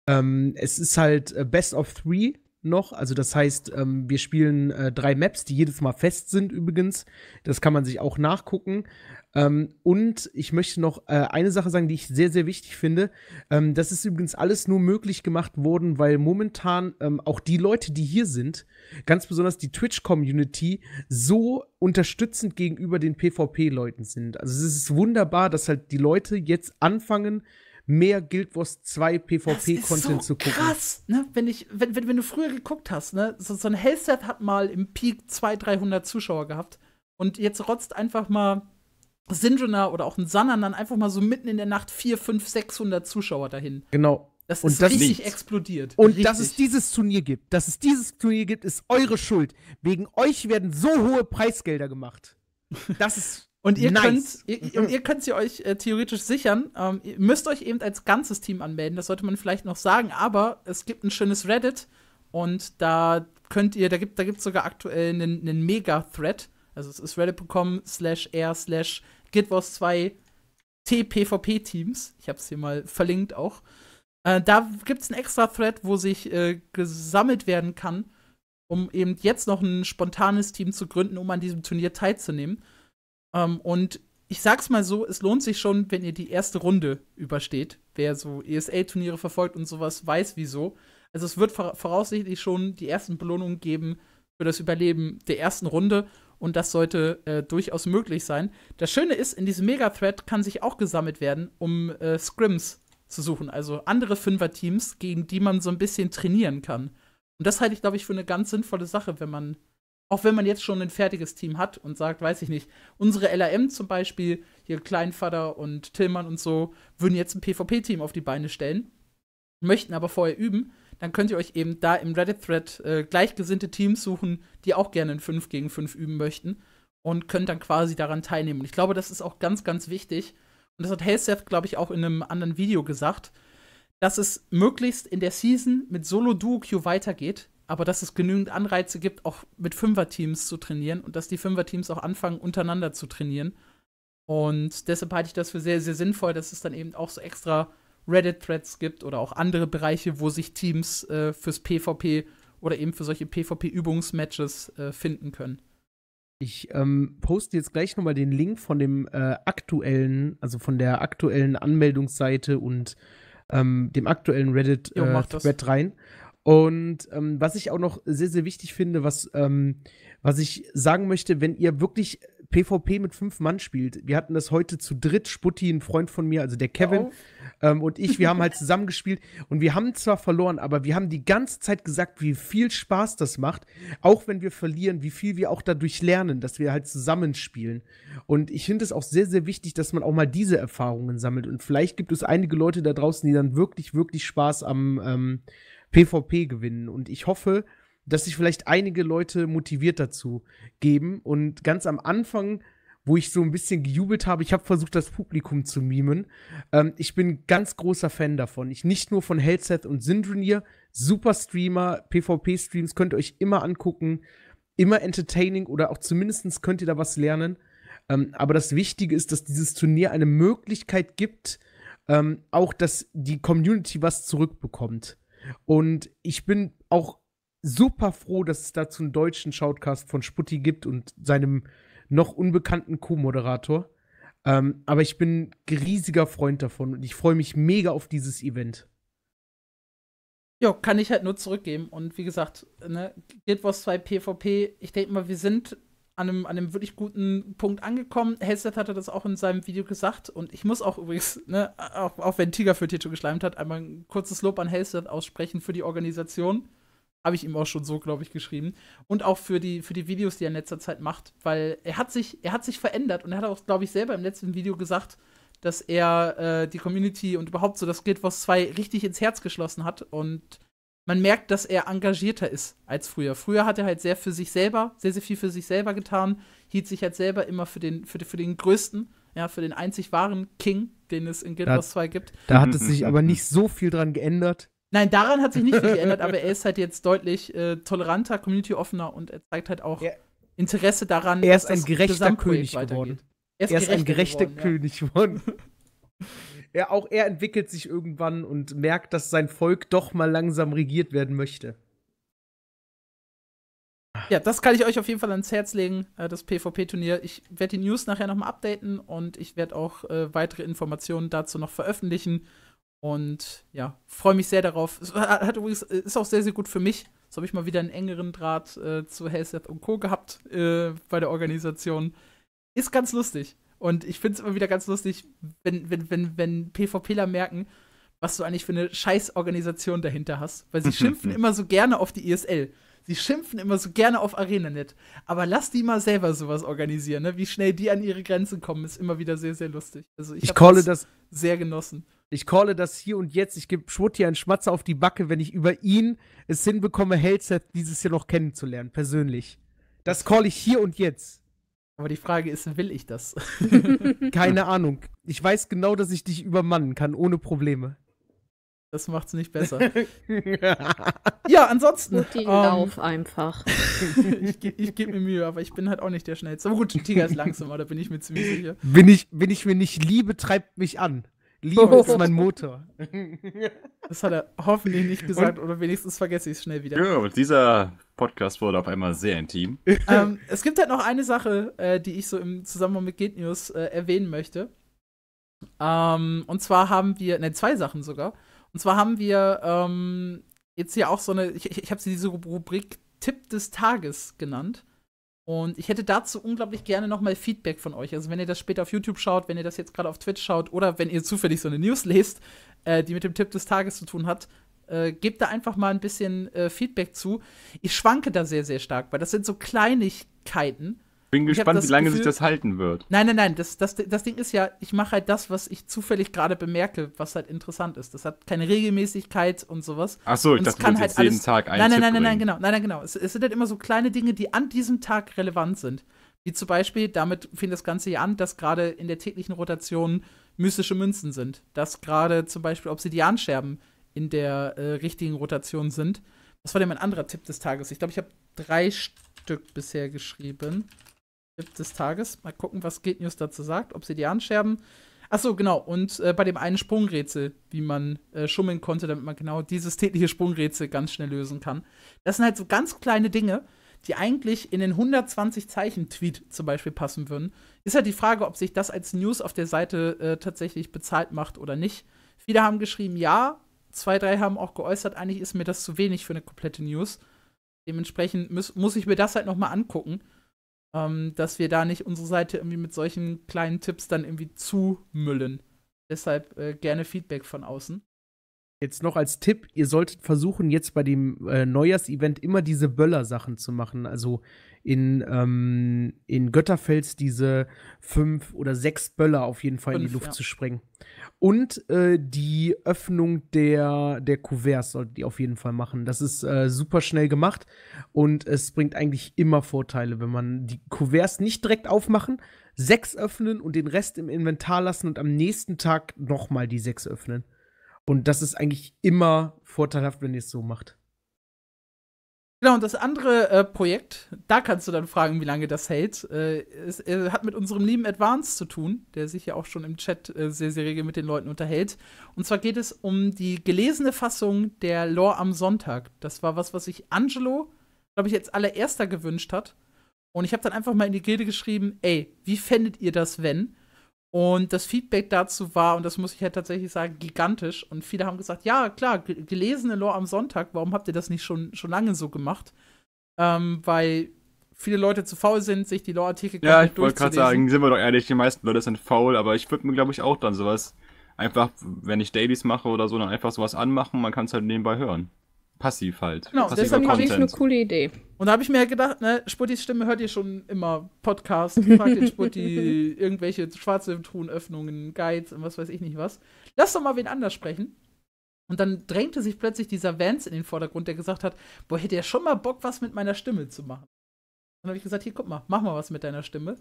Ähm, es ist halt äh, Best of Three noch. Also das heißt, ähm, wir spielen äh, drei Maps, die jedes Mal fest sind übrigens. Das kann man sich auch nachgucken. Ähm, und ich möchte noch äh, eine Sache sagen, die ich sehr, sehr wichtig finde. Ähm, das ist übrigens alles nur möglich gemacht worden, weil momentan ähm, auch die Leute, die hier sind, ganz besonders die Twitch-Community, so unterstützend gegenüber den PvP-Leuten sind. Also es ist wunderbar, dass halt die Leute jetzt anfangen, mehr Guild Wars 2 PvP-Content so zu gucken. Krass, ne? Wenn, ich, wenn, wenn, wenn du früher geguckt hast, ne? So, so ein Hellset hat mal im Peak 200, 300 Zuschauer gehabt. Und jetzt rotzt einfach mal Sinjuna oder auch ein Sanan dann einfach mal so mitten in der Nacht 4, 5, 600 Zuschauer dahin. Genau. Das und ist das richtig liegt. explodiert. Und richtig. dass es dieses Turnier gibt, dass es dieses Turnier gibt, ist eure Schuld. Wegen euch werden so hohe Preisgelder gemacht. Das ist und ihr nice. könnt ihr, mhm. und ihr könnt sie euch äh, theoretisch sichern. Ähm, ihr müsst euch eben als ganzes Team anmelden, das sollte man vielleicht noch sagen, aber es gibt ein schönes Reddit und da könnt ihr, da gibt da sogar aktuell einen, einen Mega-Thread. Also es ist reddit.com slash r slash gitwars 2 TPVP-Teams. Ich habe es hier mal verlinkt auch. Äh, da gibt es einen extra Thread, wo sich äh, gesammelt werden kann, um eben jetzt noch ein spontanes Team zu gründen, um an diesem Turnier teilzunehmen. Ähm, und ich sag's mal so, es lohnt sich schon, wenn ihr die erste Runde übersteht. Wer so ESL-Turniere verfolgt und sowas, weiß wieso. Also es wird voraussichtlich schon die ersten Belohnungen geben für das Überleben der ersten Runde und das sollte äh, durchaus möglich sein. Das Schöne ist, in diesem Mega-Thread kann sich auch gesammelt werden, um äh, Scrims zu suchen, also andere Fünfer-Teams, gegen die man so ein bisschen trainieren kann. Und das halte ich, glaube ich, für eine ganz sinnvolle Sache, wenn man auch wenn man jetzt schon ein fertiges Team hat und sagt, weiß ich nicht, unsere LRM zum Beispiel, hier Kleinvater und Tillmann und so, würden jetzt ein PvP-Team auf die Beine stellen, möchten aber vorher üben, dann könnt ihr euch eben da im Reddit-Thread äh, gleichgesinnte Teams suchen, die auch gerne ein 5 gegen 5 üben möchten und könnt dann quasi daran teilnehmen. Und ich glaube, das ist auch ganz, ganz wichtig. Und das hat Hayseth, glaube ich, auch in einem anderen Video gesagt, dass es möglichst in der Season mit solo duo q weitergeht, aber dass es genügend Anreize gibt, auch mit Fünferteams zu trainieren und dass die Fünferteams auch anfangen, untereinander zu trainieren. Und deshalb halte ich das für sehr, sehr sinnvoll, dass es dann eben auch so extra Reddit-Threads gibt oder auch andere Bereiche, wo sich Teams äh, fürs PvP oder eben für solche PvP-Übungsmatches äh, finden können. Ich ähm, poste jetzt gleich nochmal den Link von dem äh, aktuellen, also von der aktuellen Anmeldungsseite und ähm, dem aktuellen Reddit-Thread äh, rein. Und ähm, was ich auch noch sehr, sehr wichtig finde, was, ähm, was ich sagen möchte, wenn ihr wirklich PvP mit fünf Mann spielt, wir hatten das heute zu dritt, Sputti, ein Freund von mir, also der Kevin oh. ähm, und ich, wir haben halt *laughs* zusammen gespielt und wir haben zwar verloren, aber wir haben die ganze Zeit gesagt, wie viel Spaß das macht, auch wenn wir verlieren, wie viel wir auch dadurch lernen, dass wir halt zusammenspielen. Und ich finde es auch sehr, sehr wichtig, dass man auch mal diese Erfahrungen sammelt. Und vielleicht gibt es einige Leute da draußen, die dann wirklich, wirklich Spaß am ähm, PvP gewinnen. Und ich hoffe, dass sich vielleicht einige Leute motiviert dazu geben. Und ganz am Anfang, wo ich so ein bisschen gejubelt habe, ich habe versucht, das Publikum zu mimen. Ähm, ich bin ganz großer Fan davon. Ich nicht nur von Hellseth und Syndronier, super Streamer, PvP-Streams könnt ihr euch immer angucken, immer entertaining oder auch zumindest könnt ihr da was lernen. Ähm, aber das Wichtige ist, dass dieses Turnier eine Möglichkeit gibt, ähm, auch dass die Community was zurückbekommt. Und ich bin auch super froh, dass es dazu einen deutschen Shoutcast von Sputti gibt und seinem noch unbekannten Co-Moderator. Ähm, aber ich bin riesiger Freund davon und ich freue mich mega auf dieses Event. Ja, kann ich halt nur zurückgeben. Und wie gesagt, ne, Guild Wars 2 PvP, ich denke mal, wir sind an einem, an einem wirklich guten Punkt angekommen. Hellstedt hatte das auch in seinem Video gesagt und ich muss auch übrigens, ne, auch, auch wenn Tiger für Tito geschleimt hat, einmal ein kurzes Lob an Hellstedt aussprechen für die Organisation. Habe ich ihm auch schon so, glaube ich, geschrieben. Und auch für die, für die Videos, die er in letzter Zeit macht, weil er hat sich, er hat sich verändert und er hat auch, glaube ich, selber im letzten Video gesagt, dass er äh, die Community und überhaupt so das Guild Wars 2 richtig ins Herz geschlossen hat und man merkt, dass er engagierter ist als früher. Früher hat er halt sehr für sich selber, sehr, sehr viel für sich selber getan, hielt sich halt selber immer für den, für, für den größten, ja, für den einzig wahren King, den es in Guild Wars 2 gibt. Da hat es sich aber mhm. nicht so viel dran geändert. Nein, daran hat sich nicht viel *laughs* geändert, aber er ist halt jetzt deutlich äh, toleranter, community-offener und er zeigt halt auch ja. Interesse daran, er ist dass ein gerechter König geworden. Er ist, er ist ein gerechter geworden, König geworden. Ja. *laughs* er, auch er entwickelt sich irgendwann und merkt, dass sein Volk doch mal langsam regiert werden möchte. Ja, das kann ich euch auf jeden Fall ans Herz legen, äh, das PvP-Turnier. Ich werde die News nachher nochmal updaten und ich werde auch äh, weitere Informationen dazu noch veröffentlichen. Und ja, freue mich sehr darauf. Es hat übrigens, äh, ist auch sehr, sehr gut für mich. So habe ich mal wieder einen engeren Draht äh, zu Hellseth und Co. gehabt äh, bei der Organisation. Ist ganz lustig. Und ich finde es immer wieder ganz lustig, wenn, wenn, wenn, wenn PvPler merken, was du eigentlich für eine Scheißorganisation dahinter hast. Weil sie *laughs* schimpfen immer so gerne auf die ESL. Sie schimpfen immer so gerne auf ArenaNet. Aber lass die mal selber sowas organisieren. Ne? Wie schnell die an ihre Grenzen kommen, ist immer wieder sehr, sehr lustig. Also ich, ich calle das, das sehr genossen. Ich calle das hier und jetzt. Ich gebe Schwutti einen Schmatzer auf die Backe, wenn ich über ihn es hinbekomme, Hellset dieses Jahr noch kennenzulernen, persönlich. Das call ich hier und jetzt. Aber die Frage ist, will ich das? *laughs* Keine Ahnung. Ich weiß genau, dass ich dich übermannen kann, ohne Probleme. Das macht's nicht besser. *laughs* ja, ansonsten. Gut, den ähm, Lauf einfach. *laughs* ich, ich gebe mir Mühe, aber ich bin halt auch nicht der Schnellste. Aber gut, Tiger ist langsamer, da bin ich mir ziemlich sicher. Wenn ich, wenn ich mir nicht liebe, treibt mich an. Liebe oh. ist mein Motor. Das hat er hoffentlich nicht gesagt und, oder wenigstens vergesse ich es schnell wieder. Ja, mit dieser Podcast wurde auf einmal sehr intim. *laughs* ähm, es gibt halt noch eine Sache, äh, die ich so im Zusammenhang mit Gate News äh, erwähnen möchte. Ähm, und zwar haben wir, ne, zwei Sachen sogar. Und zwar haben wir ähm, jetzt hier auch so eine, ich, ich habe sie diese Rubrik Tipp des Tages genannt. Und ich hätte dazu unglaublich gerne nochmal Feedback von euch. Also wenn ihr das später auf YouTube schaut, wenn ihr das jetzt gerade auf Twitch schaut oder wenn ihr zufällig so eine News lest, äh, die mit dem Tipp des Tages zu tun hat, äh, gebt da einfach mal ein bisschen äh, Feedback zu. Ich schwanke da sehr, sehr stark, weil das sind so Kleinigkeiten. Bin gespannt, wie lange Gefühl, sich das halten wird. Nein, nein, nein. Das, das, das Ding ist ja, ich mache halt das, was ich zufällig gerade bemerke, was halt interessant ist. Das hat keine Regelmäßigkeit und sowas. Ach so, ich dachte, kann du halt jetzt alles, jeden Tag einen Nein, nein, nein, nein, nein, genau. Nein, nein, genau. Es, es, sind halt immer so kleine Dinge, die an diesem Tag relevant sind. Wie zum Beispiel, damit fing das Ganze ja an, dass gerade in der täglichen Rotation mystische Münzen sind. Dass gerade zum Beispiel Obsidianscherben in der äh, richtigen Rotation sind. Was war denn mein anderer Tipp des Tages? Ich glaube, ich habe drei Stück bisher geschrieben. Tipp des Tages. Mal gucken, was Gate News dazu sagt. Obsidianscherben. Achso, genau. Und äh, bei dem einen Sprungrätsel, wie man äh, schummeln konnte, damit man genau dieses tägliche Sprungrätsel ganz schnell lösen kann. Das sind halt so ganz kleine Dinge, die eigentlich in den 120 Zeichen Tweet zum Beispiel passen würden. Ist halt die Frage, ob sich das als News auf der Seite äh, tatsächlich bezahlt macht oder nicht. Viele haben geschrieben, ja, zwei, drei haben auch geäußert, eigentlich ist mir das zu wenig für eine komplette News. Dementsprechend muss, muss ich mir das halt nochmal angucken, ähm, dass wir da nicht unsere Seite irgendwie mit solchen kleinen Tipps dann irgendwie zumüllen. Deshalb äh, gerne Feedback von außen. Jetzt noch als Tipp, ihr solltet versuchen, jetzt bei dem äh, Neujahrsevent immer diese Böller-Sachen zu machen. Also in, ähm, in Götterfels diese fünf oder sechs Böller auf jeden Fall fünf, in die Luft ja. zu sprengen. Und äh, die Öffnung der, der Kuverts solltet ihr auf jeden Fall machen. Das ist äh, super schnell gemacht und es bringt eigentlich immer Vorteile, wenn man die Kuverts nicht direkt aufmachen, sechs öffnen und den Rest im Inventar lassen und am nächsten Tag nochmal die sechs öffnen. Und das ist eigentlich immer vorteilhaft, wenn ihr es so macht. Genau, und das andere äh, Projekt, da kannst du dann fragen, wie lange das hält. Äh, es äh, hat mit unserem lieben Advance zu tun, der sich ja auch schon im Chat äh, sehr, sehr regelmäßig mit den Leuten unterhält. Und zwar geht es um die gelesene Fassung der Lore am Sonntag. Das war was, was sich Angelo, glaube ich, als allererster gewünscht hat. Und ich habe dann einfach mal in die Gilde geschrieben, ey, wie fändet ihr das, wenn? Und das Feedback dazu war, und das muss ich ja tatsächlich sagen, gigantisch. Und viele haben gesagt, ja, klar, gelesene Lore am Sonntag, warum habt ihr das nicht schon, schon lange so gemacht? Ähm, weil viele Leute zu faul sind, sich die Lore-Artikel Ja, ich wollte gerade sagen, sind wir doch ehrlich, die meisten Leute sind faul, aber ich würde mir, glaube ich, auch dann sowas einfach, wenn ich Dailies mache oder so, dann einfach sowas anmachen, man kann es halt nebenbei hören passiv halt. Genau, Passiver deshalb habe ich eine coole Idee. Und da habe ich mir halt gedacht, ne, Sputtis Stimme hört ihr schon immer Podcast, *laughs* fragt den Sputti irgendwelche schwarze Tonöffnungen, Guides und was weiß ich nicht was. Lass doch mal wen anders sprechen. Und dann drängte sich plötzlich dieser Vance in den Vordergrund, der gesagt hat, boah, hätte er schon mal Bock, was mit meiner Stimme zu machen. Dann habe ich gesagt, hier, guck mal, mach mal was mit deiner Stimme.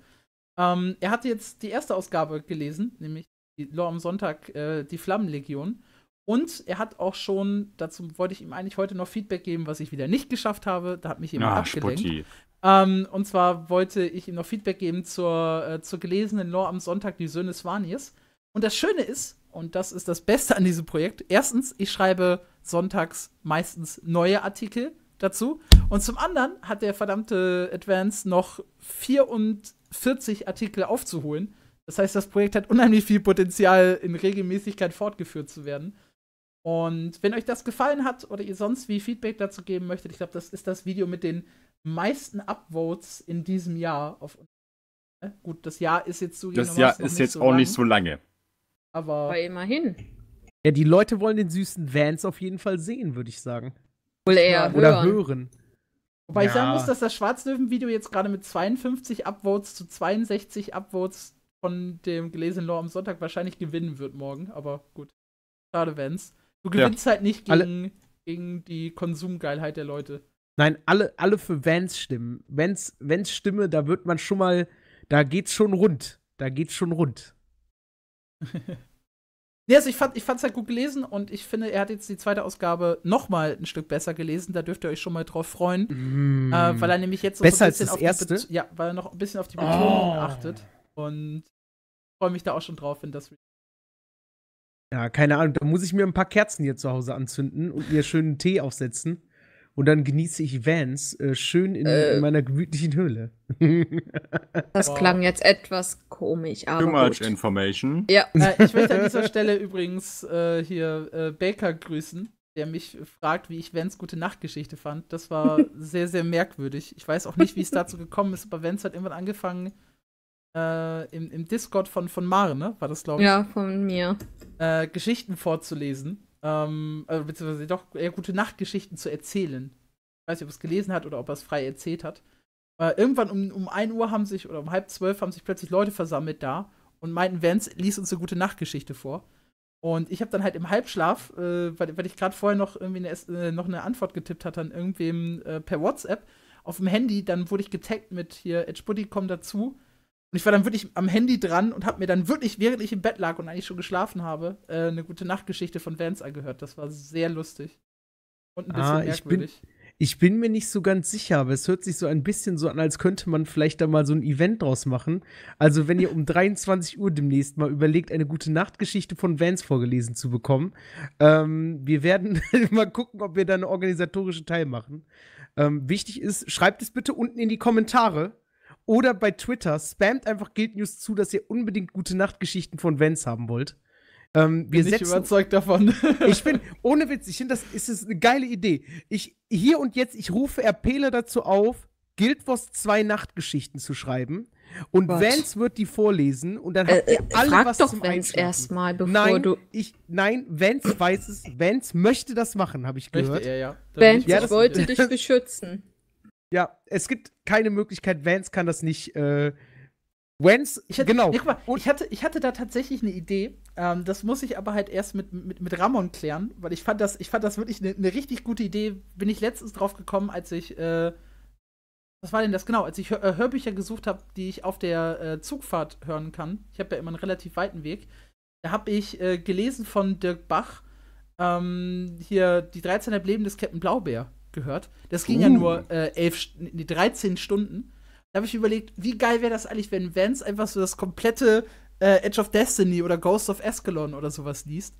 Ähm, er hat jetzt die erste Ausgabe gelesen, nämlich die Lore am Sonntag, äh, die Flammenlegion. Und er hat auch schon, dazu wollte ich ihm eigentlich heute noch Feedback geben, was ich wieder nicht geschafft habe. Da hat mich jemand ah, abgelenkt. Ähm, und zwar wollte ich ihm noch Feedback geben zur, äh, zur gelesenen Lore am Sonntag, die Söhne Swanies. Und das Schöne ist, und das ist das Beste an diesem Projekt, erstens, ich schreibe sonntags meistens neue Artikel dazu. Und zum anderen hat der verdammte Advance noch 44 Artikel aufzuholen. Das heißt, das Projekt hat unheimlich viel Potenzial, in Regelmäßigkeit fortgeführt zu werden. Und wenn euch das gefallen hat oder ihr sonst wie Feedback dazu geben möchtet, ich glaube, das ist das Video mit den meisten Upvotes in diesem Jahr auf ne? Gut, das Jahr ist jetzt so. Das Jahr ist jetzt so auch lang, nicht so lange. Aber, aber immerhin. Ja, die Leute wollen den süßen Vans auf jeden Fall sehen, würde ich sagen. Wohl eher Oder hören. hören. Wobei ja. ich sagen muss, dass das Schwarzlöwen-Video jetzt gerade mit 52 Upvotes zu 62 Upvotes von dem gelesenen Law am Sonntag wahrscheinlich gewinnen wird morgen. Aber gut. Schade, Vans. Du gewinnst ja. halt nicht gegen, alle, gegen die Konsumgeilheit der Leute. Nein, alle, alle für Vans stimmen. Vans, Vans Stimme, da wird man schon mal, da geht's schon rund. Da geht's schon rund. nee, *laughs* also ich fand es halt gut gelesen und ich finde, er hat jetzt die zweite Ausgabe noch mal ein Stück besser gelesen. Da dürft ihr euch schon mal drauf freuen. Mm. Äh, weil er nämlich jetzt so besser ein bisschen als das erste? ja, weil er noch ein bisschen auf die Betonung oh. achtet. Und freue mich da auch schon drauf, wenn das ja, keine Ahnung. Da muss ich mir ein paar Kerzen hier zu Hause anzünden und mir schönen Tee aufsetzen. Und dann genieße ich Vans äh, schön in, äh, in, meiner gemütlichen Höhle. *laughs* das wow. klang jetzt etwas komisch, aber. Too much gut. information. Ja. Äh, ich möchte an dieser Stelle übrigens äh, hier äh, Baker grüßen, der mich fragt, wie ich Vans gute Nachtgeschichte fand. Das war *laughs* sehr, sehr merkwürdig. Ich weiß auch nicht, wie es dazu gekommen ist, aber Vans hat irgendwann angefangen, äh, im, im Discord von, von Mare, ne? War das, glaube ich? Ja, von mir. Äh, Geschichten vorzulesen. Ähm, also, beziehungsweise doch eher gute Nachtgeschichten zu erzählen. Ich weiß nicht, ob er es gelesen hat oder ob er es frei erzählt hat. Äh, irgendwann um, um 1 Uhr haben sich, oder um halb zwölf haben sich plötzlich Leute versammelt da und meinten, Vance liest uns eine gute Nachtgeschichte vor. Und ich habe dann halt im Halbschlaf, äh, weil, weil, ich gerade vorher noch irgendwie eine, äh, noch eine Antwort getippt hatte an irgendwem äh, per WhatsApp, auf dem Handy, dann wurde ich getaggt mit hier, Edge komm dazu und ich war dann wirklich am Handy dran und habe mir dann wirklich, während ich im Bett lag und eigentlich schon geschlafen habe, äh, eine gute Nachtgeschichte von Vance angehört. Das war sehr lustig. Und ein bisschen ah, merkwürdig. Bin, ich bin mir nicht so ganz sicher, aber es hört sich so ein bisschen so an, als könnte man vielleicht da mal so ein Event draus machen. Also, wenn ihr um 23 *laughs* Uhr demnächst mal überlegt, eine gute Nachtgeschichte von Vans vorgelesen zu bekommen, ähm, wir werden *laughs* mal gucken, ob wir da eine organisatorische Teil machen. Ähm, wichtig ist, schreibt es bitte unten in die Kommentare oder bei Twitter, spammt einfach Guild News zu, dass ihr unbedingt gute Nachtgeschichten von Vans haben wollt. Ähm, wir bin setzen, ich überzeugt davon. *laughs* ich bin, ohne Witz, ich finde, das ist, eine geile Idee. Ich, hier und jetzt, ich rufe RPler dazu auf, Guild Wars 2 Nachtgeschichten zu schreiben. Und Gott. Vance wird die vorlesen und dann habt äh, ihr äh, äh, alle frag was doch zum Vance erstmal, bevor nein, du. Ich, nein, Vance weiß es. Vance möchte das machen, habe ich gehört. Möchte er, ja. Vance, ja, ich wollte *laughs* dich beschützen. Ja, es gibt keine Möglichkeit, Vance kann das nicht. Äh, Vance, ich hatte, genau. Ja, mal, ich, hatte, ich hatte da tatsächlich eine Idee. Ähm, das muss ich aber halt erst mit, mit, mit Ramon klären, weil ich fand das, ich fand das wirklich eine, ne richtig gute Idee. Bin ich letztens drauf gekommen, als ich. Äh, was war denn das genau? Als ich Hör äh, Hörbücher gesucht habe, die ich auf der äh, Zugfahrt hören kann. Ich habe ja immer einen relativ weiten Weg. Da habe ich äh, gelesen von Dirk Bach ähm, hier die 13 Leben des Captain Blaubeer gehört. Das ging uh. ja nur äh, elf, nee, 13 Stunden. Da habe ich überlegt, wie geil wäre das eigentlich, wenn Vance einfach so das komplette äh, Edge of Destiny oder Ghost of Escalon oder sowas liest.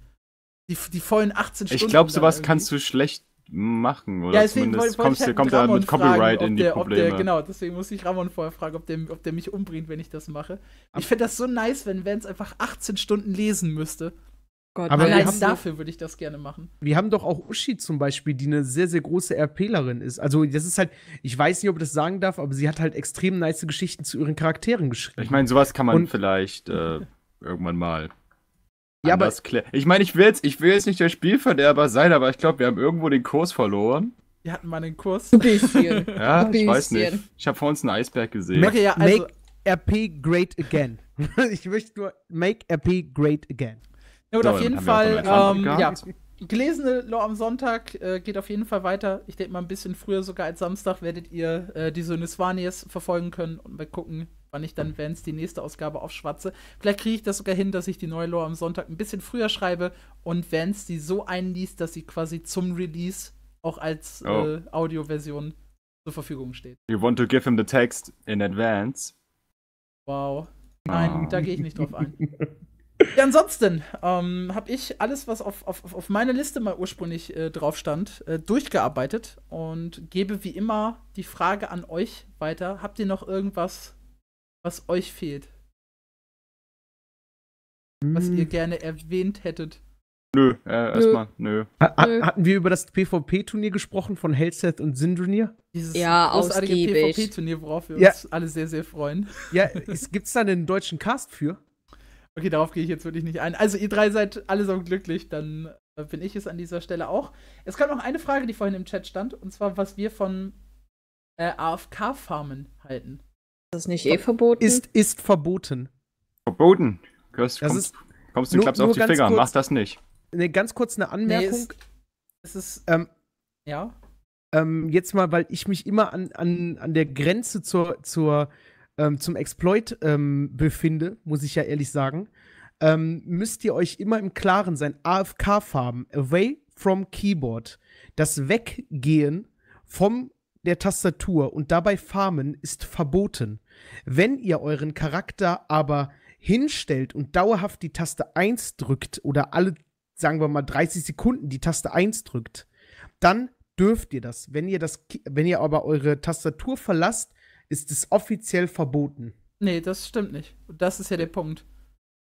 Die, die vollen 18 Stunden. Ich glaube, sowas kannst du schlecht machen oder ja, zumindest kommst, halt kommt Ramon da mit Copyright fragen, in die der, Probleme. Der, genau, deswegen muss ich Ramon vorher fragen, ob der, ob der mich umbringt, wenn ich das mache. Ich fände das so nice, wenn Vance einfach 18 Stunden lesen müsste. Gott, aber allein dafür würde ich das gerne machen. Wir haben doch auch Uschi zum Beispiel, die eine sehr, sehr große RPlerin ist. Also, das ist halt, ich weiß nicht, ob ich das sagen darf, aber sie hat halt extrem nice Geschichten zu ihren Charakteren geschrieben. Ich meine, sowas kann man Und vielleicht äh, irgendwann mal. Ja, aber. Ich meine, ich will, jetzt, ich will jetzt nicht der Spielverderber sein, aber ich glaube, wir haben irgendwo den Kurs verloren. Wir hatten mal einen Kurs. Ein bisschen. *laughs* ja, ich bisschen. weiß nicht. Ich habe vor uns einen Eisberg gesehen. Okay, ja, also Make RP great again. *laughs* ich möchte nur Make RP great again. Ja, und ja, auf jeden Fall, ähm, ja, gelesene Law am Sonntag äh, geht auf jeden Fall weiter. Ich denke mal, ein bisschen früher sogar als Samstag werdet ihr äh, die Söhne Swanies verfolgen können und mal gucken, wann ich dann Vance die nächste Ausgabe aufschwatze. Vielleicht kriege ich das sogar hin, dass ich die neue Lore am Sonntag ein bisschen früher schreibe und Vance die so einliest, dass sie quasi zum Release auch als äh, oh. äh, Audioversion zur Verfügung steht. You want to give him the text in advance? Wow. Nein, oh. da gehe ich nicht drauf ein. *laughs* Ja, ansonsten ähm, habe ich alles, was auf, auf, auf meiner Liste mal ursprünglich äh, drauf stand, äh, durchgearbeitet und gebe wie immer die Frage an euch weiter. Habt ihr noch irgendwas, was euch fehlt? Was ihr hm. gerne erwähnt hättet? Nö, äh, erstmal, nö. Hat, hatten wir über das PvP-Turnier gesprochen von Hellseth und Sindrunir? Dieses ja, großartige PvP-Turnier, worauf wir ja. uns alle sehr, sehr freuen. Ja, gibt es da einen deutschen Cast für? Okay, darauf gehe ich jetzt wirklich nicht ein. Also, ihr drei seid allesamt glücklich, dann äh, bin ich es an dieser Stelle auch. Es kam noch eine Frage, die vorhin im Chat stand, und zwar, was wir von äh, AFK-Farmen halten. Ist das nicht eh verboten? Ist, ist verboten. Verboten. Chris, das kommst, kommst du klappst nur auf die Finger, kurz, mach das nicht. Ne, ganz kurz eine Anmerkung. Nee, es, es ist. Ähm, ja. Ähm, jetzt mal, weil ich mich immer an, an, an der Grenze zur, zur ähm, zum Exploit ähm, befinde, muss ich ja ehrlich sagen, ähm, müsst ihr euch immer im Klaren sein, AFK-Farben, Away from Keyboard, das Weggehen von der Tastatur und dabei Farmen ist verboten. Wenn ihr euren Charakter aber hinstellt und dauerhaft die Taste 1 drückt oder alle, sagen wir mal, 30 Sekunden die Taste 1 drückt, dann dürft ihr das. Wenn ihr das, wenn ihr aber eure Tastatur verlasst ist es offiziell verboten. Nee, das stimmt nicht. Das ist ja der Punkt.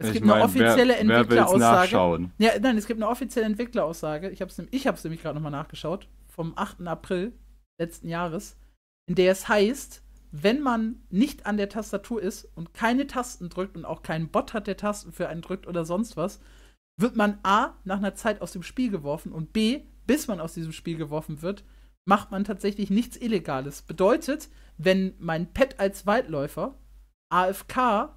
Es ich gibt meine, eine offizielle wer, Entwickleraussage. Wer ja, nein, es gibt eine offizielle Entwickleraussage. Ich habe es ich nämlich gerade nochmal nachgeschaut. Vom 8. April letzten Jahres, in der es heißt, wenn man nicht an der Tastatur ist und keine Tasten drückt und auch keinen Bot hat, der Tasten für einen drückt oder sonst was, wird man A nach einer Zeit aus dem Spiel geworfen und B, bis man aus diesem Spiel geworfen wird, macht man tatsächlich nichts Illegales. Bedeutet, wenn mein Pet als Waldläufer AFK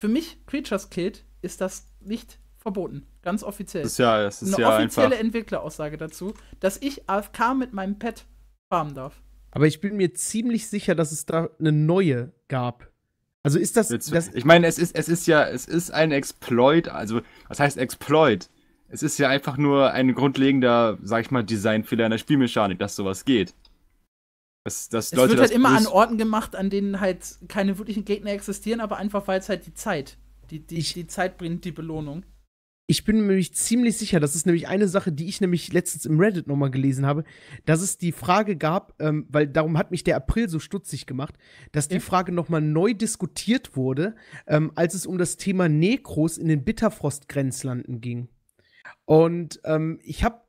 für mich Creatures killt, ist das nicht verboten. Ganz offiziell. Das ist ja, das ist Eine ja offizielle einfach. Entwickleraussage dazu, dass ich AFK mit meinem Pet farmen darf. Aber ich bin mir ziemlich sicher, dass es da eine neue gab. Also ist das. Jetzt, das ich meine, es ist, es ist ja, es ist ein Exploit, also was heißt Exploit? es ist ja einfach nur ein grundlegender, sag ich mal, Designfehler in der Spielmechanik, dass sowas geht. Das, das es Leute, wird halt immer an Orten gemacht, an denen halt keine wirklichen Gegner existieren, aber einfach weil es halt die Zeit, die, die, ich, die Zeit bringt die Belohnung. Ich bin nämlich ziemlich sicher, das ist nämlich eine Sache, die ich nämlich letztens im Reddit nochmal gelesen habe, dass es die Frage gab, ähm, weil darum hat mich der April so stutzig gemacht, dass die ja. Frage nochmal neu diskutiert wurde, ähm, als es um das Thema Nekros in den Bitterfrost-Grenzlanden ging. Und ähm, ich habe,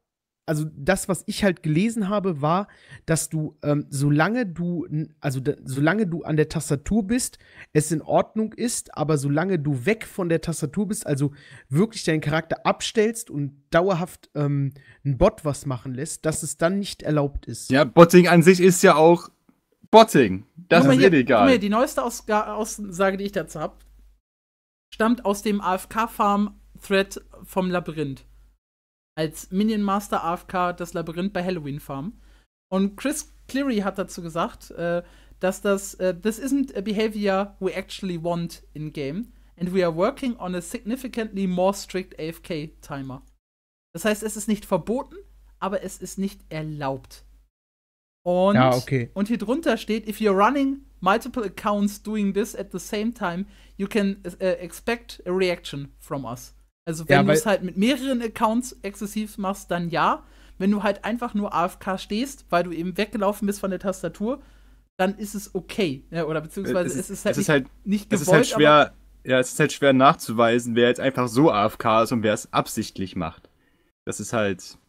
also das, was ich halt gelesen habe, war, dass du, ähm, solange du, also solange du an der Tastatur bist, es in Ordnung ist, aber solange du weg von der Tastatur bist, also wirklich deinen Charakter abstellst und dauerhaft ähm, ein Bot was machen lässt, dass es dann nicht erlaubt ist. Ja, Botting an sich ist ja auch Botting. Das ist hier, illegal. Hier, die neueste Ausga Aussage, die ich dazu habe, stammt aus dem AFK-Farm-Thread vom Labyrinth als Minion Master AFK das Labyrinth bei Halloween Farm. Und Chris Cleary hat dazu gesagt, äh, dass das, äh, this isn't a behavior we actually want in game and we are working on a significantly more strict AFK timer. Das heißt, es ist nicht verboten, aber es ist nicht erlaubt. Und, ja, okay. und hier drunter steht, if you're running multiple accounts doing this at the same time, you can uh, expect a reaction from us. Also wenn ja, du es halt mit mehreren Accounts exzessiv machst, dann ja. Wenn du halt einfach nur AFK stehst, weil du eben weggelaufen bist von der Tastatur, dann ist es okay. Ja, oder beziehungsweise es ist, es ist halt, es ist halt nicht, nicht gewollt. Es ist halt schwer, ja, es ist halt schwer nachzuweisen, wer jetzt einfach so AFK ist und wer es absichtlich macht. Das ist halt,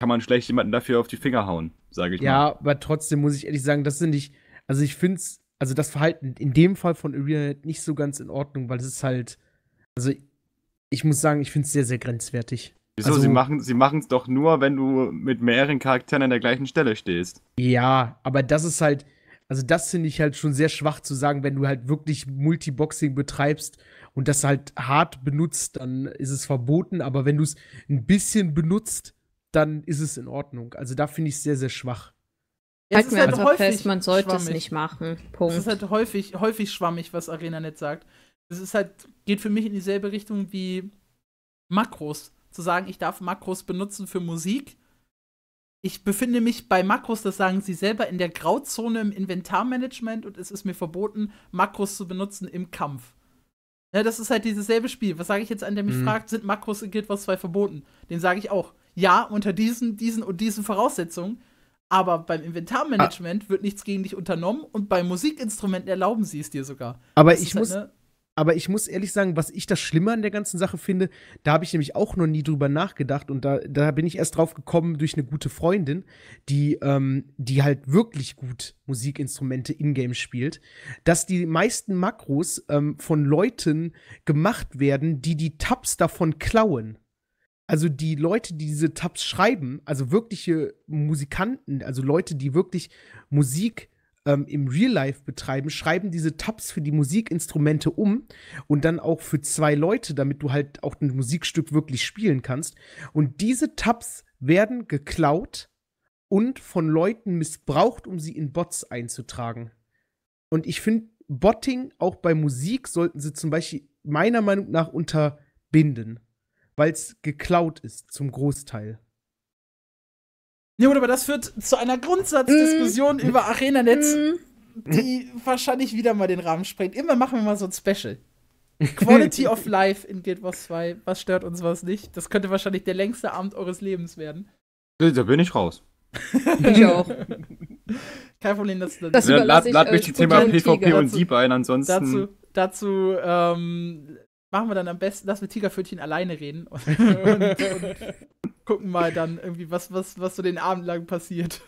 kann man schlecht jemanden dafür auf die Finger hauen, sage ich ja, mal. Ja, aber trotzdem muss ich ehrlich sagen, das sind nicht. also ich finde es, also das Verhalten in dem Fall von Arena nicht so ganz in Ordnung, weil es ist halt, also ich muss sagen, ich finde es sehr, sehr grenzwertig. Wieso? Also, sie machen sie es doch nur, wenn du mit mehreren Charakteren an der gleichen Stelle stehst. Ja, aber das ist halt, also das finde ich halt schon sehr schwach zu sagen, wenn du halt wirklich Multiboxing betreibst und das halt hart benutzt, dann ist es verboten, aber wenn du es ein bisschen benutzt, dann ist es in Ordnung. Also da finde ich es sehr, sehr schwach. Ja, es ist halt also häufig fest, man sollte schwammig. es nicht machen. Punkt. Es ist halt häufig, häufig schwammig, was ArenaNet sagt es ist halt, geht für mich in dieselbe Richtung wie Makros. Zu sagen, ich darf Makros benutzen für Musik. Ich befinde mich bei Makros, das sagen sie selber, in der Grauzone im Inventarmanagement und es ist mir verboten, Makros zu benutzen im Kampf. Ja, das ist halt dieses selbe Spiel. Was sage ich jetzt an, der mich mhm. fragt, sind Makros in Guild Wars 2 verboten? Den sage ich auch, ja, unter diesen, diesen und diesen Voraussetzungen. Aber beim Inventarmanagement ah. wird nichts gegen dich unternommen und bei Musikinstrumenten erlauben sie es dir sogar. Aber das ich halt aber ich muss ehrlich sagen, was ich das Schlimme an der ganzen Sache finde, da habe ich nämlich auch noch nie drüber nachgedacht und da, da bin ich erst drauf gekommen durch eine gute Freundin, die, ähm, die halt wirklich gut Musikinstrumente in-game spielt, dass die meisten Makros ähm, von Leuten gemacht werden, die die Tabs davon klauen. Also die Leute, die diese Tabs schreiben, also wirkliche Musikanten, also Leute, die wirklich Musik ähm, im Real Life betreiben, schreiben diese Tabs für die Musikinstrumente um und dann auch für zwei Leute, damit du halt auch ein Musikstück wirklich spielen kannst. Und diese Tabs werden geklaut und von Leuten missbraucht, um sie in Bots einzutragen. Und ich finde, Botting auch bei Musik sollten sie zum Beispiel meiner Meinung nach unterbinden, weil es geklaut ist zum Großteil. Ja, gut, aber das führt zu einer Grundsatzdiskussion mm. über ArenaNet, mm. die wahrscheinlich wieder mal den Rahmen sprengt. Immer machen wir mal so ein Special. *laughs* Quality of Life in Guild Wars 2. Was stört uns, was nicht? Das könnte wahrscheinlich der längste Abend eures Lebens werden. Da bin ich raus. *laughs* ich auch. Kein Problem, das, das, das überlasse lad, mich das Thema PvP und Sieb ein, ansonsten. Dazu, dazu ähm, machen wir dann am besten, lass mit Tigerfötchen alleine reden *laughs* und, und, und gucken mal dann irgendwie, was, was, was so den Abend lang passiert.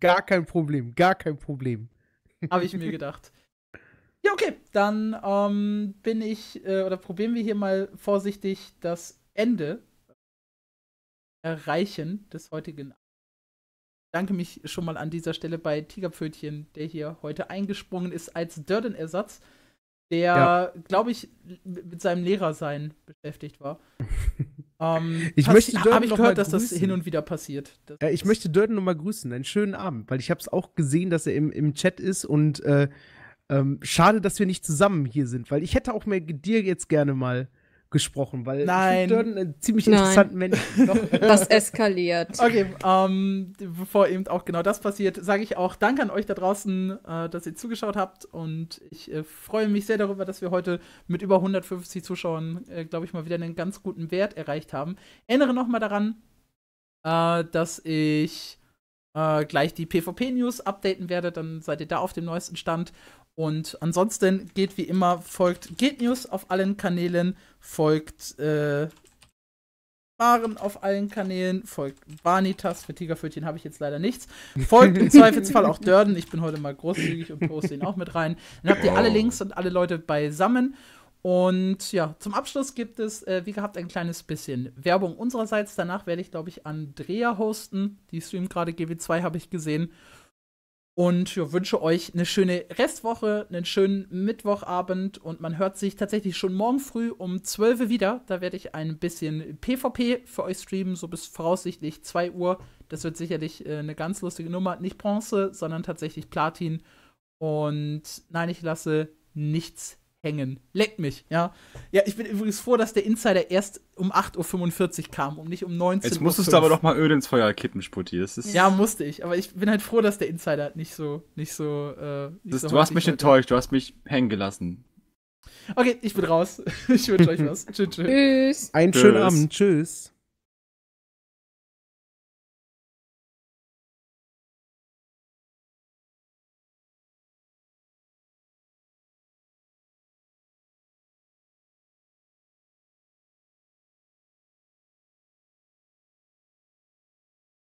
*laughs* gar kein Problem, gar kein Problem. Habe ich mir gedacht. Ja, okay, dann ähm, bin ich, äh, oder probieren wir hier mal vorsichtig das Ende erreichen des heutigen Abends. Danke mich schon mal an dieser Stelle bei Tigerpfötchen, der hier heute eingesprungen ist als Dörden-Ersatz der, ja. glaube ich, mit seinem Lehrersein beschäftigt war. *laughs* ähm, ich möchte habe ich gehört, dass grüßen. das hin und wieder passiert. Ja, ich möchte Dörden nochmal grüßen. Einen schönen Abend, weil ich habe es auch gesehen, dass er im, im Chat ist und äh, ähm, schade, dass wir nicht zusammen hier sind, weil ich hätte auch mehr dir jetzt gerne mal gesprochen, weil Nein. Jordan einen äh, ziemlich interessanten Nein. Menschen. *laughs* Das eskaliert. Okay, ähm, bevor eben auch genau das passiert, sage ich auch Danke an euch da draußen, äh, dass ihr zugeschaut habt und ich äh, freue mich sehr darüber, dass wir heute mit über 150 Zuschauern, äh, glaube ich, mal wieder einen ganz guten Wert erreicht haben. Erinnere nochmal daran, äh, dass ich äh, gleich die PvP-News updaten werde, dann seid ihr da auf dem neuesten Stand. Und ansonsten geht wie immer, folgt Geht News auf allen Kanälen, folgt äh, Maren auf allen Kanälen, folgt Vanitas, für Tigerpfötchen habe ich jetzt leider nichts. Folgt im *laughs* Zweifelsfall auch Dörden, ich bin heute mal großzügig und poste ihn auch mit rein. Dann habt ihr alle Links und alle Leute beisammen. Und ja, zum Abschluss gibt es, äh, wie gehabt, ein kleines bisschen Werbung unsererseits. Danach werde ich, glaube ich, Andrea hosten. Die streamt gerade GW2, habe ich gesehen. Und ja, wünsche euch eine schöne Restwoche, einen schönen Mittwochabend und man hört sich tatsächlich schon morgen früh um 12 Uhr wieder. Da werde ich ein bisschen PvP für euch streamen, so bis voraussichtlich 2 Uhr. Das wird sicherlich äh, eine ganz lustige Nummer. Nicht Bronze, sondern tatsächlich Platin. Und nein, ich lasse nichts hängen. Leck mich, ja. Ja, ich bin übrigens froh, dass der Insider erst um 8.45 Uhr kam und nicht um 19 Uhr. Jetzt musstest du aber doch mal Öl ins Feuer kippen, Sputti. Das ist ja, musste ich. Aber ich bin halt froh, dass der Insider nicht so, nicht so, äh, nicht so Du hast mich enttäuscht, du hast mich hängen gelassen. Okay, ich bin raus. *laughs* ich wünsche euch was. Tschüss. Tschüss. Einen schönen Abend. Tschüss.